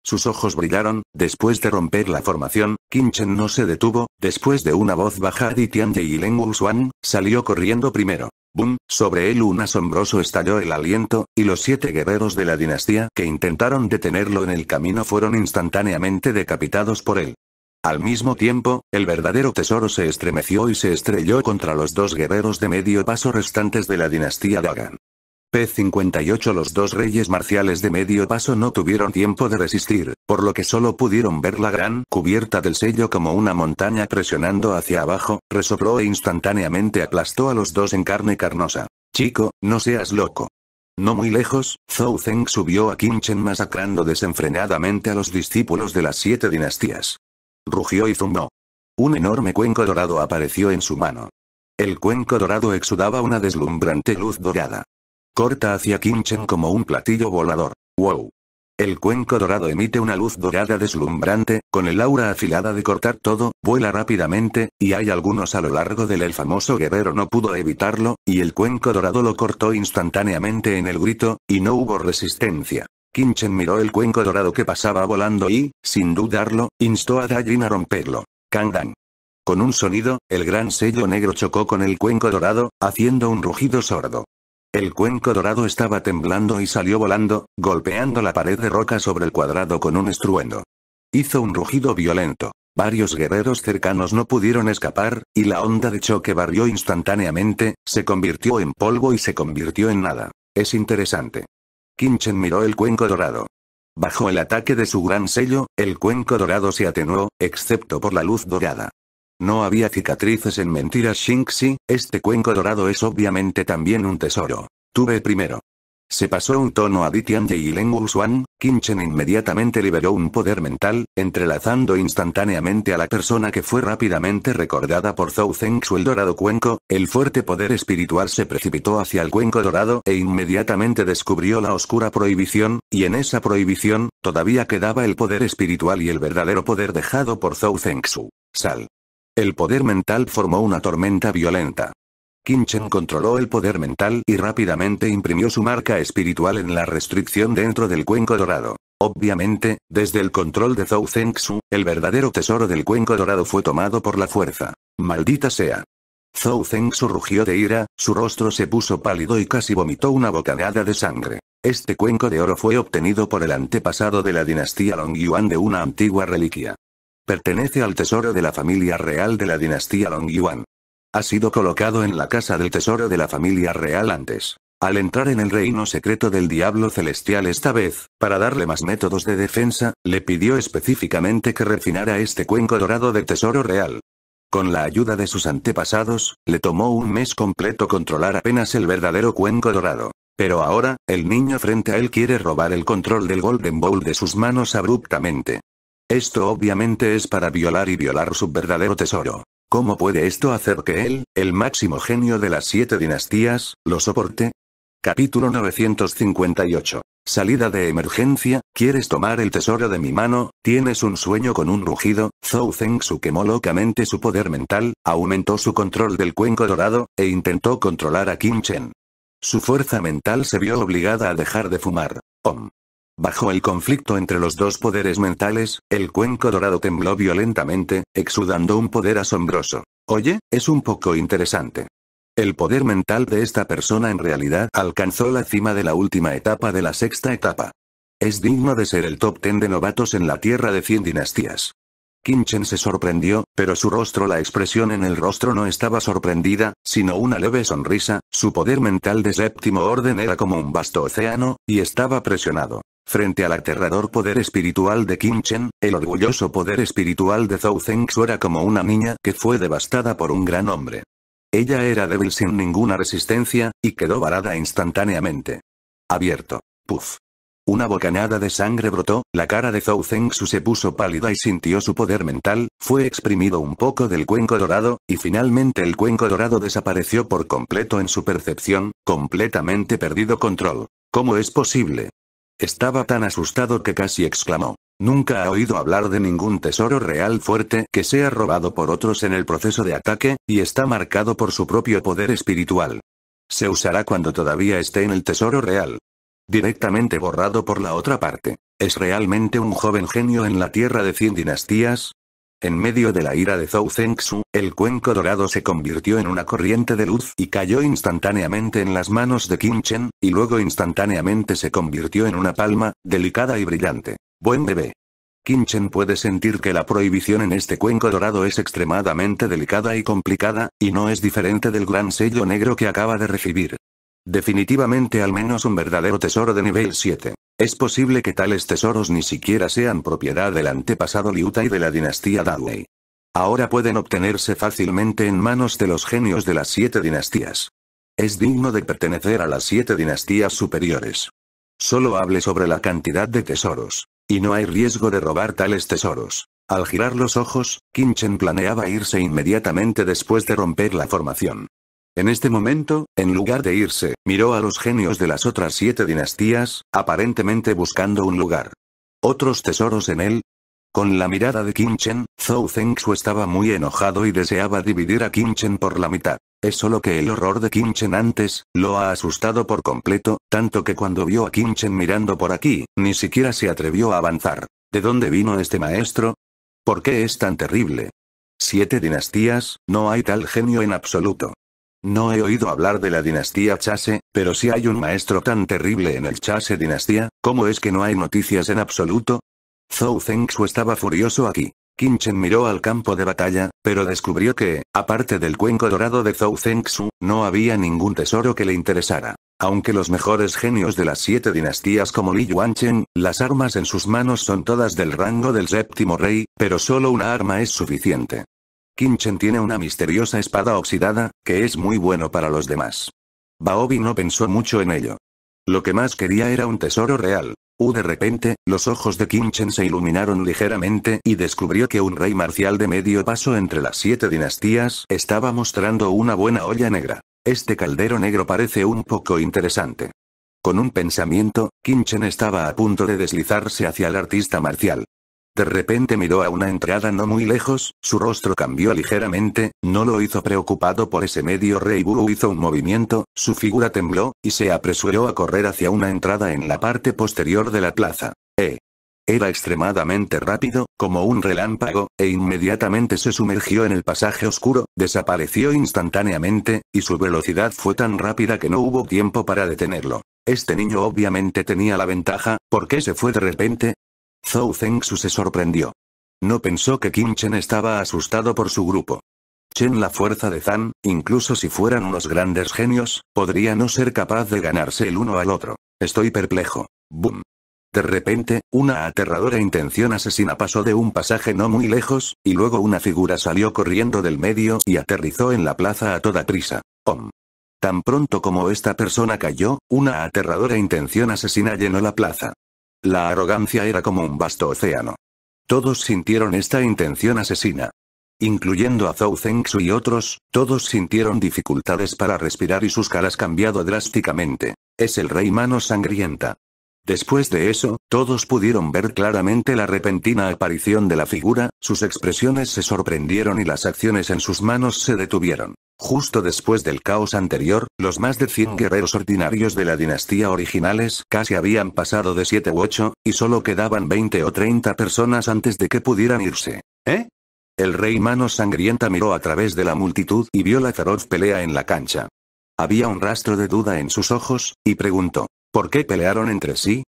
Sus ojos brillaron, después de romper la formación, Kinchen no se detuvo, después de una voz baja de Tianye y Leng salió corriendo primero. ¡Bum! Sobre él un asombroso estalló el aliento, y los siete guerreros de la dinastía que intentaron detenerlo en el camino fueron instantáneamente decapitados por él. Al mismo tiempo, el verdadero tesoro se estremeció y se estrelló contra los dos guerreros de medio paso restantes de la dinastía Dagan. 58 los dos reyes marciales de medio paso no tuvieron tiempo de resistir, por lo que solo pudieron ver la gran cubierta del sello como una montaña presionando hacia abajo, resopló e instantáneamente aplastó a los dos en carne carnosa. Chico, no seas loco. No muy lejos, Zhou Zeng subió a Kimchen masacrando desenfrenadamente a los discípulos de las siete dinastías. Rugió y zumbó. Un enorme cuenco dorado apareció en su mano. El cuenco dorado exudaba una deslumbrante luz dorada. Corta hacia Kimchen como un platillo volador. ¡Wow! El cuenco dorado emite una luz dorada deslumbrante, con el aura afilada de cortar todo, vuela rápidamente, y hay algunos a lo largo del el famoso guerrero no pudo evitarlo, y el cuenco dorado lo cortó instantáneamente en el grito, y no hubo resistencia. Kimchen miró el cuenco dorado que pasaba volando y, sin dudarlo, instó a Dajin a romperlo. Kandan. Con un sonido, el gran sello negro chocó con el cuenco dorado, haciendo un rugido sordo. El cuenco dorado estaba temblando y salió volando, golpeando la pared de roca sobre el cuadrado con un estruendo. Hizo un rugido violento. Varios guerreros cercanos no pudieron escapar, y la onda de choque barrió instantáneamente, se convirtió en polvo y se convirtió en nada. Es interesante. Kinchen miró el cuenco dorado. Bajo el ataque de su gran sello, el cuenco dorado se atenuó, excepto por la luz dorada. No había cicatrices en mentiras Shinxi, este cuenco dorado es obviamente también un tesoro. Tuve primero. Se pasó un tono a Ditian y Len Wuxuan, Kinchen inmediatamente liberó un poder mental, entrelazando instantáneamente a la persona que fue rápidamente recordada por Zhou Zengxu el dorado cuenco, el fuerte poder espiritual se precipitó hacia el cuenco dorado e inmediatamente descubrió la oscura prohibición, y en esa prohibición, todavía quedaba el poder espiritual y el verdadero poder dejado por Zhou Zengxu. Sal. El poder mental formó una tormenta violenta. Chen controló el poder mental y rápidamente imprimió su marca espiritual en la restricción dentro del cuenco dorado. Obviamente, desde el control de Zhou Zengxu, el verdadero tesoro del cuenco dorado fue tomado por la fuerza. Maldita sea. Zhou Zengxu rugió de ira, su rostro se puso pálido y casi vomitó una bocanada de sangre. Este cuenco de oro fue obtenido por el antepasado de la dinastía Long Yuan de una antigua reliquia. Pertenece al tesoro de la familia real de la dinastía Long Yuan. Ha sido colocado en la casa del tesoro de la familia real antes. Al entrar en el reino secreto del diablo celestial esta vez, para darle más métodos de defensa, le pidió específicamente que refinara este cuenco dorado de tesoro real. Con la ayuda de sus antepasados, le tomó un mes completo controlar apenas el verdadero cuenco dorado. Pero ahora, el niño frente a él quiere robar el control del Golden Bowl de sus manos abruptamente. Esto obviamente es para violar y violar su verdadero tesoro. ¿Cómo puede esto hacer que él, el máximo genio de las siete dinastías, lo soporte? Capítulo 958. Salida de emergencia, ¿quieres tomar el tesoro de mi mano? Tienes un sueño con un rugido, Zhou su quemó locamente su poder mental, aumentó su control del cuenco dorado, e intentó controlar a Kim Chen. Su fuerza mental se vio obligada a dejar de fumar. Om. Bajo el conflicto entre los dos poderes mentales, el cuenco dorado tembló violentamente, exudando un poder asombroso. Oye, es un poco interesante. El poder mental de esta persona en realidad alcanzó la cima de la última etapa de la sexta etapa. Es digno de ser el top ten de novatos en la Tierra de 100 dinastías. Chen se sorprendió, pero su rostro, la expresión en el rostro no estaba sorprendida, sino una leve sonrisa, su poder mental de séptimo orden era como un vasto océano, y estaba presionado. Frente al aterrador poder espiritual de Kim Chen, el orgulloso poder espiritual de Zhou su era como una niña que fue devastada por un gran hombre. Ella era débil sin ninguna resistencia, y quedó varada instantáneamente. Abierto. puf. Una bocanada de sangre brotó, la cara de Zhou su se puso pálida y sintió su poder mental, fue exprimido un poco del cuenco dorado, y finalmente el cuenco dorado desapareció por completo en su percepción, completamente perdido control. ¿Cómo es posible? Estaba tan asustado que casi exclamó. Nunca ha oído hablar de ningún tesoro real fuerte que sea robado por otros en el proceso de ataque, y está marcado por su propio poder espiritual. Se usará cuando todavía esté en el tesoro real. Directamente borrado por la otra parte. Es realmente un joven genio en la tierra de cien dinastías, en medio de la ira de Zhou Zhengxu, el cuenco dorado se convirtió en una corriente de luz y cayó instantáneamente en las manos de Qin Chen, y luego instantáneamente se convirtió en una palma, delicada y brillante. Buen bebé. Chen puede sentir que la prohibición en este cuenco dorado es extremadamente delicada y complicada, y no es diferente del gran sello negro que acaba de recibir. Definitivamente al menos un verdadero tesoro de nivel 7. Es posible que tales tesoros ni siquiera sean propiedad del antepasado Liuta y de la dinastía Dawei. Ahora pueden obtenerse fácilmente en manos de los genios de las siete dinastías. Es digno de pertenecer a las siete dinastías superiores. Solo hable sobre la cantidad de tesoros. Y no hay riesgo de robar tales tesoros. Al girar los ojos, Kinchen planeaba irse inmediatamente después de romper la formación. En este momento, en lugar de irse, miró a los genios de las otras siete dinastías, aparentemente buscando un lugar. ¿Otros tesoros en él? Con la mirada de Kimchen, Zhou Zhengxu estaba muy enojado y deseaba dividir a Kimchen por la mitad. Es solo que el horror de Kimchen antes, lo ha asustado por completo, tanto que cuando vio a Kimchen mirando por aquí, ni siquiera se atrevió a avanzar. ¿De dónde vino este maestro? ¿Por qué es tan terrible? Siete dinastías, no hay tal genio en absoluto. No he oído hablar de la dinastía Chase, pero si hay un maestro tan terrible en el Chase dinastía, ¿cómo es que no hay noticias en absoluto? Zhou Zengxu estaba furioso aquí. Qin Chen miró al campo de batalla, pero descubrió que, aparte del cuenco dorado de Zhou Zengxu, no había ningún tesoro que le interesara. Aunque los mejores genios de las siete dinastías como Li Yuanchen, las armas en sus manos son todas del rango del séptimo rey, pero solo una arma es suficiente. Kinchen tiene una misteriosa espada oxidada, que es muy bueno para los demás. Baobi no pensó mucho en ello. Lo que más quería era un tesoro real. U uh, de repente, los ojos de Kinchen se iluminaron ligeramente y descubrió que un rey marcial de medio paso entre las siete dinastías estaba mostrando una buena olla negra. Este caldero negro parece un poco interesante. Con un pensamiento, Kinchen estaba a punto de deslizarse hacia el artista marcial. De repente miró a una entrada no muy lejos, su rostro cambió ligeramente, no lo hizo preocupado por ese medio rey hizo un movimiento, su figura tembló, y se apresuró a correr hacia una entrada en la parte posterior de la plaza. E. Era extremadamente rápido, como un relámpago, e inmediatamente se sumergió en el pasaje oscuro, desapareció instantáneamente, y su velocidad fue tan rápida que no hubo tiempo para detenerlo. Este niño obviamente tenía la ventaja, porque se fue de repente? Zhou Zengsu se sorprendió. No pensó que Kim Chen estaba asustado por su grupo. Chen la fuerza de Zhan, incluso si fueran unos grandes genios, podría no ser capaz de ganarse el uno al otro. Estoy perplejo. Boom. De repente, una aterradora intención asesina pasó de un pasaje no muy lejos, y luego una figura salió corriendo del medio y aterrizó en la plaza a toda prisa. ¡Om! Tan pronto como esta persona cayó, una aterradora intención asesina llenó la plaza. La arrogancia era como un vasto océano. Todos sintieron esta intención asesina. Incluyendo a Zhou Zengxu y otros, todos sintieron dificultades para respirar y sus caras cambiado drásticamente. Es el rey mano sangrienta. Después de eso, todos pudieron ver claramente la repentina aparición de la figura, sus expresiones se sorprendieron y las acciones en sus manos se detuvieron. Justo después del caos anterior, los más de 100 guerreros ordinarios de la dinastía originales casi habían pasado de 7 u 8, y solo quedaban 20 o 30 personas antes de que pudieran irse. ¿Eh? El rey mano Sangrienta miró a través de la multitud y vio la feroz pelea en la cancha. Había un rastro de duda en sus ojos, y preguntó, ¿por qué pelearon entre sí?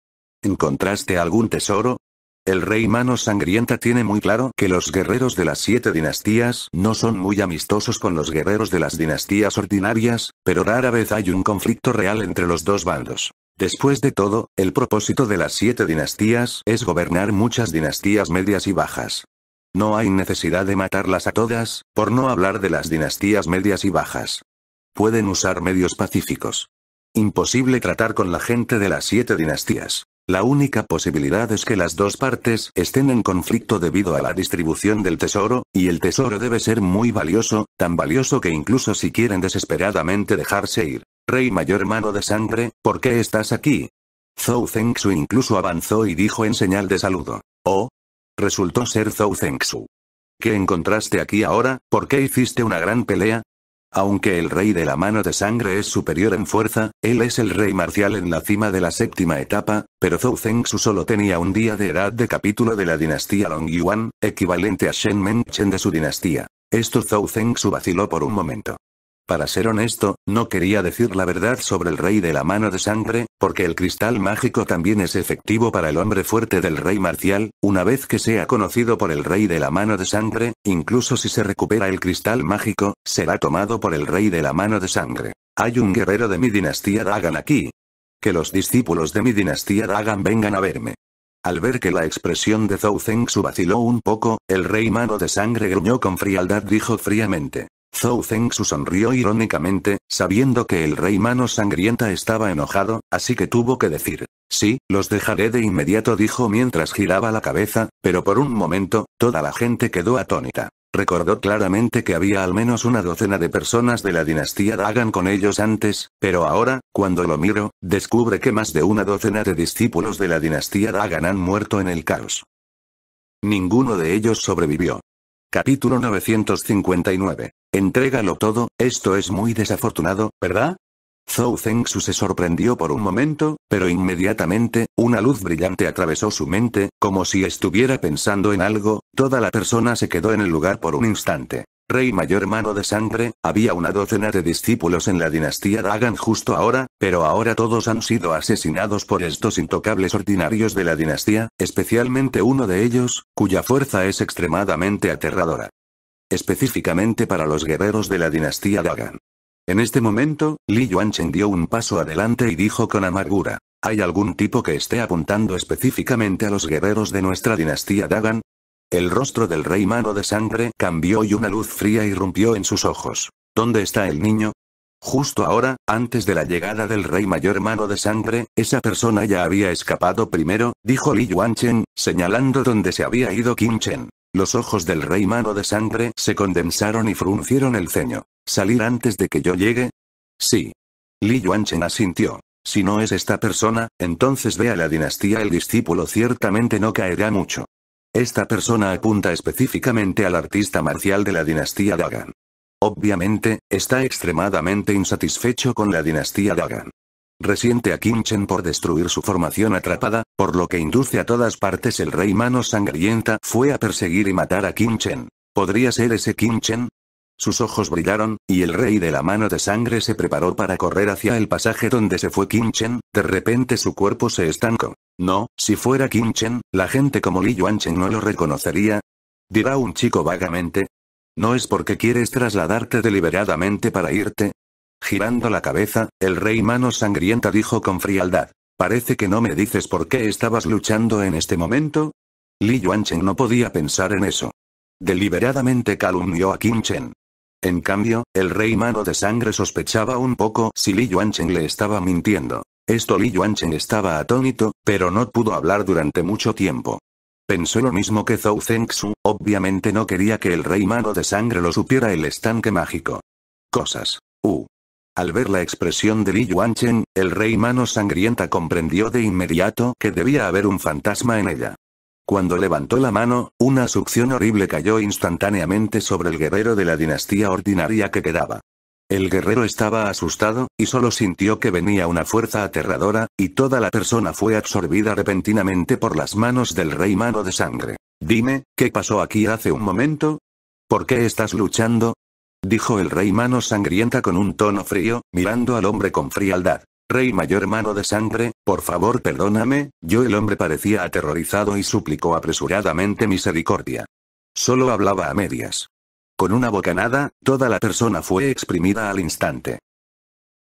¿Encontraste algún tesoro? El rey Mano Sangrienta tiene muy claro que los guerreros de las siete dinastías no son muy amistosos con los guerreros de las dinastías ordinarias, pero rara vez hay un conflicto real entre los dos bandos. Después de todo, el propósito de las siete dinastías es gobernar muchas dinastías medias y bajas. No hay necesidad de matarlas a todas, por no hablar de las dinastías medias y bajas. Pueden usar medios pacíficos. Imposible tratar con la gente de las siete dinastías. La única posibilidad es que las dos partes estén en conflicto debido a la distribución del tesoro, y el tesoro debe ser muy valioso, tan valioso que incluso si quieren desesperadamente dejarse ir. Rey mayor Mano de sangre, ¿por qué estás aquí? Zhou Zengxu incluso avanzó y dijo en señal de saludo. Oh. Resultó ser Zhou Zengxu. ¿Qué encontraste aquí ahora? ¿Por qué hiciste una gran pelea? Aunque el rey de la mano de sangre es superior en fuerza, él es el rey marcial en la cima de la séptima etapa, pero Zhou Zengsu solo tenía un día de edad de capítulo de la dinastía Longyuan, equivalente a Shen Menchen de su dinastía. Esto Zhou Zengsu vaciló por un momento. Para ser honesto, no quería decir la verdad sobre el rey de la mano de sangre, porque el cristal mágico también es efectivo para el hombre fuerte del rey marcial, una vez que sea conocido por el rey de la mano de sangre, incluso si se recupera el cristal mágico, será tomado por el rey de la mano de sangre. Hay un guerrero de mi dinastía Dagan aquí. Que los discípulos de mi dinastía Dagan vengan a verme. Al ver que la expresión de Zhou Zeng su vaciló un poco, el rey mano de sangre gruñó con frialdad dijo fríamente. Zhou su sonrió irónicamente, sabiendo que el rey Mano Sangrienta estaba enojado, así que tuvo que decir. Sí, los dejaré de inmediato dijo mientras giraba la cabeza, pero por un momento, toda la gente quedó atónita. Recordó claramente que había al menos una docena de personas de la dinastía Dagan con ellos antes, pero ahora, cuando lo miro, descubre que más de una docena de discípulos de la dinastía Dagan han muerto en el caos. Ninguno de ellos sobrevivió. Capítulo 959. Entrégalo todo, esto es muy desafortunado, ¿verdad? Zhou Zengsu se sorprendió por un momento, pero inmediatamente, una luz brillante atravesó su mente, como si estuviera pensando en algo, toda la persona se quedó en el lugar por un instante rey mayor Mano de sangre, había una docena de discípulos en la dinastía Dagan justo ahora, pero ahora todos han sido asesinados por estos intocables ordinarios de la dinastía, especialmente uno de ellos, cuya fuerza es extremadamente aterradora. Específicamente para los guerreros de la dinastía Dagan. En este momento, Li Yuanchen dio un paso adelante y dijo con amargura. ¿Hay algún tipo que esté apuntando específicamente a los guerreros de nuestra dinastía Dagan? El rostro del rey mano de sangre cambió y una luz fría irrumpió en sus ojos. ¿Dónde está el niño? Justo ahora, antes de la llegada del rey mayor mano de sangre, esa persona ya había escapado primero, dijo Li Yuanchen, señalando dónde se había ido Kimchen. Chen. Los ojos del rey mano de sangre se condensaron y fruncieron el ceño. ¿Salir antes de que yo llegue? Sí. Li Yuanchen asintió. Si no es esta persona, entonces ve a la dinastía el discípulo ciertamente no caerá mucho. Esta persona apunta específicamente al artista marcial de la dinastía Dagan. Obviamente, está extremadamente insatisfecho con la dinastía Dagan. Resiente a Kimchen por destruir su formación atrapada, por lo que induce a todas partes el rey Mano Sangrienta fue a perseguir y matar a Kimchen. ¿Podría ser ese Kimchen? Sus ojos brillaron, y el rey de la mano de sangre se preparó para correr hacia el pasaje donde se fue Kimchen. de repente su cuerpo se estancó. No, si fuera Kimchen, la gente como Li Yuanchen no lo reconocería. Dirá un chico vagamente. No es porque quieres trasladarte deliberadamente para irte. Girando la cabeza, el rey mano sangrienta dijo con frialdad. Parece que no me dices por qué estabas luchando en este momento. Li Yuanchen no podía pensar en eso. Deliberadamente calumnió a Kim en cambio, el rey mano de sangre sospechaba un poco si Li Yuancheng le estaba mintiendo. Esto Li Yuancheng estaba atónito, pero no pudo hablar durante mucho tiempo. Pensó lo mismo que Zhou Su, obviamente no quería que el rey mano de sangre lo supiera el estanque mágico. Cosas. U. Al ver la expresión de Li Yuancheng, el rey mano sangrienta comprendió de inmediato que debía haber un fantasma en ella. Cuando levantó la mano, una succión horrible cayó instantáneamente sobre el guerrero de la dinastía ordinaria que quedaba. El guerrero estaba asustado, y solo sintió que venía una fuerza aterradora, y toda la persona fue absorbida repentinamente por las manos del rey mano de sangre. Dime, ¿qué pasó aquí hace un momento? ¿Por qué estás luchando? Dijo el rey mano sangrienta con un tono frío, mirando al hombre con frialdad. Rey mayor mano de sangre, por favor perdóname, yo el hombre parecía aterrorizado y suplicó apresuradamente misericordia. Solo hablaba a medias. Con una bocanada, toda la persona fue exprimida al instante.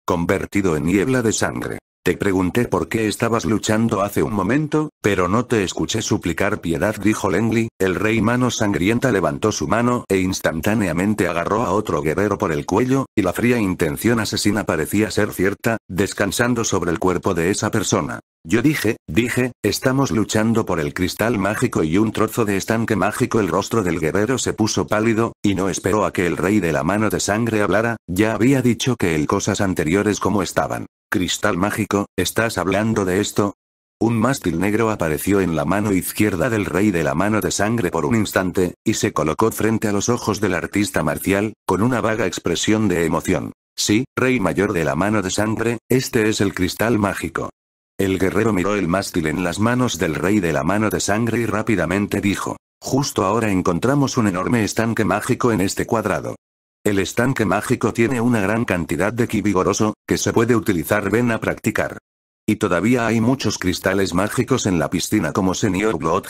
Convertido en niebla de sangre. Te pregunté por qué estabas luchando hace un momento, pero no te escuché suplicar piedad, dijo Lengli. El rey mano sangrienta levantó su mano e instantáneamente agarró a otro guerrero por el cuello, y la fría intención asesina parecía ser cierta, descansando sobre el cuerpo de esa persona. Yo dije, dije, estamos luchando por el cristal mágico y un trozo de estanque mágico. El rostro del guerrero se puso pálido, y no esperó a que el rey de la mano de sangre hablara, ya había dicho que el cosas anteriores como estaban. Cristal mágico, ¿estás hablando de esto? Un mástil negro apareció en la mano izquierda del rey de la mano de sangre por un instante, y se colocó frente a los ojos del artista marcial, con una vaga expresión de emoción. Sí, rey mayor de la mano de sangre, este es el cristal mágico. El guerrero miró el mástil en las manos del rey de la mano de sangre y rápidamente dijo, justo ahora encontramos un enorme estanque mágico en este cuadrado. El estanque mágico tiene una gran cantidad de ki vigoroso, que se puede utilizar ven a practicar. Y todavía hay muchos cristales mágicos en la piscina como Senior Blood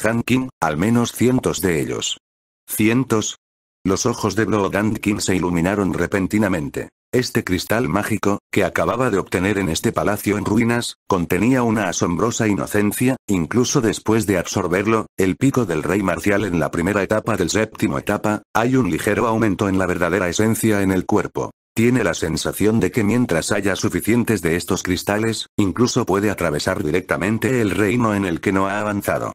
al menos cientos de ellos. Cientos, los ojos de Broadand King se iluminaron repentinamente. Este cristal mágico, que acababa de obtener en este palacio en ruinas, contenía una asombrosa inocencia, incluso después de absorberlo, el pico del rey marcial en la primera etapa del séptimo etapa, hay un ligero aumento en la verdadera esencia en el cuerpo. Tiene la sensación de que mientras haya suficientes de estos cristales, incluso puede atravesar directamente el reino en el que no ha avanzado.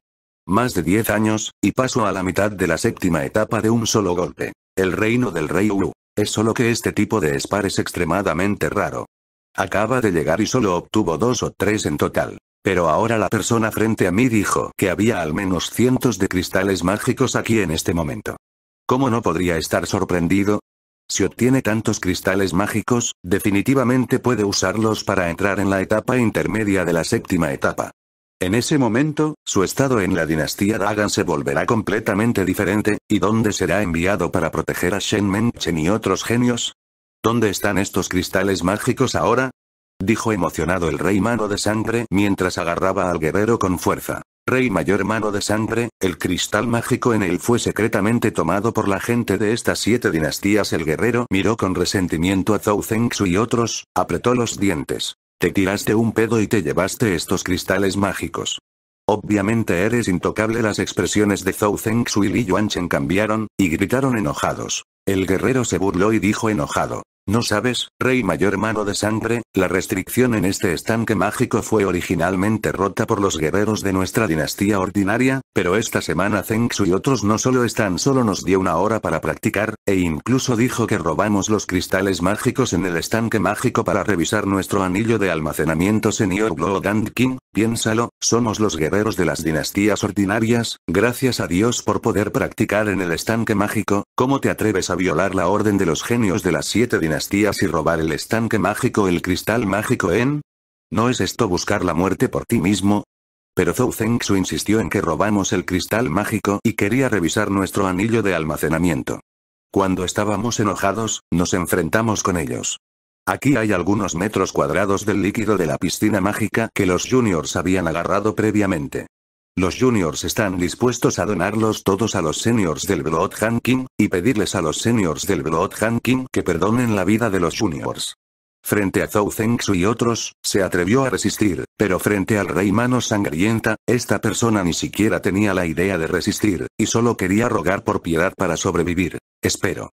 Más de 10 años, y paso a la mitad de la séptima etapa de un solo golpe. El reino del rey Ulu Es solo que este tipo de spar es extremadamente raro. Acaba de llegar y solo obtuvo dos o tres en total. Pero ahora la persona frente a mí dijo que había al menos cientos de cristales mágicos aquí en este momento. ¿Cómo no podría estar sorprendido? Si obtiene tantos cristales mágicos, definitivamente puede usarlos para entrar en la etapa intermedia de la séptima etapa. En ese momento, su estado en la dinastía Dagan se volverá completamente diferente, y ¿dónde será enviado para proteger a Shen Menchen y otros genios? ¿Dónde están estos cristales mágicos ahora? Dijo emocionado el rey mano de sangre mientras agarraba al guerrero con fuerza. Rey mayor mano de sangre, el cristal mágico en él fue secretamente tomado por la gente de estas siete dinastías. El guerrero miró con resentimiento a Zhou Zhengxu y otros, apretó los dientes. Te tiraste un pedo y te llevaste estos cristales mágicos. Obviamente eres intocable. Las expresiones de Zhou Zeng Shui y Li Chen cambiaron, y gritaron enojados. El guerrero se burló y dijo enojado. No sabes, rey mayor mano de sangre, la restricción en este estanque mágico fue originalmente rota por los guerreros de nuestra dinastía ordinaria, pero esta semana Zengsu y otros no solo están solo nos dio una hora para practicar, e incluso dijo que robamos los cristales mágicos en el estanque mágico para revisar nuestro anillo de almacenamiento señor King. piénsalo, somos los guerreros de las dinastías ordinarias, gracias a Dios por poder practicar en el estanque mágico, ¿cómo te atreves a violar la orden de los genios de las siete dinastías y robar el estanque mágico el cristal mágico en? ¿No es esto buscar la muerte por ti mismo? Pero Zhou Zhengxu insistió en que robamos el cristal mágico y quería revisar nuestro anillo de almacenamiento. Cuando estábamos enojados, nos enfrentamos con ellos. Aquí hay algunos metros cuadrados del líquido de la piscina mágica que los juniors habían agarrado previamente. Los juniors están dispuestos a donarlos todos a los seniors del King, y pedirles a los seniors del King que perdonen la vida de los juniors. Frente a Zhou Zhengxu y otros, se atrevió a resistir, pero frente al rey Mano Sangrienta, esta persona ni siquiera tenía la idea de resistir, y solo quería rogar por piedad para sobrevivir. Espero.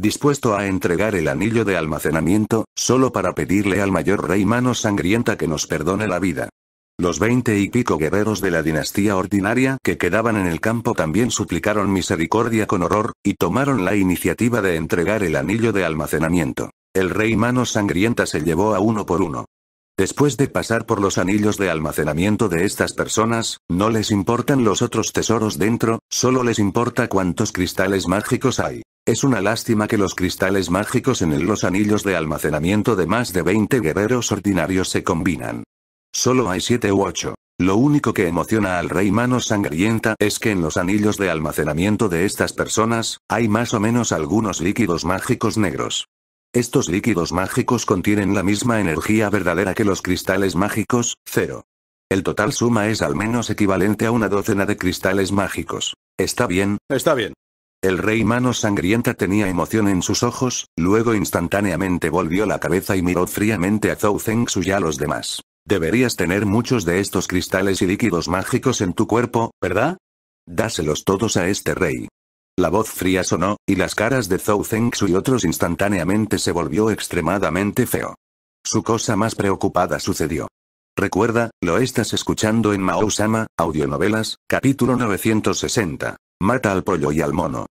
Dispuesto a entregar el anillo de almacenamiento, solo para pedirle al mayor rey Mano Sangrienta que nos perdone la vida. Los veinte y pico guerreros de la dinastía ordinaria que quedaban en el campo también suplicaron misericordia con horror, y tomaron la iniciativa de entregar el anillo de almacenamiento. El rey Mano Sangrienta se llevó a uno por uno. Después de pasar por los anillos de almacenamiento de estas personas, no les importan los otros tesoros dentro, solo les importa cuántos cristales mágicos hay. Es una lástima que los cristales mágicos en los anillos de almacenamiento de más de 20 guerreros ordinarios se combinan. Solo hay siete u ocho. Lo único que emociona al rey Mano Sangrienta es que en los anillos de almacenamiento de estas personas, hay más o menos algunos líquidos mágicos negros. Estos líquidos mágicos contienen la misma energía verdadera que los cristales mágicos, cero. El total suma es al menos equivalente a una docena de cristales mágicos. ¿Está bien? Está bien. El rey Mano Sangrienta tenía emoción en sus ojos, luego instantáneamente volvió la cabeza y miró fríamente a Zhou Zeng y a los demás. Deberías tener muchos de estos cristales y líquidos mágicos en tu cuerpo, ¿verdad? Dáselos todos a este rey. La voz fría sonó, y las caras de Zhou Zengxu y otros instantáneamente se volvió extremadamente feo. Su cosa más preocupada sucedió. Recuerda, lo estás escuchando en Mao-sama, Audionovelas, capítulo 960. Mata al pollo y al mono.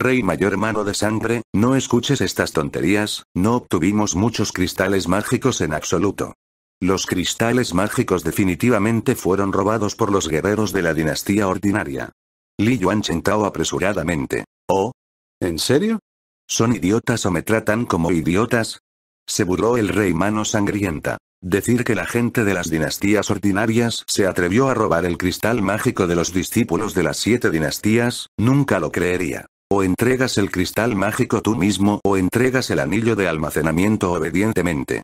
Rey mayor mano de sangre, no escuches estas tonterías, no obtuvimos muchos cristales mágicos en absoluto. Los cristales mágicos definitivamente fueron robados por los guerreros de la dinastía ordinaria. Li Yuan Chentao apresuradamente. ¿Oh? ¿En serio? ¿Son idiotas o me tratan como idiotas? Se burló el rey Mano Sangrienta. Decir que la gente de las dinastías ordinarias se atrevió a robar el cristal mágico de los discípulos de las siete dinastías, nunca lo creería. O entregas el cristal mágico tú mismo o entregas el anillo de almacenamiento obedientemente.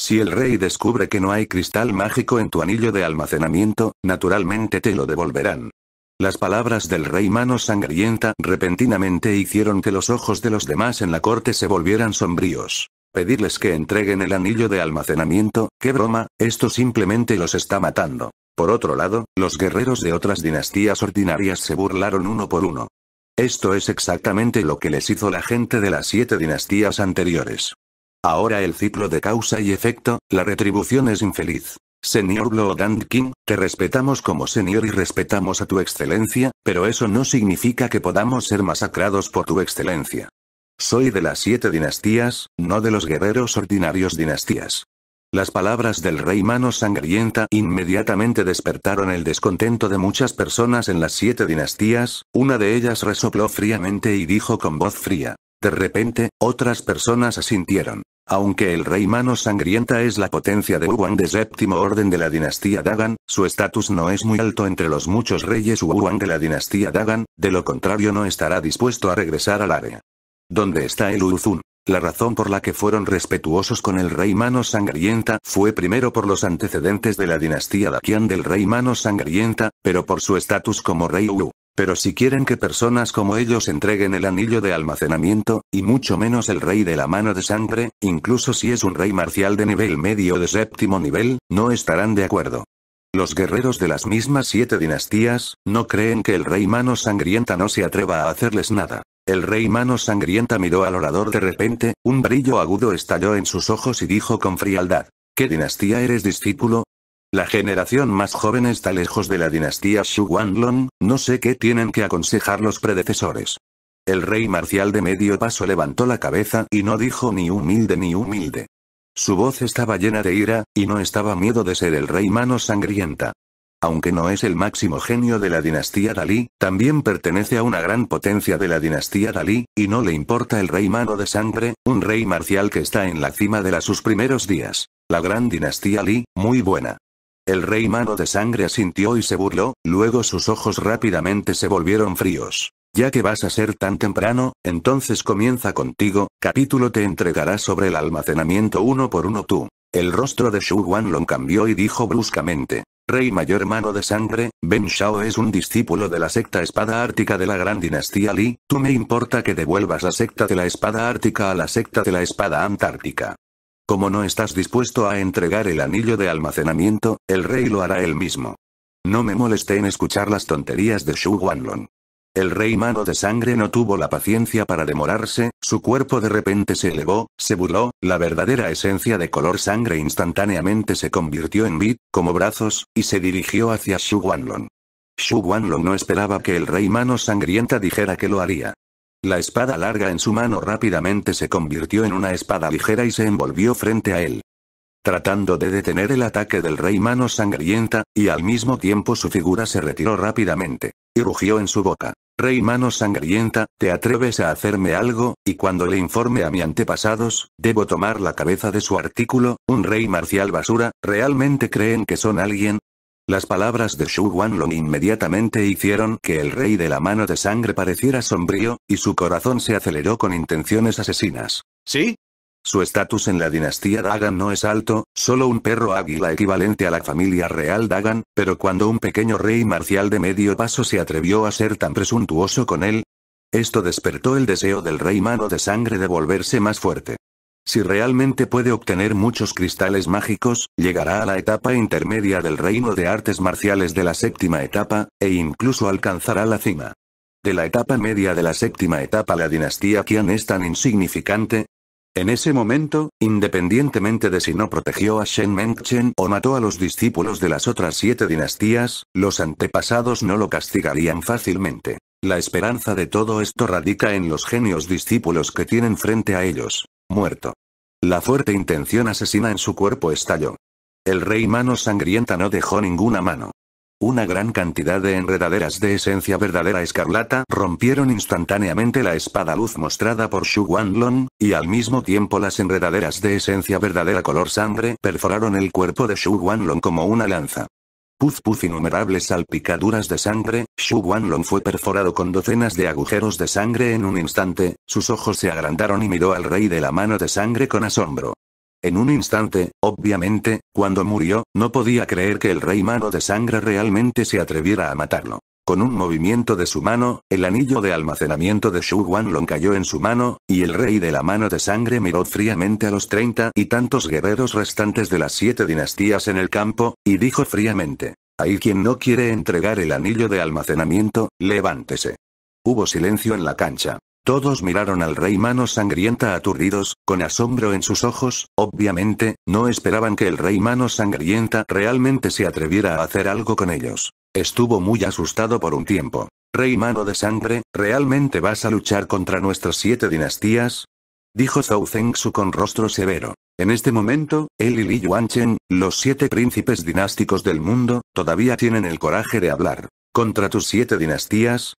Si el rey descubre que no hay cristal mágico en tu anillo de almacenamiento, naturalmente te lo devolverán. Las palabras del rey Mano Sangrienta repentinamente hicieron que los ojos de los demás en la corte se volvieran sombríos. Pedirles que entreguen el anillo de almacenamiento, qué broma, esto simplemente los está matando. Por otro lado, los guerreros de otras dinastías ordinarias se burlaron uno por uno. Esto es exactamente lo que les hizo la gente de las siete dinastías anteriores. Ahora el ciclo de causa y efecto, la retribución es infeliz. Señor Bloodand King, te respetamos como señor y respetamos a tu excelencia, pero eso no significa que podamos ser masacrados por tu excelencia. Soy de las siete dinastías, no de los guerreros ordinarios dinastías. Las palabras del rey Mano Sangrienta inmediatamente despertaron el descontento de muchas personas en las siete dinastías, una de ellas resopló fríamente y dijo con voz fría, de repente, otras personas asintieron. Aunque el rey Mano Sangrienta es la potencia de Wang de séptimo orden de la dinastía Dagan, su estatus no es muy alto entre los muchos reyes Wang de la dinastía Dagan, de lo contrario no estará dispuesto a regresar al área. ¿Dónde está el Zun? La razón por la que fueron respetuosos con el rey Mano Sangrienta fue primero por los antecedentes de la dinastía Dakian del rey Mano Sangrienta, pero por su estatus como rey Wu. Pero si quieren que personas como ellos entreguen el anillo de almacenamiento, y mucho menos el rey de la mano de sangre, incluso si es un rey marcial de nivel medio o de séptimo nivel, no estarán de acuerdo. Los guerreros de las mismas siete dinastías, no creen que el rey mano sangrienta no se atreva a hacerles nada. El rey mano sangrienta miró al orador de repente, un brillo agudo estalló en sus ojos y dijo con frialdad. ¿Qué dinastía eres discípulo? La generación más joven está lejos de la dinastía Xu no sé qué tienen que aconsejar los predecesores. El rey marcial de medio paso levantó la cabeza y no dijo ni humilde ni humilde. Su voz estaba llena de ira, y no estaba miedo de ser el rey mano sangrienta. Aunque no es el máximo genio de la dinastía Dalí, también pertenece a una gran potencia de la dinastía Dalí, y no le importa el rey mano de sangre, un rey marcial que está en la cima de sus primeros días. La gran dinastía Li, muy buena. El rey mano de sangre asintió y se burló, luego sus ojos rápidamente se volvieron fríos. Ya que vas a ser tan temprano, entonces comienza contigo, capítulo te entregará sobre el almacenamiento uno por uno tú. El rostro de Shu Wanlong cambió y dijo bruscamente. Rey mayor mano de sangre, Ben Shao es un discípulo de la secta espada ártica de la gran dinastía Li, tú me importa que devuelvas la secta de la espada ártica a la secta de la espada antártica. Como no estás dispuesto a entregar el anillo de almacenamiento, el rey lo hará él mismo. No me molesté en escuchar las tonterías de Shu Wanlong. El rey mano de sangre no tuvo la paciencia para demorarse, su cuerpo de repente se elevó, se burló, la verdadera esencia de color sangre instantáneamente se convirtió en vid, como brazos, y se dirigió hacia Shu Wanlong. Shu Wanlong no esperaba que el rey mano sangrienta dijera que lo haría. La espada larga en su mano rápidamente se convirtió en una espada ligera y se envolvió frente a él. Tratando de detener el ataque del rey mano sangrienta, y al mismo tiempo su figura se retiró rápidamente, y rugió en su boca. Rey mano sangrienta, ¿te atreves a hacerme algo? Y cuando le informe a mi antepasados, debo tomar la cabeza de su artículo, un rey marcial basura, ¿realmente creen que son alguien? Las palabras de Shu Long inmediatamente hicieron que el rey de la mano de sangre pareciera sombrío, y su corazón se aceleró con intenciones asesinas. ¿Sí? Su estatus en la dinastía Dagan no es alto, solo un perro águila equivalente a la familia real Dagan, pero cuando un pequeño rey marcial de medio paso se atrevió a ser tan presuntuoso con él, esto despertó el deseo del rey mano de sangre de volverse más fuerte. Si realmente puede obtener muchos cristales mágicos, llegará a la etapa intermedia del reino de artes marciales de la séptima etapa, e incluso alcanzará la cima. De la etapa media de la séptima etapa la dinastía Qian es tan insignificante. En ese momento, independientemente de si no protegió a Shen Mengchen o mató a los discípulos de las otras siete dinastías, los antepasados no lo castigarían fácilmente. La esperanza de todo esto radica en los genios discípulos que tienen frente a ellos muerto. La fuerte intención asesina en su cuerpo estalló. El rey mano sangrienta no dejó ninguna mano. Una gran cantidad de enredaderas de esencia verdadera escarlata rompieron instantáneamente la espada luz mostrada por Xu Wanlong, y al mismo tiempo las enredaderas de esencia verdadera color sangre perforaron el cuerpo de Shu Wanlong como una lanza. Puz puz innumerables salpicaduras de sangre, Shu Wanlong fue perforado con docenas de agujeros de sangre en un instante, sus ojos se agrandaron y miró al rey de la mano de sangre con asombro. En un instante, obviamente, cuando murió, no podía creer que el rey mano de sangre realmente se atreviera a matarlo. Con un movimiento de su mano, el anillo de almacenamiento de Shu Wanlong cayó en su mano, y el rey de la mano de sangre miró fríamente a los treinta y tantos guerreros restantes de las siete dinastías en el campo, y dijo fríamente. Hay quien no quiere entregar el anillo de almacenamiento, levántese. Hubo silencio en la cancha. Todos miraron al rey mano sangrienta aturdidos, con asombro en sus ojos, obviamente, no esperaban que el rey mano sangrienta realmente se atreviera a hacer algo con ellos. Estuvo muy asustado por un tiempo. Rey Mano de Sangre, ¿realmente vas a luchar contra nuestras siete dinastías? Dijo Zhou Zengsu con rostro severo. En este momento, él y Li Yuanchen, los siete príncipes dinásticos del mundo, todavía tienen el coraje de hablar. ¿Contra tus siete dinastías?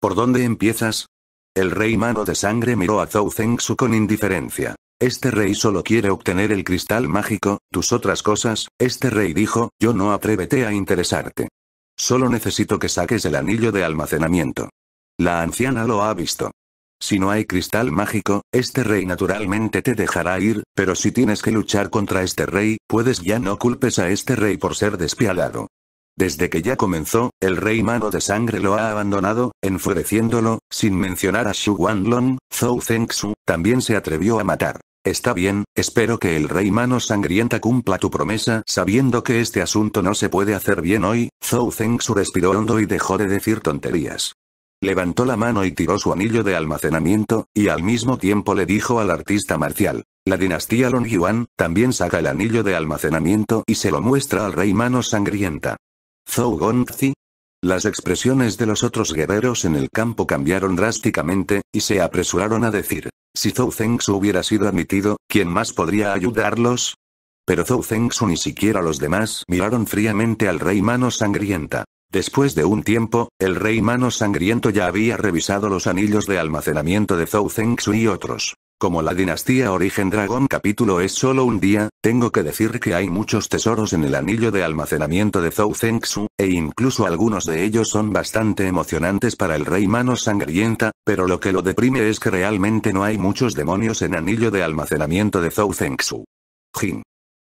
¿Por dónde empiezas? El rey Mano de Sangre miró a Zhou Zengsu con indiferencia. Este rey solo quiere obtener el cristal mágico, tus otras cosas, este rey dijo, yo no atrévete a interesarte. Solo necesito que saques el anillo de almacenamiento. La anciana lo ha visto. Si no hay cristal mágico, este rey naturalmente te dejará ir, pero si tienes que luchar contra este rey, puedes ya no culpes a este rey por ser despiadado. Desde que ya comenzó, el rey mano de sangre lo ha abandonado, enfureciéndolo, sin mencionar a Xu Wanlong, Zhou Zengxu, también se atrevió a matar. Está bien, espero que el rey Mano Sangrienta cumpla tu promesa. Sabiendo que este asunto no se puede hacer bien hoy, Zhou Zengsu respiró hondo y dejó de decir tonterías. Levantó la mano y tiró su anillo de almacenamiento, y al mismo tiempo le dijo al artista marcial. La dinastía Long Yuan, también saca el anillo de almacenamiento y se lo muestra al rey Mano Sangrienta. Zhou Gongzi, las expresiones de los otros guerreros en el campo cambiaron drásticamente, y se apresuraron a decir, si Zhou Zengsu hubiera sido admitido, ¿quién más podría ayudarlos? Pero Zhou Zengsu ni siquiera los demás miraron fríamente al rey mano sangrienta. Después de un tiempo, el rey Mano Sangriento ya había revisado los anillos de almacenamiento de Zhou Zengsu y otros. Como la dinastía Origen Dragón capítulo es solo un día, tengo que decir que hay muchos tesoros en el anillo de almacenamiento de Zhou Zhengxu, e incluso algunos de ellos son bastante emocionantes para el rey Mano Sangrienta, pero lo que lo deprime es que realmente no hay muchos demonios en anillo de almacenamiento de Zhou Zhengxu. Jin.